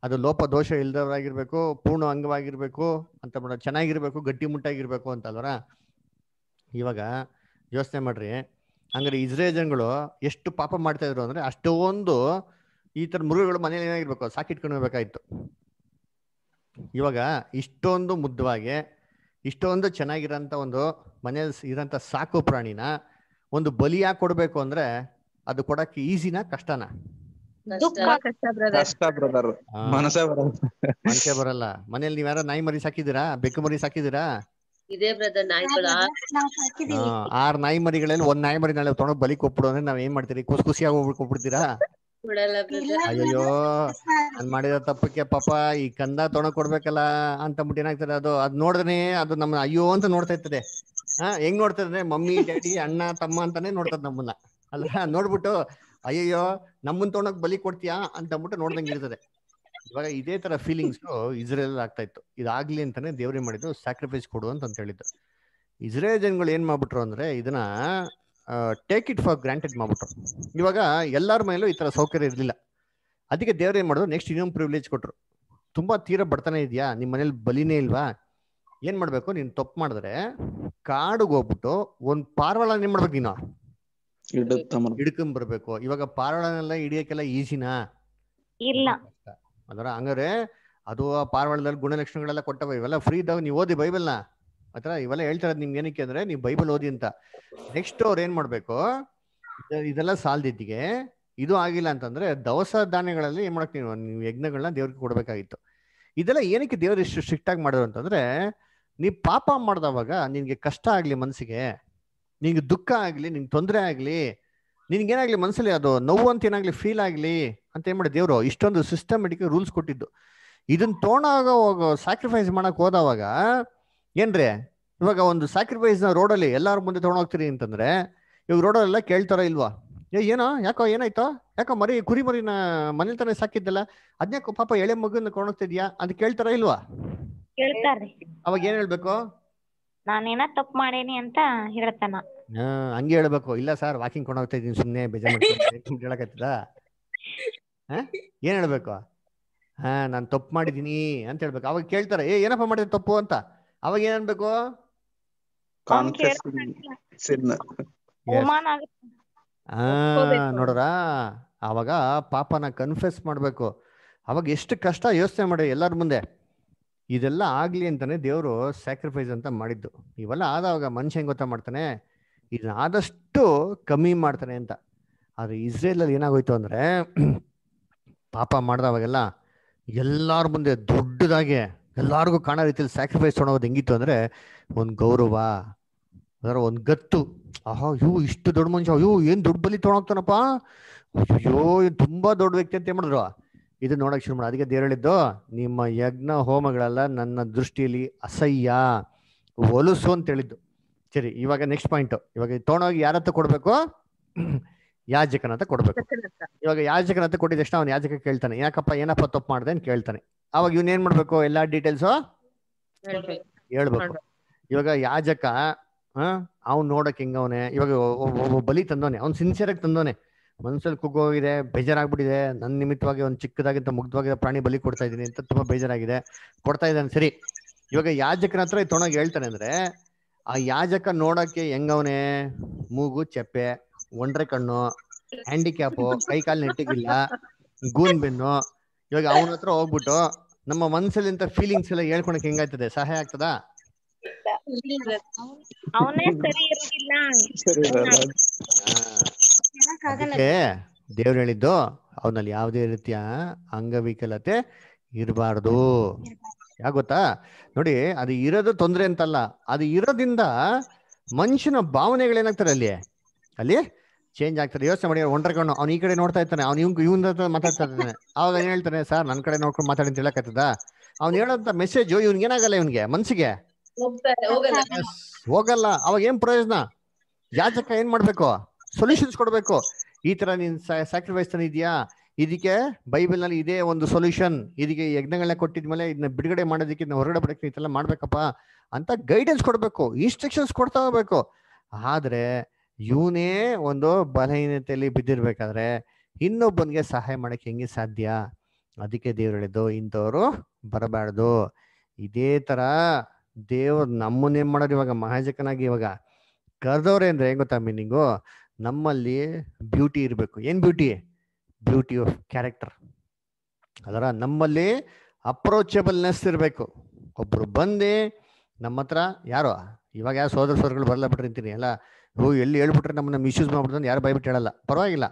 ಅದು ಲೋಪ ದೋಷ ಇಲ್ದವರಾಗಿರ್ಬೇಕು ಪೂರ್ಣ ಅಂಗವಾಗಿರ್ಬೇಕು ಅಂತ ಮಾಡ ಚೆನ್ನಾಗಿರ್ಬೇಕು ಗಟ್ಟಿ ಮುಟ್ಟಾಗಿರ್ಬೇಕು ಅಂತ ಅಲ್ವರ ಇವಾಗ ಯೋಚನೆ ಮಾಡ್ರಿ ಇಸ್ರೇಲ್ ಜನಗಳು ಎಷ್ಟು ಪಾಪ ಮಾಡ್ತಾ ಇದ್ರು ಅಂದ್ರೆ ಅಷ್ಟೊಂದು ಈ ತರ ಮೃಗಗಳು ಮನೇಲಿ ಏನಾಗಿರ್ಬೇಕು ಸಾಕಿಟ್ಕೊಂಡ್ಬೇಕಾಯ್ತು ಇವಾಗ ಇಷ್ಟೊಂದು ಮುದ್ದವಾಗಿ ಇಷ್ಟೊಂದು ಚೆನ್ನಾಗಿರೋಂಥ ಒಂದು ಮನೇಲಿ ಇರೋಂಥ ಸಾಕು ಪ್ರಾಣಿನ ಒಂದು ಬಲಿಯಾ ಕೊಡ್ಬೇಕು ಅಂದ್ರೆ ಅದು ಕೊಡಕ್ಕೆ ಈಸಿನ ಕಷ್ಟನ ಮನಸ್ಸೇ ಬರಲ್ಲ ಮನೇಲಿ ನೀವ್ ಯಾರ ನಾಯಿ ಮರಿ ಸಾಕಿದಿರಾ ಬೆಕ್ಕು ಮರಿ ಸಾಕಿದಿರಾ ಆರ್ ನಾಯಿ ಮರಿಗಳಲ್ಲಿ ಒಂದ್ ನಾಯಿ ಮರಿ ನಾಳೆ ತೊಗೊಂಡು ಬಲಿ ಕೊಟ್ಬಿಡು ಅಂದ್ರೆ ನಾವ್ ಏನ್ ಮಾಡ್ತೀರಿ ಖುಷಿ ಖುಷಿಯಾಗಿ ಹೋಗ್ಬಿಟ್ಟು ಕೊಟ್ಬಿಡ್ತೀರಾ ಅಯ್ಯೋ ಅದ್ ಮಾಡಿದ ತಪ್ಪಕ್ಕೆ ಪಾಪ ಈ ಕಂದ ತೊಣ ಕೊಡ್ಬೇಕಲ್ಲ ಅಂತ ಏನಾಗ್ತದೆ ಅದು ಅದ್ ನೋಡಿದ್ರೆ ಅದು ನಮ್ಮ ಅಯ್ಯೋ ಅಂತ ನೋಡ್ತಾ ಇರ್ತದೆ ಹಾ ಹೆಂಗ್ ನೋಡ್ತದೆ ಮಮ್ಮಿ ಡ್ಯಾಡಿ ಅಣ್ಣ ತಮ್ಮ ಅಂತಾನೆ ನೋಡ್ತದ ನಮ್ಮನ್ನ ಅಲ್ಲ ನೋಡ್ಬಿಟ್ಟು ಅಯ್ಯಯ್ಯೋ ನಮ್ಮನ್ ತೊಣಕ್ ಬಲಿ ಕೊಡ್ತೀಯಾ ಅಂತ ಅಂದ್ಬಿಟ್ಟು ನೋಡ್ದಂಗೆ ಇರ್ತದೆ ಇವಾಗ ಇದೇ ತರ ಫೀಲಿಂಗ್ಸ್ ಇಸ್ರೇಲ್ ಆಗ್ತಾ ಇತ್ತು ಇದಾಗ್ಲಿ ಅಂತಾನೆ ದೇವ್ರೇ ಮಾಡಿದ್ರು ಸ್ಯಾಕ್ರಿಫೈಸ್ ಕೊಡು ಅಂತ ಹೇಳಿದ್ದು ಇಸ್ರೇಲ್ ಜನಗಳು ಏನ್ ಮಾಡ್ಬಿಟ್ರು ಅಂದ್ರೆ ಇದನ್ನ ಟೇಕ್ ಇಟ್ ಫಾರ್ ಗ್ರಾಂಟೆಡ್ ಮಾಡ್ಬಿಟ್ರು ಇವಾಗ ಎಲ್ಲರ ಮನೇಲೂ ಈ ಥರ ಸೌಕರ್ಯ ಇರಲಿಲ್ಲ ಅದಕ್ಕೆ ದೇವ್ರು ಏನು ಮಾಡಿದ್ರು ನೆಕ್ಸ್ಟ್ ಇನ್ನೊಂದು ಪ್ರಿವಿಲೇಜ್ ಕೊಟ್ಟರು ತುಂಬಾ ತೀರ ಬಡತನ ಇದೆಯಾ ನಿಮ್ಮ ಮನೇಲಿ ಬಲಿನೇ ಇಲ್ವಾ ಏನು ಮಾಡಬೇಕು ನೀನು ತಪ್ಪು ಮಾಡಿದ್ರೆ ಕಾಡಿಗೆ ಹೋಗ್ಬಿಟ್ಟು ಒಂದು ಪಾರ್ವಾಳ ಏನು ಮಾಡ್ಬೇಕು ನೀನು ಹಿಡ್ಕೊಂಡ್ ಬರ್ಬೇಕು ಇವಾಗ ಪಾರ್ವಾಳನೆಲ್ಲ ಹಿಡಿಯೋಕೆಲ್ಲ ಈಸಿನಾ ಇಲ್ಲ ಅದರ ಹಂಗಾರೆ ಅದು ಆ ಪಾರ್ವಾಳದಲ್ಲಿ ಗುಣಲಕ್ಷಣಗಳೆಲ್ಲ ಕೊಟ್ಟವ ಇವೆಲ್ಲ ಫ್ರೀ ಇದ್ದಾವೆ ನೀವು ಓದಿ ಬೈಬಲ್ನ ಆತರ ಇವೆಲ್ಲ ಹೇಳ್ತಾರ ನಿಮ್ಗೆ ಏನಕ್ಕೆ ಅಂದ್ರೆ ನೀವು ಬೈಬಲ್ ಓದಿ ಅಂತ ನೆಕ್ಸ್ಟ್ ಅವ್ರು ಏನ್ ಮಾಡ್ಬೇಕು ಇದೆಲ್ಲ ಸಾಲ್ದಿದ್ದಿಗೆ ಇದು ಆಗಿಲ್ಲ ಅಂತಂದ್ರೆ ದವಸ ಧಾನ್ಯಗಳಲ್ಲಿ ಏನ್ ಮಾಡಕ್ ನೀವು ನೀವು ಯಜ್ಞಗಳನ್ನ ದೇವ್ರಿಗೆ ಕೊಡ್ಬೇಕಾಗಿತ್ತು ಇದೆಲ್ಲ ಏನಕ್ಕೆ ದೇವ್ರ ಇಷ್ಟು ಸ್ಟ್ರಿಕ್ಟ್ ಆಗಿ ಮಾಡೋದು ಅಂತಂದ್ರೆ ನೀ ಪಾಪ ಮಾಡ್ದವಾಗ ನಿನ್ಗೆ ಕಷ್ಟ ಆಗ್ಲಿ ಮನ್ಸಿಗೆ ನಿನ್ಗೆ ದುಃಖ ಆಗ್ಲಿ ನಿನ್ಗೆ ತೊಂದರೆ ಆಗ್ಲಿ ಏನಾಗ್ಲಿ ಮನ್ಸಲ್ಲಿ ಅದು ನೋವು ಅಂತ ಏನಾಗ್ಲಿ ಫೀಲ್ ಆಗ್ಲಿ ಅಂತ ಏನ್ ಮಾಡಿ ದೇವ್ರು ಇಷ್ಟೊಂದು ಸಿಸ್ಟಮೆಟಿಕ್ ರೂಲ್ಸ್ ಕೊಟ್ಟಿದ್ದು ಇದನ್ನ ತೋಣ ಸಾಕ್ರಿಫೈಸ್ ಸ್ಯಾಕ್ರಿಫೈಸ್ ಮಾಡಕ್ ಹೋದವಾಗ ಏನ್ರಿ ಇವಾಗ ಒಂದು ಸ್ಯಾಕ್ರಿಫೈಸ್ ನ ರೋಡಲ್ಲಿ ಎಲ್ಲಾರು ಮುಂದೆ ತಗೊಂಡು ಹೋಗ್ತೀರಿ ಅಂತಂದ್ರೆ ಇವಾಗ ರೋಡಲ್ಲೆಲ್ಲ ಕೇಳ್ತಾರ ಇಲ್ವಾ ಏ ಏನೋ ಯಾಕೋ ಏನಾಯ್ತೋ ಯಾಕೋ ಮರಿ ಕುರಿ ಮರಿನ ಮನೇಲಿ ತಾನೇ ಸಾಕಿದ್ದಲ್ಲ ಅದ್ನ್ಯಾಕೋ ಪಾಪ ಎಳೆ ಮಗುನ ಕೊಂಡೋಗ್ತಿದ್ಯಾ ಅಂತ ಕೇಳ್ತಾರ ಇಲ್ವಾ ಅವಾಗ ಏನ್ ಹೇಳ್ಬೇಕು ನಾನೇನ ತಪ್ಪು ಮಾಡೇನಿ ಅಂತ ಹೇಳ್ತಾನ ಹಾ ಹಂಗೆ ಹೇಳ್ಬೇಕು ಇಲ್ಲ ಸರ್ ವಾಕಿಂಗ್ ಕೊಂಡೋಗ್ತಾ ಇದೀನಿ ಸುಮ್ನೆ ಬೇಜಾರ್ ಹಾ ಏನ್ ಹೇಳ್ಬೇಕು ಹಾ ನಾನು ತಪ್ಪು ಮಾಡಿದೀನಿ ಅಂತ ಹೇಳ್ಬೇಕು ಅವಾಗ ಕೇಳ್ತಾರ ಏ ಏನಪ್ಪ ಮಾಡಿದ ತಪ್ಪು ಅಂತ ಅವಾಗ ಏನ್ ಅನ್ಬೇಕು ನೋಡ್ರ ಅವಾಗ ಪಾಪನ ಕನ್ಫೆಸ್ ಮಾಡ್ಬೇಕು ಅವಾಗ ಎಷ್ಟು ಕಷ್ಟ ಯೋಚನೆ ಮಾಡಿ ಎಲ್ಲರ ಮುಂದೆ ಇದೆಲ್ಲ ಆಗ್ಲಿ ಅಂತಾನೆ ದೇವರು ಸ್ಯಾಕ್ರಿಫೈಸ್ ಅಂತ ಮಾಡಿದ್ದು ಇವೆಲ್ಲ ಆದವಾಗ ಮನುಷ್ಯ ಹೆಂಗ್ ಗೊತ್ತಾ ಮಾಡ್ತಾನೆ ಇದನ್ನ ಆದಷ್ಟು ಕಮ್ಮಿ ಮಾಡ್ತಾನೆ ಅಂತ ಆದ್ರೆ ಇಸ್ರೇಲ್ ಅಲ್ಲಿ ಏನಾಗೋಯ್ತು ಅಂದ್ರೆ ಪಾಪ ಮಾಡ್ದವಾಗೆಲ್ಲ ಎಲ್ಲಾರ ಮುಂದೆ ದೊಡ್ಡದಾಗೆ ಎಲ್ಲಾರ್ಗು ಕಾಣೋ ರೀತಿಯಲ್ಲಿ ಸ್ಯಾಕ್ರಿಫೈಸ್ ಮಾಡೋದು ಹೆಂಗಿತ್ತು ಅಂದ್ರೆ ಒಂದು ಗೌರವ ಅದರ ಒಂದು ಗತ್ತು ಅಹೋ ಇವು ಇಷ್ಟು ದೊಡ್ಡ ಮನುಷ್ಯ ಅಯ್ಯೋ ಏನು ದುಡ್ಡು ಬಲಿ ತೊಗೊಂಡೋಗ್ತಾನಪ್ಪ ಅಯ್ಯೋ ತುಂಬಾ ತುಂಬ ದೊಡ್ಡ ವ್ಯಕ್ತಿ ಅಂತ ಏನು ಮಾಡಿದ್ರು ಇದು ನೋಡೋಕೆ ಶುರು ಮಾಡ ಅದಕ್ಕೆ ದೇರಳಿದ್ದು ನಿಮ್ಮ ಯಜ್ಞ ಹೋಮಗಳೆಲ್ಲ ನನ್ನ ದೃಷ್ಟಿಯಲ್ಲಿ ಅಸಹ್ಯ ಒಲಸು ಅಂತ ಹೇಳಿದ್ದು ಸರಿ ಇವಾಗ ನೆಕ್ಸ್ಟ್ ಪಾಯಿಂಟ್ ಇವಾಗ ತೊಗೊಂಡೋಗಿ ಯಾರತ್ತ ಕೊಡಬೇಕು ಯಾಜಕನ ಅಂತ ಕೊಡ್ಬೇಕು ಇವಾಗ ಯಾಜಕನ ಅಂತ ಕೊಟ್ಟಿದ ತಕ್ಷಣ ಅವ್ನು ಯಾಜಕ ಕೇಳ್ತಾನೆ ಯಾಕಪ್ಪ ಏನಪ್ಪ ತಪ್ಪು ಮಾಡ್ದೆ ಅಂತ ಕೇಳ್ತಾನೆ ಅವಾಗ ಏನ್ ಮಾಡ್ಬೇಕು ಎಲ್ಲಾ ಡೀಟೇಲ್ಸ್ ಹೇಳ್ಬೇಕು ಇವಾಗ ಯಾಜಕ ಅವ್ನ್ ನೋಡಕ್ ಹೆಂಗವನೆ ಇವಾಗ ಒಬ್ಬ ಬಲಿ ತಂದವನೆ ಅವ್ನ್ ಸಿನ್ಸಿಯರ್ ಆಗಿ ತಂದವನೆ ಮನ್ಸಲ್ಲಿ ಕುಗ್ಗೋಗಿದೆ ಬೇಜಾರಾಗ್ಬಿಟ್ಟಿದೆ ನನ್ ನಿಮಿತ್ತವಾಗಿ ಒಂದು ಚಿಕ್ಕದಾಗಿಂತ ಮುಗ್ಧವಾಗಿದೆ ಪ್ರಾಣಿ ಬಲಿ ಕೊಡ್ತಾ ಇದೀನಿ ಅಂತ ತುಂಬಾ ಬೇಜಾರಾಗಿದೆ ಕೊಡ್ತಾ ಇದ್ದಾನೆ ಸರಿ ಇವಾಗ ಯಾಜಕನ ಹತ್ರ ತೊಣಗ್ ಹೇಳ್ತಾನೆ ಅಂದ್ರೆ ಆ ಯಾಜಕ ನೋಡಕ್ಕೆ ಹೆಂಗವನೆ ಮೂಗು ಚಪ್ಪೆ ಒಂಡ್ರೆ ಕಣ್ಣು ಹ್ಯಾಂಡಿಕ್ಯಾಪು ಕೈ ಕಾಲು ನೆಟ್ಟಿಗಿಲ್ಲ ಗೂನ್ ಬೆನ್ನು ಇವಾಗ ಅವನ ಹತ್ರ ಹೋಗ್ಬಿಟ್ಟು ನಮ್ಮ ಮನಸ್ಸಲ್ಲಿ ಇಂತ ಫೀಲಿಂಗ್ಸ್ ಎಲ್ಲ ಹೇಳ್ಕೊಳಕ್ ಹೆಂಗಾಯ್ತದೆ ಸಹಾಯ ಆಗ್ತದಾ ದೇವ್ರು ಹೇಳಿದ್ದು ಅವನಲ್ಲಿ ಯಾವುದೇ ರೀತಿಯ ಅಂಗವಿಕಲತೆ ಇರಬಾರ್ದು ಯಾಕೆ ಗೊತ್ತಾ ನೋಡಿ ಅದು ಇರೋದು ತೊಂದರೆ ಅಂತಲ್ಲ ಅದು ಇರೋದ್ರಿಂದ ಮನುಷ್ಯನ ಭಾವನೆಗಳೇನಾಗ್ತಾರೆ ಅಲ್ಲಿ ಅಲ್ಲಿ ಚೇಂಜ್ ಆಗ್ತಾರೆ ಯೋಚನೆ ಮಾಡಿ ಒಂಟರ್ ಕಣ್ಣು ಅವ್ನು ಈ ಕಡೆ ನೋಡ್ತಾ ಇರ್ತಾನೆ ಅವ್ನು ಇವ್ ಇವ್ನ ಮಾತಾಡ್ತಾ ಇದ್ದಾನೆ ಅವಾಗ ಏನ್ ಹೇಳ್ತಾನೆ ಸರ್ ನನ್ನ ಕಡೆ ನೋಡ್ಕೊಂಡು ಮಾತಾಡಿ ಅಂತ ಹೇಳಕತ್ತದ ಅವ್ನು ಹೇಳೋಂತ ಮೆಸೇಜ್ ಇವ್ನ್ ಏನಾಗಲ್ಲ ಇವನ್ಗೆ ಮನ್ಸಿಗೆ ಹೋಗಲ್ಲ ಅವಾಗ ಏನ್ ಪ್ರಯೋಜನ ಯಾಚಕ ಏನ್ ಮಾಡ್ಬೇಕು ಸೊಲ್ಯೂಷನ್ಸ್ ಕೊಡ್ಬೇಕು ಈ ತರ ನೀನ್ ಸ್ಯಾಕ್ರಿಫೈಸ್ ಇದೆಯಾ ಇದಕ್ಕೆ ಬೈಬಲ್ ನಲ್ಲಿ ಇದೇ ಒಂದು ಸೊಲ್ಯೂಷನ್ ಇದಕ್ಕೆ ಯಜ್ಞಗಳನ್ನ ಕೊಟ್ಟಿದ್ಮೇಲೆ ಇದನ್ನ ಬಿಡುಗಡೆ ಮಾಡೋದಕ್ಕೆ ಹೊರಗಡೆ ಬಡಕ್ಕೆ ಇದೆಲ್ಲ ಮಾಡ್ಬೇಕಪ್ಪ ಅಂತ ಗೈಡೆನ್ಸ್ ಕೊಡ್ಬೇಕು ಇನ್ಸ್ಟ್ರಕ್ಷನ್ಸ್ ಕೊಡ್ತಾ ಹೋಗ್ಬೇಕು ಆದ್ರೆ ಇವನೇ ಒಂದು ಬಲಹೀನತೆಯಲ್ಲಿ ಬಿದ್ದಿರ್ಬೇಕಾದ್ರೆ ಇನ್ನೊಬ್ಬನಿಗೆ ಸಹಾಯ ಮಾಡಕ್ಕೆ ಹೆಂಗೆ ಸಾಧ್ಯ ಅದಕ್ಕೆ ದೇವ್ರು ಹೇಳಿದ್ದು ಇಂಥವ್ರು ಬರಬಾರ್ದು ಇದೇ ತರ ದೇವ್ರು ನಮ್ಮನ್ನ ಮಾಡೋದು ಇವಾಗ ಮಹಾಜಕನಾಗಿ ಇವಾಗ ಕರೆದವ್ರೆ ಅಂದ್ರೆ ಹೆಂಗ ಗೊತ್ತಾ ಮೀನಿಂಗು ನಮ್ಮಲ್ಲಿ ಬ್ಯೂಟಿ ಇರಬೇಕು ಏನ್ ಬ್ಯೂಟಿ ಬ್ಯೂಟಿ ಆಫ್ ಕ್ಯಾರೆಕ್ಟರ್ ಅದರ ನಮ್ಮಲ್ಲಿ ಅಪ್ರೋಚಬಲ್ನೆಸ್ ಇರಬೇಕು ಒಬ್ರು ಬಂದು ನಮ್ಮ ಹತ್ರ ಯಾರೋ ಇವಾಗ ಯಾರು ಸೋದರ ಸೋದರಗಳು ಬರಲ್ಲ ಅಂತೀನಿ ಅಲ್ಲ ಹೋಗಿ ಎಲ್ಲಿ ಹೇಳ್ಬಿಟ್ರೆ ನಮ್ಮನ್ನ ಮಿಸ್ಯೂಸ್ ಮಾಡ್ಬಿಟ್ಟು ಯಾರು ಬೈಬಿಟ್ಟು ಹೇಳಲ್ಲ ಪರವಾಗಿಲ್ಲ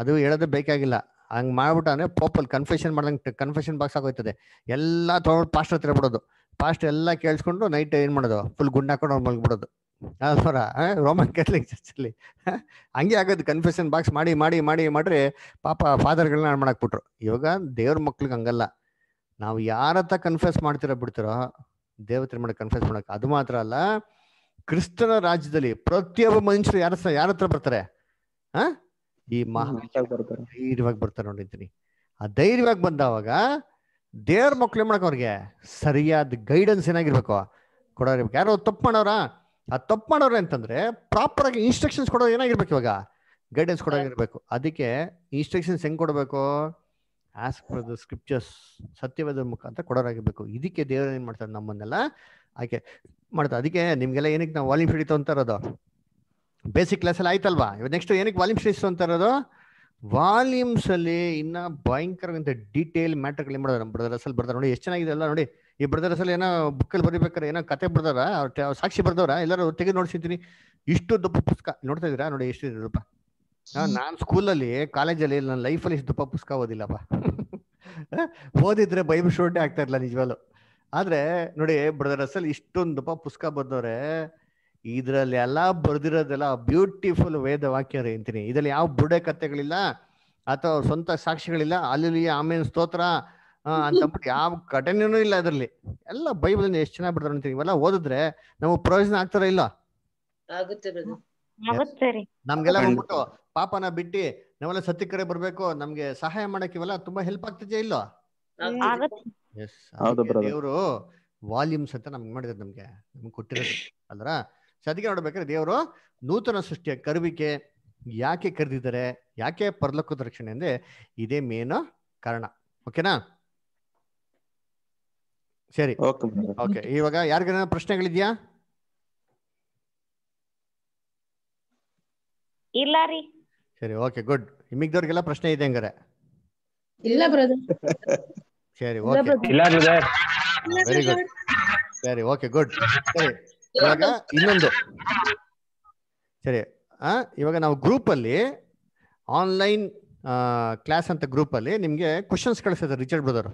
ಅದು ಹೇಳೋದು ಬೇಕಾಗಿಲ್ಲ ಹಂಗೆ ಮಾಡ್ಬಿಟ್ಟು ಅಂದರೆ ಪೋಪಲ್ ಕನ್ಫೆಷನ್ ಮಾಡ್ದಂಗೆ ಕನ್ಫೆಷನ್ ಬಾಕ್ಸ್ ಆಗೋಯ್ತದೆ ಎಲ್ಲ ತೊಗೊಂಡು ಪಾಸ್ಟ್ ಹತ್ತಿರ ಬಿಡೋದು ಪಾಸ್ಟ್ ಎಲ್ಲ ಕೇಳಿಸ್ಕೊಂಡು ನೈಟ್ ಏನು ಮಾಡೋದು ಫುಲ್ ಗುಂಡ್ ಹಾಕೊಂಡು ಅವ್ರು ಮಲ್ಗಿಬಿಡೋದು ಅದರ ರೋಮನ್ ಕ್ಯಾಥಲಿಕ್ ಚರ್ಚಲ್ಲಿ ಹಂಗೆ ಆಗೋದು ಕನ್ಫೆಷನ್ ಬಾಕ್ಸ್ ಮಾಡಿ ಮಾಡಿ ಮಾಡಿ ಮಾಡ್ರಿ ಪಾಪ ಫಾದರ್ಗಳನ್ನ ಹಾಳು ಮಾಡಾಕ್ಬಿಟ್ರು ಇವಾಗ ದೇವ್ರ ಮಕ್ಳಿಗೆ ಹಂಗಲ್ಲ ನಾವು ಯಾರತ್ತ ಹತ್ರ ಕನ್ಫ್ಯೂಸ್ ಮಾಡ್ತಿರೋ ಬಿಡ್ತಿರೋ ದೇವ್ರ ಮಾಡಿ ಕನ್ಫ್ಯೂಸ್ ಮಾಡೋಕೆ ಅದು ಮಾತ್ರ ಅಲ್ಲ ಕ್ರಿಸ್ತನ ರಾಜ್ಯದಲ್ಲಿ ಪ್ರತಿಯೊಬ್ಬ ಮನುಷ್ಯರು ಯಾರ ಯಾರ ಹತ್ರ ಬರ್ತಾರೆ ಹ ಈ ಮಹಾ ಧೈರ್ಯವಾಗಿ ಬರ್ತಾರೆ ನೋಡಿದ್ದೀನಿ ಆ ಧೈರ್ಯವಾಗಿ ಬಂದವಾಗ ದೇವ್ರ ಮಕ್ಳು ಮಾಡಕ ಅವ್ರಿಗೆ ಸರಿಯಾದ ಗೈಡೆನ್ಸ್ ಏನಾಗಿರ್ಬೇಕು ಕೊಡೋರ್ಬೇಕು ಯಾರೋ ತಪ್ಪು ಮಾಡೋರಾ ಆ ತಪ್ಪು ಮಾಡೋರ ಅಂತಂದ್ರೆ ಪ್ರಾಪರ್ ಆಗಿ ಇನ್ಸ್ಟ್ರಕ್ಷನ್ಸ್ ಕೊಡೋರು ಏನಾಗಿರ್ಬೇಕು ಇವಾಗ ಗೈಡೆನ್ಸ್ ಕೊಡೋಗಿರ್ಬೇಕು ಅದಕ್ಕೆ ಇನ್ಸ್ಟ್ರಕ್ಷನ್ಸ್ ಹೆಂಗ್ ಕೊಡಬೇಕು ಆಸ್ಕ್ ಫಾರ್ ದ ಸ್ಕ್ರಿಪ್ಚರ್ಸ್ ಸತ್ಯವೇದ ಮುಖಾಂತರ ಕೊಡೋರಾಗಿರ್ಬೇಕು ಇದಕ್ಕೆ ದೇವರು ಏನ್ ಮಾಡ್ತಾರೆ ನಮ್ಮನ್ನೆಲ್ಲ ಆಯ್ಕೆ ಮಾಡ್ತಾ ಅದಕ್ಕೆ ನಿಮಗೆಲ್ಲ ಏನಕ್ಕೆ ನಾವು ವಾಲ್ಯೂಮ್ ಫ್ರೀ ತೊಂತಾರೋದು ಬೇಸಿಕ್ ಕ್ಲಾಸ್ ಅಲ್ಲಿ ಆಯ್ತಲ್ವಾ ನೆಕ್ಸ್ಟ್ ಏನಕ್ಕೆ ವಾಲ್ಯೂಮ್ ಫ್ರೀಸ್ ವಾಲ್ಯೂಮ್ಸ್ ಅಲ್ಲಿ ಇನ್ನ ಭಯಂಕರ ಡೀಟೇಲ್ ಮ್ಯಾಟ್ರ್ಗಳು ಏನು ಮಾಡೋದು ನಮ್ಮ ಅಸಲ್ ಬರ್ತಾರೆ ನೋಡಿ ಎಷ್ಟು ಚೆನ್ನಾಗಿದೆ ಅಲ್ಲ ನೋಡಿ ಈ ಅಸಲ್ ಏನೋ ಬುಕ್ಕಲ್ಲಿ ಬರೀಬೇಕಾರೆ ಏನೋ ಕತೆ ಬರ್ದಾರ ಸಾಕ್ಷಿ ಬರ್ದವ್ರ ಎಲ್ಲರೂ ತೆಗೆದು ನೋಡ್ಸಿದ್ದೀನಿ ಇಷ್ಟು ದಪ್ಪ ಪುಸ್ತಕ ನೋಡ್ತಾ ಇದ್ದೀರಾ ನೋಡಿ ಎಷ್ಟು ದಪ್ಪ ನಾನು ಸ್ಕೂಲಲ್ಲಿ ಕಾಲೇಜಲ್ಲಿ ನನ್ನ ಲೈಫಲ್ಲಿ ಇಷ್ಟು ದಪ್ಪ ಪುಸ್ತಕ ಓದಿಲ್ಲಪ್ಪ (laughs) ಓದಿದ್ರೆ ಬೈಬಲ್ ಶೋಟೆ ಆಗ್ತಾ ಇರಲಿಲ್ಲ ನಿಜವಾಗ್ಲು ಆದ್ರೆ ನೋಡಿ ಬ್ರದರ್ ಅಸಲ್ ಇಷ್ಟೊಂದು ಪುಸ್ತಕ ಬರೆದವ್ರೆ ಇದ್ರಲ್ಲಿ ಎಲ್ಲಾ ಬರ್ದಿರೋದೆಲ್ಲ ಬ್ಯೂಟಿಫುಲ್ ವೇದ ವಾಕ್ಯ ಅಂತೀನಿ ಇದ್ರಲ್ಲಿ ಯಾವ ಬುಡೆ ಕಥೆಗಳಿಲ್ಲ ಅಥವಾ ಸ್ವಂತ ಸಾಕ್ಷಿಗಳಿಲ್ಲ ಅಲ್ಲಿ ಆಮೇಲೆ ಸ್ತೋತ್ರ ಅಂತ ಯಾವ ಘಟನೆನೂ ಇಲ್ಲ ಅದರಲ್ಲಿ ಎಲ್ಲ ಬೈಬಲ್ ಎಷ್ಟು ಚೆನ್ನಾಗಿ ಬಿಡ್ತಾರೆ ಅಂತೀನಿ ಇವೆಲ್ಲ ಓದಿದ್ರೆ ನಮಗ್ ಪ್ರಯೋಜನ ಆಗ್ತಾರ ಇಲ್ಲ ನಮ್ಗೆಲ್ಲ ಬಂದ್ಬಿಟ್ಟು ಪಾಪನ ಬಿಟ್ಟಿ ನಾವೆಲ್ಲ ಸತ್ಯ ಕರೆ ಬರ್ಬೇಕು ನಮ್ಗೆ ಸಹಾಯ ಮಾಡಕ್ಕೆ ಇವೆಲ್ಲ ತುಂಬಾ ಹೆಲ್ಪ್ ಆಗ್ತಿದ್ಯಾ ಇಲ್ಲ ಎಸ್ ದೇವರು ವಾಲ್ಯೂಮ್ಸ್ ಅಂತ ನಮ್ಗೆ ಮಾಡಿದ್ರು ನಮ್ಗೆ ನಮ್ಗೆ ಕೊಟ್ಟಿರೋದು ಅಲ್ರ ಸೊ ಅದಕ್ಕೆ ನೋಡ್ಬೇಕಾದ್ರೆ ದೇವರು ನೂತನ ಸೃಷ್ಟಿಯ ಕರುವಿಕೆ ಯಾಕೆ ಕರೆದಿದ್ದಾರೆ ಯಾಕೆ ಪರ್ಲಕ್ಕದ ರಕ್ಷಣೆ ಅಂದ್ರೆ ಇದೇ ಮೇನ್ ಕಾರಣ ಓಕೆನಾ ಸರಿ ಓಕೆ ಇವಾಗ ಯಾರಿಗಾರ ಪ್ರಶ್ನೆಗಳಿದ್ಯಾ ಇಲ್ಲ ರೀ ಸರಿ ಓಕೆ ಗುಡ್ ನಿಮಗ್ದವ್ರಿಗೆಲ್ಲ ಪ್ರಶ್ನೆ ಇದೆ ಹಂಗಾರೆ ಇಲ್ಲ ಬ್ರದರ್ (laughs) ಸರಿ ಓಕೆ ವೆರಿ ಗುಡ್ ಸರಿ ಓಕೆ ಗುಡ್ ಸರಿ ಇವಾಗ ಇನ್ನೊಂದು ಸರಿ ಆ ಇವಾಗ ನಾವು ಗ್ರೂಪ್ ಅಲ್ಲಿ ಆನ್ಲೈನ್ ಕ್ಲಾಸ್ ಅಂತ ಗ್ರೂಪ್ ಅಲ್ಲಿ ನಿಮ್ಗೆ ಕ್ವಶನ್ಸ್ ಕಳಿಸಿದ್ದಾರೆ ರಿಚರ್ಡ್ ಬ್ರದರ್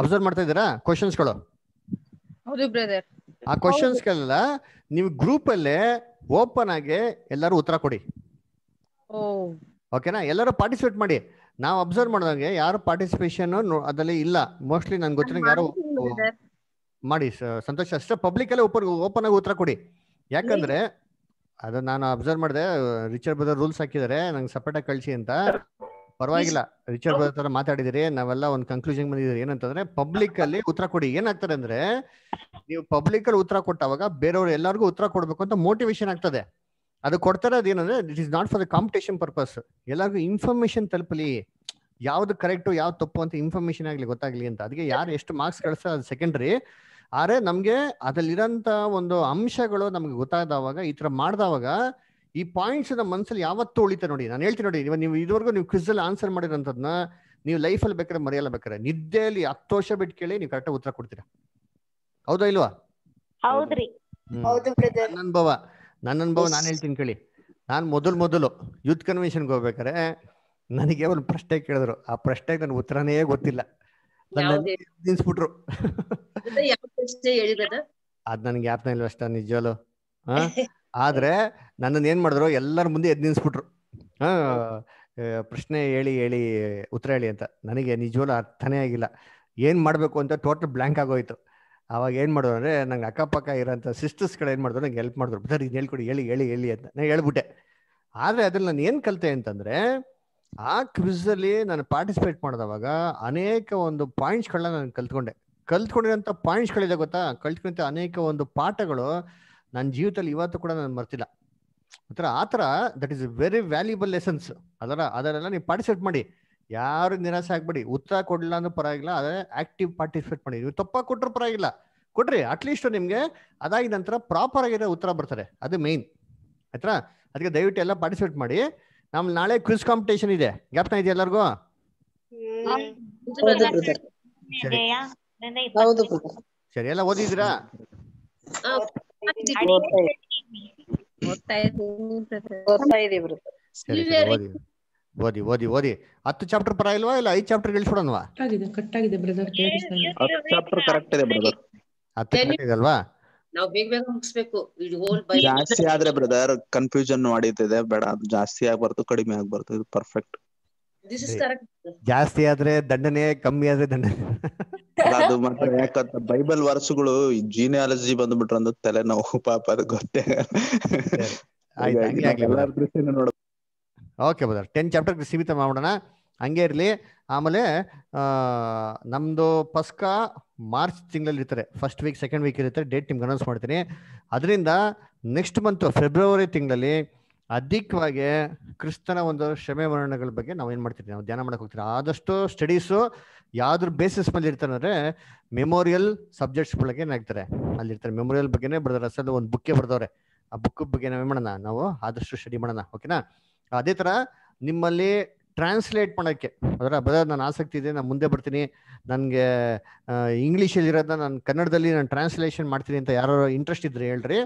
ಅಬ್ಸರ್ವ್ ಮಾಡ್ತಾ ಇದ್ದೀರಾ ಗಳು ಆ ಕ್ವಶನ್ಸ್ಗಳೆಲ್ಲ ನೀವು ಗ್ರೂಪಲ್ಲೇ ಓಪನ್ ಆಗಿ ಎಲ್ಲರೂ ಉತ್ತರ ಕೊಡಿ ಓಕೆನಾ ಎಲ್ಲರೂ ಪಾರ್ಟಿಸಿಪೇಟ್ ಮಾಡಿ ನಾವು ಅಬ್ಸರ್ವ್ ಮಾಡಿದಂಗೆ ಯಾರು ಪಾರ್ಟಿಸಿಪೇಷನ್ ಅದರಲ್ಲಿ ಇಲ್ಲ ಮೋಸ್ಟ್ಲಿ ನನ್ಗೆ ಗೊತ್ತಿರಂಗೆ ಯಾರು ಮಾಡಿ ಸಂತೋಷ ಅಷ್ಟೇ ಪಬ್ಲಿಕ್ ಅಲ್ಲಿ ಓಪನ್ ಓಪನ್ ಆಗಿ ಉತ್ತರ ಕೊಡಿ ಯಾಕಂದ್ರೆ ಅದು ನಾನು ಅಬ್ಸರ್ವ್ ಮಾಡಿದೆ ರಿಚರ್ಡ್ ಬ್ರದರ್ ರೂಲ್ಸ್ ಹಾಕಿದ್ದಾರೆ ನಂಗೆ ಸಪರೇಟ್ ಆಗಿ ಕಳಿಸಿ ಅಂತ ಪರವಾಗಿಲ್ಲ ರಿಚರ್ಡ್ ಬ್ರದರ್ ತರ ಮಾತಾಡಿದಿರಿ ನಾವೆಲ್ಲ ಒಂದು ಕನ್ಕ್ಲೂಷನ್ ಬಂದಿದ್ದೀರಿ ಏನಂತಂದ್ರೆ ಪಬ್ಲಿಕ್ ಅಲ್ಲಿ ಉತ್ತರ ಕೊಡಿ ಏನಾಗ್ತಾರೆ ಅಂದ್ರೆ ನೀವು ಪಬ್ಲಿಕ್ ಅಲ್ಲಿ ಉತ್ತರ ಕೊಟ್ಟವಾಗ ಬೇರೆಯವ್ರು ಎಲ್ಲರಿಗೂ ಉತ್ತರ ಕೊಡ್ಬೇಕು ಅಂತ ಮೋಟಿವೇಶನ್ ಆಗ್ತದೆ ಅದು ಕೊಡ್ತಾರೆ ಅದೇನಂದ್ರೆ it is not for the competition purpose ಎಲ್ಲರಿಗೂ ಇನ್ಫಾರ್ಮೇಶನ್ ತಲುಪಲಿ ಯಾವ್ದು ಕರೆಕ್ಟು ಯಾವ್ದು ತಪ್ಪು ಅಂತ ಇನ್ಫಾರ್ಮೇಶನ್ ಆಗಲಿ ಗೊತ್ತಾಗ್ಲಿ ಅಂತ ಅದಕ್ಕೆ ಯಾರು ಎಷ್ಟು ಮಾರ್ಕ್ಸ್ ಕಳಿಸ್ತಾರೆ ಸೆಕೆಂಡ್ರಿ ಆದ್ರೆ ನಮ್ಗೆ ಒಂದು ಅಂಶಗಳು ನಮ್ಗೆ ಗೊತ್ತಾದವಾಗ ಈ ತರ ಮಾಡಿದವಾಗ ಈ ಪಾಯಿಂಟ್ಸ್ ನಮ್ಮ ಮನಸ್ಸಲ್ಲಿ ಯಾವತ್ತೂ ಉಳಿತಾ ನೋಡಿ ನಾನು ಹೇಳ್ತೀನಿ ನೋಡಿ ಇವಾಗ ನೀವು ಇದುವರೆಗೂ ನೀವು ಕ್ವಿಝಲ್ಲಿ ಆನ್ಸರ್ ಮಾಡಿರೋಂಥದ್ನ ನೀವು ಲೈಫಲ್ಲಿ ಬೇಕಾದ್ರೆ ಮರೆಯಲ್ಲ ಬೇಕಾದ್ರೆ ನಿದ್ದೆಯಲ್ಲಿ ಹತ್ತು ವರ್ಷ ಬಿಟ್ಟು ಕೇಳಿ ನೀವು ಕರೆಕ್ಟ್ ಉತ್ತರ ಕೊಡ್ತೀರಾ ಹೌದಾ ಇಲ್ವಾ ಅನುಭವ ನನ್ನ ಅನುಭವ ನಾನು ಹೇಳ್ತೀನಿ ಕೇಳಿ ನಾನು ಮೊದಲು ಮೊದಲು ಯೂತ್ ಕನ್ವೆನ್ಷನ್ಗೆ ಹೋಗ್ಬೇಕಾರೆ ನನಗೆ ಒಂದು ಪ್ರಶ್ನೆ ಕೇಳಿದ್ರು ಆ ಪ್ರಶ್ನೆಗೆ ನನ್ ಉತ್ತರನೇ ಗೊತ್ತಿಲ್ಲ ನಿನ್ಸ್ಬಿಟ್ರು ಅದ್ ನನ್ಗೆ ಯಾಪ್ನ ಇಲ್ವ ಅಷ್ಟ ನಿಜಲು ಹ (laughs) ಆದ್ರೆ ನನ್ನನ್ ಏನ್ ಮಾಡಿದ್ರು ಎಲ್ಲರ ಮುಂದೆ ಎದ್ ನಿನ್ಸ್ಬಿಟ್ರು ಹ ಪ್ರಶ್ನೆ ಹೇಳಿ ಹೇಳಿ ಉತ್ತರ ಹೇಳಿ ಅಂತ ನನಗೆ ನಿಜವಲ್ಲ ಅರ್ಥನೇ ಆಗಿಲ್ಲ ಏನ್ ಮಾಡ್ಬೇಕು ಅಂತ ಟೋಟಲ್ ಬ್ಲಾಂಕ್ ಆಗೋಯ್ತು ಅವಾಗ ಏನು ಮಾಡೋದು ಅಂದರೆ ನಂಗೆ ಅಕ್ಕಪಕ್ಕ ಇರೋಂಥ ಸಿಸ್ಟರ್ಸ್ಗಳು ಏನು ಮಾಡಿದ್ರು ನಂಗೆ ಹೆಲ್ಪ್ ಮಾಡಿದ್ರು ಸರ್ ಇದು ಹೇಳ್ಕೊಡಿ ಹೇಳಿ ಹೇಳಿ ಹೇಳಿ ಅಂತ ನಾನು ಹೇಳ್ಬಿಟ್ಟೆ ಆದರೆ ಅದ್ರಲ್ಲಿ ನಾನು ಏನು ಕಲಿತೆ ಅಂತಂದರೆ ಆ ಅಲ್ಲಿ ನಾನು ಪಾರ್ಟಿಸಿಪೇಟ್ ಮಾಡಿದವಾಗ ಅನೇಕ ಒಂದು ಪಾಯಿಂಟ್ಸ್ಗಳನ್ನ ನಾನು ಕಲ್ತ್ಕೊಂಡೆ ಕಲ್ತ್ಕೊಂಡಿರೋಂಥ ಪಾಯಿಂಟ್ಸ್ಗಳಿದೆ ಗೊತ್ತಾ ಕಲ್ತ್ಕೊಂತ ಅನೇಕ ಒಂದು ಪಾಠಗಳು ನನ್ನ ಜೀವಿತದಲ್ಲಿ ಇವತ್ತು ಕೂಡ ನಾನು ಮರ್ತಿಲ್ಲ ಆ ಥರ ಆ ಥರ that is very valuable lessons ಅದರ ಅದರೆಲ್ಲ ನೀವು ಪಾರ್ಟಿಸಿಪೇಟ್ ಮಾಡಿ ಯಾರು ನಿರಾಸೆ ಆಗ್ಬೇಡಿ ಉತ್ತರ ಕೊಡ್ಲಿಲ್ಲ ಅಂದ್ರೆ ಪರವಾಗಿಲ್ಲ ಅದೇ ಆಕ್ಟಿವ್ ಪಾರ್ಟಿಸಿಪೇಟ್ ಮಾಡಿ ನೀವು ತಪ್ಪ ಕೊಟ್ಟರು ಪರವಾಗಿಲ್ಲ ಕೊಡ್ರಿ ಅಟ್ಲೀಸ್ಟ್ ನಿಮ್ಗೆ ಅದಾಗಿ ನಂತರ ಪ್ರಾಪರ್ ಆಗಿರೋ ಉತ್ತರ ಬರ್ತಾರೆ ಅದು ಮೈನ್ ಆಯ್ತಾ ಅದಕ್ಕೆ ದಯವಿಟ್ಟು ಎಲ್ಲ ಪಾರ್ಟಿಸಿಪೇಟ್ ಮಾಡಿ ನಮ್ ನಾಳೆ ಕ್ವಿಸ್ ಕಾಂಪಿಟೇಷನ್ ಇದೆ ಜ್ಞಾಪನ ಇದೆ ಎಲ್ಲರಿಗೂ ಸರಿ ಎಲ್ಲ ಓದಿದ್ರಾ ಓದ್ತಾ ಓದಿ ಓದಿ ಓದಿ ಹತ್ತು ಚಾಪ್ಟರ್ ಪರ ಇಲ್ವಾ ಇಲ್ಲ ಐದು ಚಾಪ್ಟರ್ ಇಳಿಸ್ಬಿಡೋಣವಾ ಚಾಪ್ಟರ್ ಕರೆಕ್ಟ್ ಇದೆ ಬ್ರದರ್ ಹತ್ತು ಇದೆ ಅಲ್ವಾ ನಾವು ಬೇಗ ಬೇಗ ಮುಗಿಸ್ಬೇಕು ಜಾಸ್ತಿ ಆದ್ರೆ ಬ್ರದರ್ ಕನ್ಫ್ಯೂಷನ್ ಮಾಡಿತಿದೆ ಬೇಡ ಅದು ಜಾಸ್ತಿ ಆಗ್ಬಾರ್ದು ಕಡಿಮೆ ಆಗ್ಬಾರ್ದು ಇದು ಪರ್ಫೆಕ್ಟ್ ಜಾಸ್ತಿ ಆದ್ರೆ ದಂಡನೆ ಕಮ್ಮಿ ಆದ್ರೆ ದಂಡನೆ ಅದು ಮತ್ತೆ ಯಾಕಂತ ಬೈಬಲ್ ವರ್ಷಗಳು ಜೀನಿಯಾಲಜಿ ಬಂದ್ಬಿಟ್ರಂದ್ರೆ ತಲೆನೋವು ಪಾಪ ಅದು ಗೊತ್ತೇ ಓಕೆ ಬ್ರದರ್ ಟೆನ್ ಚಾಪ್ಟರ್ ಸೀಮಿತ ಮಾಡೋಣ ಹಂಗೆ ಇರಲಿ ಆಮೇಲೆ ನಮ್ಮದು ಪಸ್ಕ ಮಾರ್ಚ್ ತಿಂಗಳಲ್ಲಿ ಇರ್ತಾರೆ ಫಸ್ಟ್ ವೀಕ್ ಸೆಕೆಂಡ್ ವೀಕ್ ಇರುತ್ತೆ ಡೇಟ್ ನಿಮ್ಗೆ ಅನೌನ್ಸ್ ಮಾಡ್ತೀನಿ ಅದರಿಂದ ನೆಕ್ಸ್ಟ್ ಮಂತ್ ಫೆಬ್ರವರಿ ತಿಂಗಳಲ್ಲಿ ಅಧಿಕವಾಗಿ ಕ್ರಿಸ್ತನ ಒಂದು ಶ್ರಮೆ ವರ್ಣಗಳ ಬಗ್ಗೆ ನಾವು ಏನು ಮಾಡ್ತೀವಿ ನಾವು ಧ್ಯಾನ ಮಾಡಕ್ಕೆ ಹೋಗ್ತೀವಿ ಆದಷ್ಟು ಸ್ಟಡೀಸು ಯಾವ್ದ್ರ ಬೇಸಿಸ್ ಮೇಲೆ ಇರ್ತಾರೆ ಅಂದರೆ ಮೆಮೋರಿಯಲ್ ಸಬ್ಜೆಕ್ಟ್ಸ್ ಬಳಕೆ ಏನಾಗ್ತಾರೆ ಅಲ್ಲಿರ್ತಾರೆ ಮೆಮೋರಿಯಲ್ ಬಗ್ಗೆನೇ ಬರ್ದಾರೆ ಅಸಲ್ಲಿ ಒಂದು ಬುಕ್ಕೇ ಬರ್ದವ್ರೆ ಆ ಬುಕ್ ಬಗ್ಗೆ ನಾವೇನು ಮಾಡೋಣ ನಾವು ಆದಷ್ಟು ಸ್ಟಡಿ ಮಾಡೋಣ ಓಕೆನಾ ಅದೇ ಥರ ನಿಮ್ಮಲ್ಲಿ ಟ್ರಾನ್ಸ್ಲೇಟ್ ಮಾಡೋಕ್ಕೆ ಅದರ ಬದ ನಾನು ಆಸಕ್ತಿ ಇದೆ ನಾನು ಮುಂದೆ ಬರ್ತೀನಿ ನನಗೆ ಇಂಗ್ಲೀಷಲ್ಲಿರೋದನ್ನ ನಾನು ಕನ್ನಡದಲ್ಲಿ ನಾನು ಟ್ರಾನ್ಸ್ಲೇಷನ್ ಮಾಡ್ತೀನಿ ಅಂತ ಯಾರು ಇಂಟ್ರೆಸ್ಟ್ ಇದ್ರೆ ಹೇಳ್ರಿ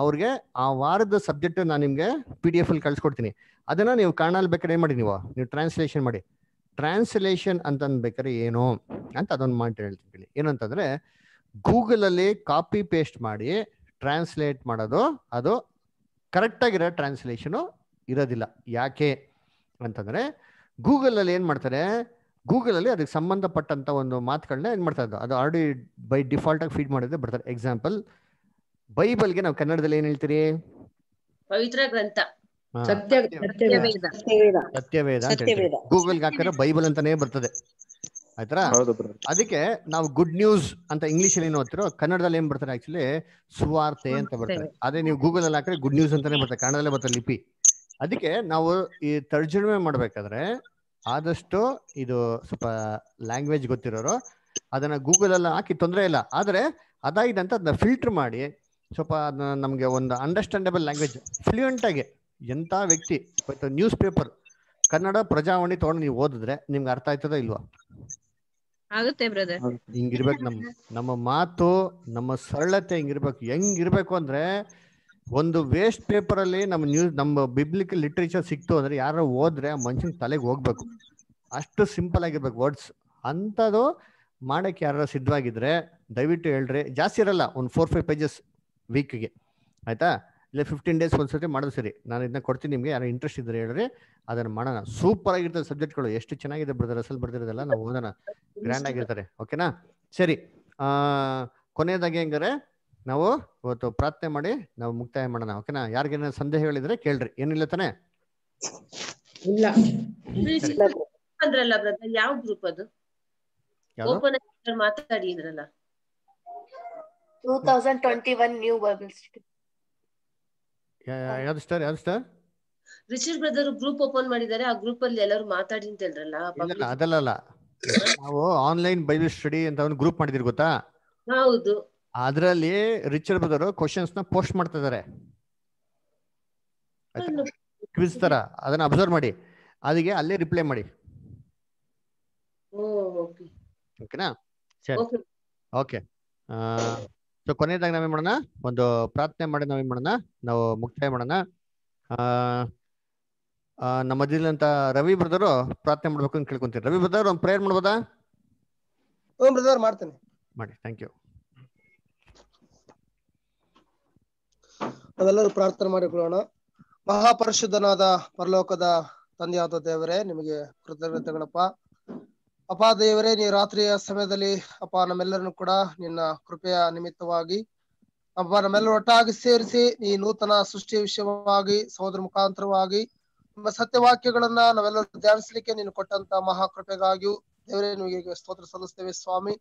ಅವ್ರಿಗೆ ಆ ವಾರದ ಸಬ್ಜೆಕ್ಟ್ ನಾನು ನಿಮಗೆ ಪಿ ಡಿ ಎಫ್ ಅಲ್ಲಿ ಕಳ್ಸಿಕೊಡ್ತೀನಿ ಅದನ್ನು ನೀವು ಕಾಣಲ್ಲಿ ಬೇಕಾದ್ರೆ ಏನು ಮಾಡಿ ನೀವು ನೀವು ಟ್ರಾನ್ಸ್ಲೇಷನ್ ಮಾಡಿ ಟ್ರಾನ್ಸ್ಲೇಷನ್ ಅಂತ ಅನ್ಬೇಕಾದ್ರೆ ಏನು ಅಂತ ಅದೊಂದು ಮಾತು ಹೇಳ್ತೀನಿ ಏನಂತಂದರೆ ಗೂಗಲಲ್ಲಿ ಕಾಪಿ ಪೇಸ್ಟ್ ಮಾಡಿ ಟ್ರಾನ್ಸ್ಲೇಟ್ ಮಾಡೋದು ಅದು ಕರೆಕ್ಟಾಗಿರೋ ಟ್ರಾನ್ಸ್ಲೇಷನು ಇರೋದಿಲ್ಲ ಯಾಕೆ ಅಂತಂದರೆ ಗೂಗಲಲ್ಲಿ ಏನು ಮಾಡ್ತಾರೆ ಗೂಗಲಲ್ಲಿ ಅದಕ್ಕೆ ಸಂಬಂಧಪಟ್ಟಂಥ ಒಂದು ಮಾತುಗಳನ್ನ ಏನು ಮಾಡ್ತಾ ಇದ್ದರು ಅದು ಆಲ್ರೆಡಿ ಬೈ ಡಿಫಾಲ್ಟಾಗಿ ಫೀಡ್ ಮಾಡಿದ್ರೆ ಬರ್ತಾರೆ ಎಕ್ಸಾಂಪಲ್ ಬೈಬಲ್ಗೆ ನಾವು ಕನ್ನಡದಲ್ಲಿ ಏನು ಹೇಳ್ತೀರಿ ಪವಿತ್ರ ಗ್ರಂಥ ಸತ್ಯವೇದ ಗೂಗಲ್ಗೆ ಹಾಕಿದ್ರೆ ಬೈಬಲ್ ಅಂತಾನೆ ಬರ್ತದೆ ಆಯ್ತಾ ಅದಕ್ಕೆ ನಾವು ಗುಡ್ ನ್ಯೂಸ್ ಅಂತ ಇಂಗ್ಲಿಷ್ ಅಲ್ಲಿ ಓದ್ತಿರೋ ಕನ್ನಡದಲ್ಲಿ ಏನ್ ಬರ್ತಾರೆ ಆಕ್ಚುಲಿ ಸುವಾರ್ತೆ ಅಂತ ಬರ್ತಾರೆ ಅದೇ ನೀವು ಗೂಗಲ್ ಅಲ್ಲಿ ಹಾಕಿದ್ರೆ ಗುಡ್ ನ್ಯೂಸ್ ಅಂತಾನೆ ಬರ್ತಾರೆ ಕನ್ನಡದಲ್ಲೇ ಬರ್ತಾರೆ ಲಿಪಿ ಅದಕ್ಕೆ ನಾವು ಈ ತರ್ಜುಮೆ ಮಾಡ್ಬೇಕಾದ್ರೆ ಆದಷ್ಟು ಇದು ಸ್ವಲ್ಪ ಲ್ಯಾಂಗ್ವೇಜ್ ಗೊತ್ತಿರೋರು ಅದನ್ನ ಗೂಗಲ್ ಅಲ್ಲಿ ಹಾಕಿ ತೊಂದರೆ ಇಲ್ಲ ಆದರೆ ಅಂತ ಅದನ್ನ ಫಿಲ್ಟರ್ ಮಾಡಿ ಸ್ವಲ್ಪ ಅದನ್ನ ನಮಗೆ ಒಂದು ಅಂಡರ್ಸ್ಟ್ಯಾಂಡೇಬಲ್ ಲ್ಯಾಂಗ್ವೇಜ್ ಫ್ಲೂಯೆಂಟ್ ಆಗಿ ಎಂಥ ವ್ಯಕ್ತಿ ನ್ಯೂಸ್ ಪೇಪರ್ ಕನ್ನಡ ಪ್ರಜಾವಾಣಿ ತಗೊಂಡು ನೀವು ಓದಿದ್ರೆ ನಿಮ್ಗೆ ಅರ್ಥ ಆಯ್ತದ ಇಲ್ವಾ ಹಿಂಗಿರ್ಬೇಕು ನಮ್ಮ ನಮ್ಮ ಮಾತು ನಮ್ಮ ಸರಳತೆ ಹಿಂಗಿರ್ಬೇಕು ಹೆಂಗಿರ್ಬೇಕು ಅಂದ್ರೆ ಒಂದು ವೇಸ್ಟ್ ಪೇಪರಲ್ಲಿ ಅಲ್ಲಿ ನಮ್ಮ ನ್ಯೂಸ್ ನಮ್ಮ ಬಿಬ್ಲಿಕ್ ಲಿಟ್ರೇಚರ್ ಸಿಕ್ತು ಅಂದ್ರೆ ಯಾರೋ ಓದ್ರೆ ಮನುಷ್ಯನ ತಲೆಗೆ ಹೋಗ್ಬೇಕು ಅಷ್ಟು ಸಿಂಪಲ್ ಆಗಿರ್ಬೇಕು ವರ್ಡ್ಸ್ ಅಂಥದ್ದು ಮಾಡಕ್ಕೆ ಯಾರು ಸಿದ್ಧವಾಗಿದ್ರೆ ದಯವಿಟ್ಟು ಹೇಳ್ರಿ ಜಾಸ್ತಿ ಇರಲ್ಲ ಒಂದು ಫೋರ್ ಫೈವ್ ಪೇಜಸ್ ವೀಕ್ಗೆ ಆಯ್ತಾ ಇಲ್ಲ ಫಿಫ್ಟೀನ್ ಡೇಸ್ ಒಂದ್ಸತಿ ಮಾಡೋದು ಸರಿ ನಾನು ಇದನ್ನ ಕೊಡ್ತೀನಿ ನಿಮಗೆ ಯಾರು ಇಂಟ್ರೆಸ್ಟ್ ಇದ್ರೆ ಹೇಳ್ರಿ ಅದನ್ನು ಮಾಡೋಣ ಸೂಪರ್ ಆಗಿರ್ತದೆ ಸಬ್ಜೆಕ್ಟ್ಗಳು ಎಷ್ಟು ಚೆನ್ನಾಗಿದೆ ಬ್ರದರ್ ಅಸಲ್ ಬರ್ತಿರೋದಲ್ಲ ನಾವು ಓದೋಣ ಗ್ರ್ಯಾಂಡ್ ಆಗಿರ್ತಾರೆ ಓಕೆನಾ ಸರಿ ಕೊನೆಯದಾಗಿ ಹೆಂಗಾರೆ ನಾವು ಇವತ್ತು ಪ್ರಾರ್ಥನೆ ಮಾಡಿ ನಾವು ಮುಕ್ತಾಯ ಮಾಡೋಣ ಓಕೆನಾ ಯಾರಿಗೇನ ಸಂದೇಹಗಳಿದ್ರೆ ಕೇಳ್ರಿ ಏನಿಲ್ಲ ತಾನೆ ಇಲ್ಲ ಅಂದ್ರಲ್ಲ ಬ್ರದರ್ ಯಾವ ಗ್ರೂಪ್ ಅದು ಓಪನ್ ಮಾತಾಡಿ ಅಂದ್ರಲ್ಲ 2021 ನ್ಯೂ ಬೈಬಲ್ ಸ್ಟಡಿ ಯಾವ್ದು ಸ್ಟಾರ್ ಯಾವ್ದು star Richard brother group open ಮಾಡಿದ್ದಾರೆ ಆ ಗ್ರೂಪ್ ಅಲ್ಲಿ ಎಲ್ಲರೂ ಮಾತಾಡಿ ಅಂತ ಹೇಳ್ರಲ್ಲ ಅದಲ್ಲ ನಾವು ಆನ್ಲೈನ್ ಬೈಬಲ್ ಸ್ಟಡಿ ಅಂತ ಒಂದು ಗ್ರೂಪ್ ಮಾಡಿದಿರಿ ಗೊತ್ತಾ ಹೌದು ಅದರಲ್ಲಿ ರಿಚರ್ಡ್ ಬ್ರದರ್ ಕ್ವಶನ್ಸ್ ನ ಪೋಸ್ಟ್ ಮಾಡ್ತಾ ಇದಾರೆ ಕ್ವಿಜ್ ತರ ಅದನ್ನ ಅಬ್ಸರ್ವ್ ಮಾಡಿ ಅದಕ್ಕೆ ಅಲ್ಲೇ ರಿಪ್ಲೈ ಮಾಡಿ ಓಕೆನಾ ಸರಿ ಓಕೆ ಸೊ ಕೊನೆಯದಾಗ ನಾವೇನ್ ಮಾಡೋಣ ಒಂದು ಪ್ರಾರ್ಥನೆ ಮಾಡಿ ನಾವೇನ್ ಮಾಡೋಣ ನಾವು ಮುಕ್ತಾಯ ಮಾಡೋಣ ನಮ್ಮ ಅಂತ ರವಿ ಬ್ರದರು ಪ್ರಾರ್ಥನೆ ಮಾಡ್ಬೇಕು ಅಂತ ಕೇಳ್ಕೊಂತೀರಿ ರವಿ ಬ್ರದರ್ ಒಂದು ಪ್ರೇಯರ್ ಮಾಡ್ಬೋದಾ ಬ್ರದರ್ ಮಾಡ್ತೇನೆ ಮಾಡಿ ಥ್ಯಾಂಕ್ ಯು ನಾವೆಲ್ಲರೂ ಪ್ರಾರ್ಥನೆ ಮಾಡಿಕೊಳ್ಳೋಣ ಮಹಾಪರಿಶುದ್ಧನಾದ ಪರಲೋಕದ ತಂದೆಯಾದ ದೇವರೇ ನಿಮಗೆ ಕೃತಜ್ಞತೆಗಳಪ್ಪ ಅಪ್ಪ ದೇವರೇ ನೀ ರಾತ್ರಿಯ ಸಮಯದಲ್ಲಿ ಅಪ್ಪ ನಮ್ಮೆಲ್ಲರನ್ನು ಕೂಡ ನಿನ್ನ ಕೃಪೆಯ ನಿಮಿತ್ತವಾಗಿ ಅಪ್ಪ ನಮ್ಮೆಲ್ಲರೂ ಒಟ್ಟಾಗಿ ಸೇರಿಸಿ ಈ ನೂತನ ಸೃಷ್ಟಿಯ ವಿಷಯವಾಗಿ ಸಹೋದರ ಮುಖಾಂತರವಾಗಿ ನಿಮ್ಮ ಸತ್ಯವಾಕ್ಯಗಳನ್ನ ನಾವೆಲ್ಲರೂ ಧ್ಯಾನಿಸ್ಲಿಕ್ಕೆ ನೀನು ಕೊಟ್ಟಂತ ಮಹಾಕೃಪೆಗಾಗಿಯೂ ದೇವರೇ ನಿಮಗೆ ಸ್ತೋತ್ರ ಸಲ್ಲಿಸ್ತೇವೆ ಸ್ವಾಮಿ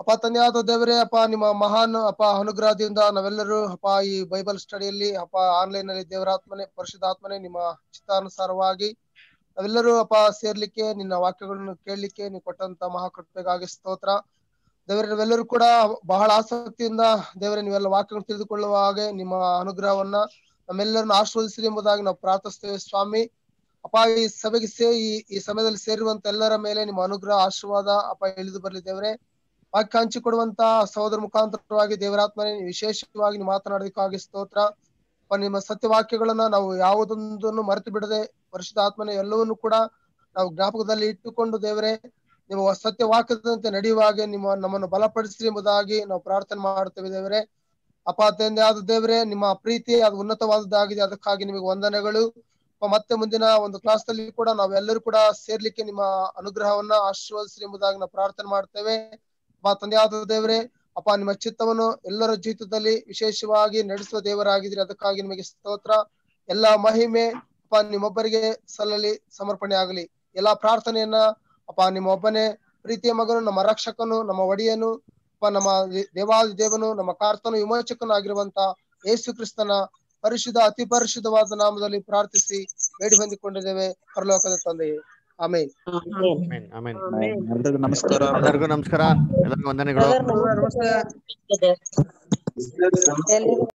ಅಪ್ಪ ತಂದೆಯಾದ ದೇವರೇ ಅಪ್ಪ ನಿಮ್ಮ ಮಹಾನ್ ಅಪ್ಪ ಅನುಗ್ರಹದಿಂದ ನಾವೆಲ್ಲರೂ ಅಪ್ಪ ಈ ಬೈಬಲ್ ಸ್ಟಡಿಯಲ್ಲಿ ಅಪ್ಪ ಆನ್ಲೈನ್ ನಲ್ಲಿ ದೇವರಾತ್ಮನೆ ಪರಿಶುದ್ಧಾತ್ಮನೆ ನಿಮ್ಮ ಚಿತ್ತಾನುಸಾರವಾಗಿ ನಾವೆಲ್ಲರೂ ಅಪ್ಪ ಸೇರ್ಲಿಕ್ಕೆ ನಿನ್ನ ವಾಕ್ಯಗಳನ್ನು ಕೇಳಲಿಕ್ಕೆ ನೀವು ಕೊಟ್ಟಂತ ಮಹಾಕೃಪೆಗಾಗಿ ಸ್ತೋತ್ರ ದೇವರೇ ನಾವೆಲ್ಲರೂ ಕೂಡ ಬಹಳ ಆಸಕ್ತಿಯಿಂದ ದೇವರೇ ನೀವೆಲ್ಲ ವಾಕ್ಯಗಳನ್ನು ತಿಳಿದುಕೊಳ್ಳುವ ಹಾಗೆ ನಿಮ್ಮ ಅನುಗ್ರಹವನ್ನ ನಮ್ಮೆಲ್ಲರನ್ನು ಆಶೀರ್ವದಿಸಿರಿ ಎಂಬುದಾಗಿ ನಾವು ಪ್ರಾರ್ಥಿಸ್ತೇವೆ ಸ್ವಾಮಿ ಅಪ್ಪ ಈ ಸಭೆಗೆ ಸೇ ಈ ಸಮಯದಲ್ಲಿ ಸೇರಿರುವಂತ ಎಲ್ಲರ ಮೇಲೆ ನಿಮ್ಮ ಅನುಗ್ರಹ ಆಶೀರ್ವಾದ ಅಪ್ಪ ಇಳಿದು ಬರಲಿ ದೇವರೇ ವಾಕ್ಯ ಕೊಡುವಂತಹ ಸಹೋದರ ಮುಖಾಂತರವಾಗಿ ದೇವರಾತ್ಮನೆ ವಿಶೇಷವಾಗಿ ಮಾತನಾಡೋದಕ್ಕಾಗಿ ಸ್ತೋತ್ರ ನಿಮ್ಮ ಸತ್ಯವಾಕ್ಯಗಳನ್ನ ನಾವು ಯಾವುದೊಂದನ್ನು ಮರೆತು ಬಿಡದೆ ಪರಿಶುದ್ಧ ಆತ್ಮನ ಎಲ್ಲವನ್ನು ಕೂಡ ನಾವು ಜ್ಞಾಪಕದಲ್ಲಿ ಇಟ್ಟುಕೊಂಡು ದೇವರೇ ನಿಮ್ಮ ಸತ್ಯವಾಕ್ಯದಂತೆ ಹಾಗೆ ನಿಮ್ಮ ನಮ್ಮನ್ನು ಬಲಪಡಿಸಿ ಎಂಬುದಾಗಿ ನಾವು ಪ್ರಾರ್ಥನೆ ಮಾಡುತ್ತೇವೆ ದೇವರೇ ಅಪಾತೆಯಿಂದ ಆದ ದೇವರೇ ನಿಮ್ಮ ಪ್ರೀತಿ ಅದು ಉನ್ನತವಾದದ್ದಾಗಿದೆ ಅದಕ್ಕಾಗಿ ನಿಮಗೆ ವಂದನೆಗಳು ಮತ್ತೆ ಮುಂದಿನ ಒಂದು ಕ್ಲಾಸ್ ಅಲ್ಲಿ ಕೂಡ ನಾವೆಲ್ಲರೂ ಕೂಡ ಸೇರ್ಲಿಕ್ಕೆ ನಿಮ್ಮ ಅನುಗ್ರಹವನ್ನ ಆಶೀರ್ವದಿಸಿ ಎಂಬುದಾಗಿ ನಾವು ಪ್ರಾರ್ಥನೆ ಮಾಡ್ತೇವೆ ಅಪ್ಪ ತಂದೆಯಾದ ದೇವರೇ ಅಪ್ಪ ನಿಮ್ಮ ಚಿತ್ತವನ್ನು ಎಲ್ಲರ ಜೀವಿತದಲ್ಲಿ ವಿಶೇಷವಾಗಿ ನಡೆಸುವ ದೇವರಾಗಿದ್ರಿ ಅದಕ್ಕಾಗಿ ನಿಮಗೆ ಸ್ತೋತ್ರ ಎಲ್ಲಾ ಮಹಿಮೆ ಅಪ್ಪ ನಿಮ್ಮೊಬ್ಬರಿಗೆ ಸಲ್ಲಲಿ ಸಮರ್ಪಣೆ ಆಗಲಿ ಎಲ್ಲಾ ಪ್ರಾರ್ಥನೆಯನ್ನ ಅಪ್ಪ ನಿಮ್ಮೊಬ್ಬನೇ ಪ್ರೀತಿಯ ಮಗನು ನಮ್ಮ ರಕ್ಷಕನು ನಮ್ಮ ಒಡೆಯನು ಅಪ್ಪ ನಮ್ಮ ದೇವಾದಿ ದೇವನು ನಮ್ಮ ಕಾರ್ತನು ವಿಮೋಚಕನು ಆಗಿರುವಂತ ಯೇಸು ಕ್ರಿಸ್ತನ ಪರಿಶುದ್ಧ ಅತಿ ಪರಿಶುದ್ಧವಾದ ನಾಮದಲ್ಲಿ ಪ್ರಾರ್ಥಿಸಿ ಬೇಡಿ ಹೊಂದಿಕೊಂಡಿದ್ದೇವೆ ಪರಲೋಕದ ತಂದೆಯೇ ಆಮೇನ್ ಎಲ್ಲರಿಗೂ ನಮಸ್ಕಾರ ಎಲ್ಲರಿಗೂ ನಮಸ್ಕಾರ ಎಲ್ಲರಿಗೂ ವಂದನೆಗಳು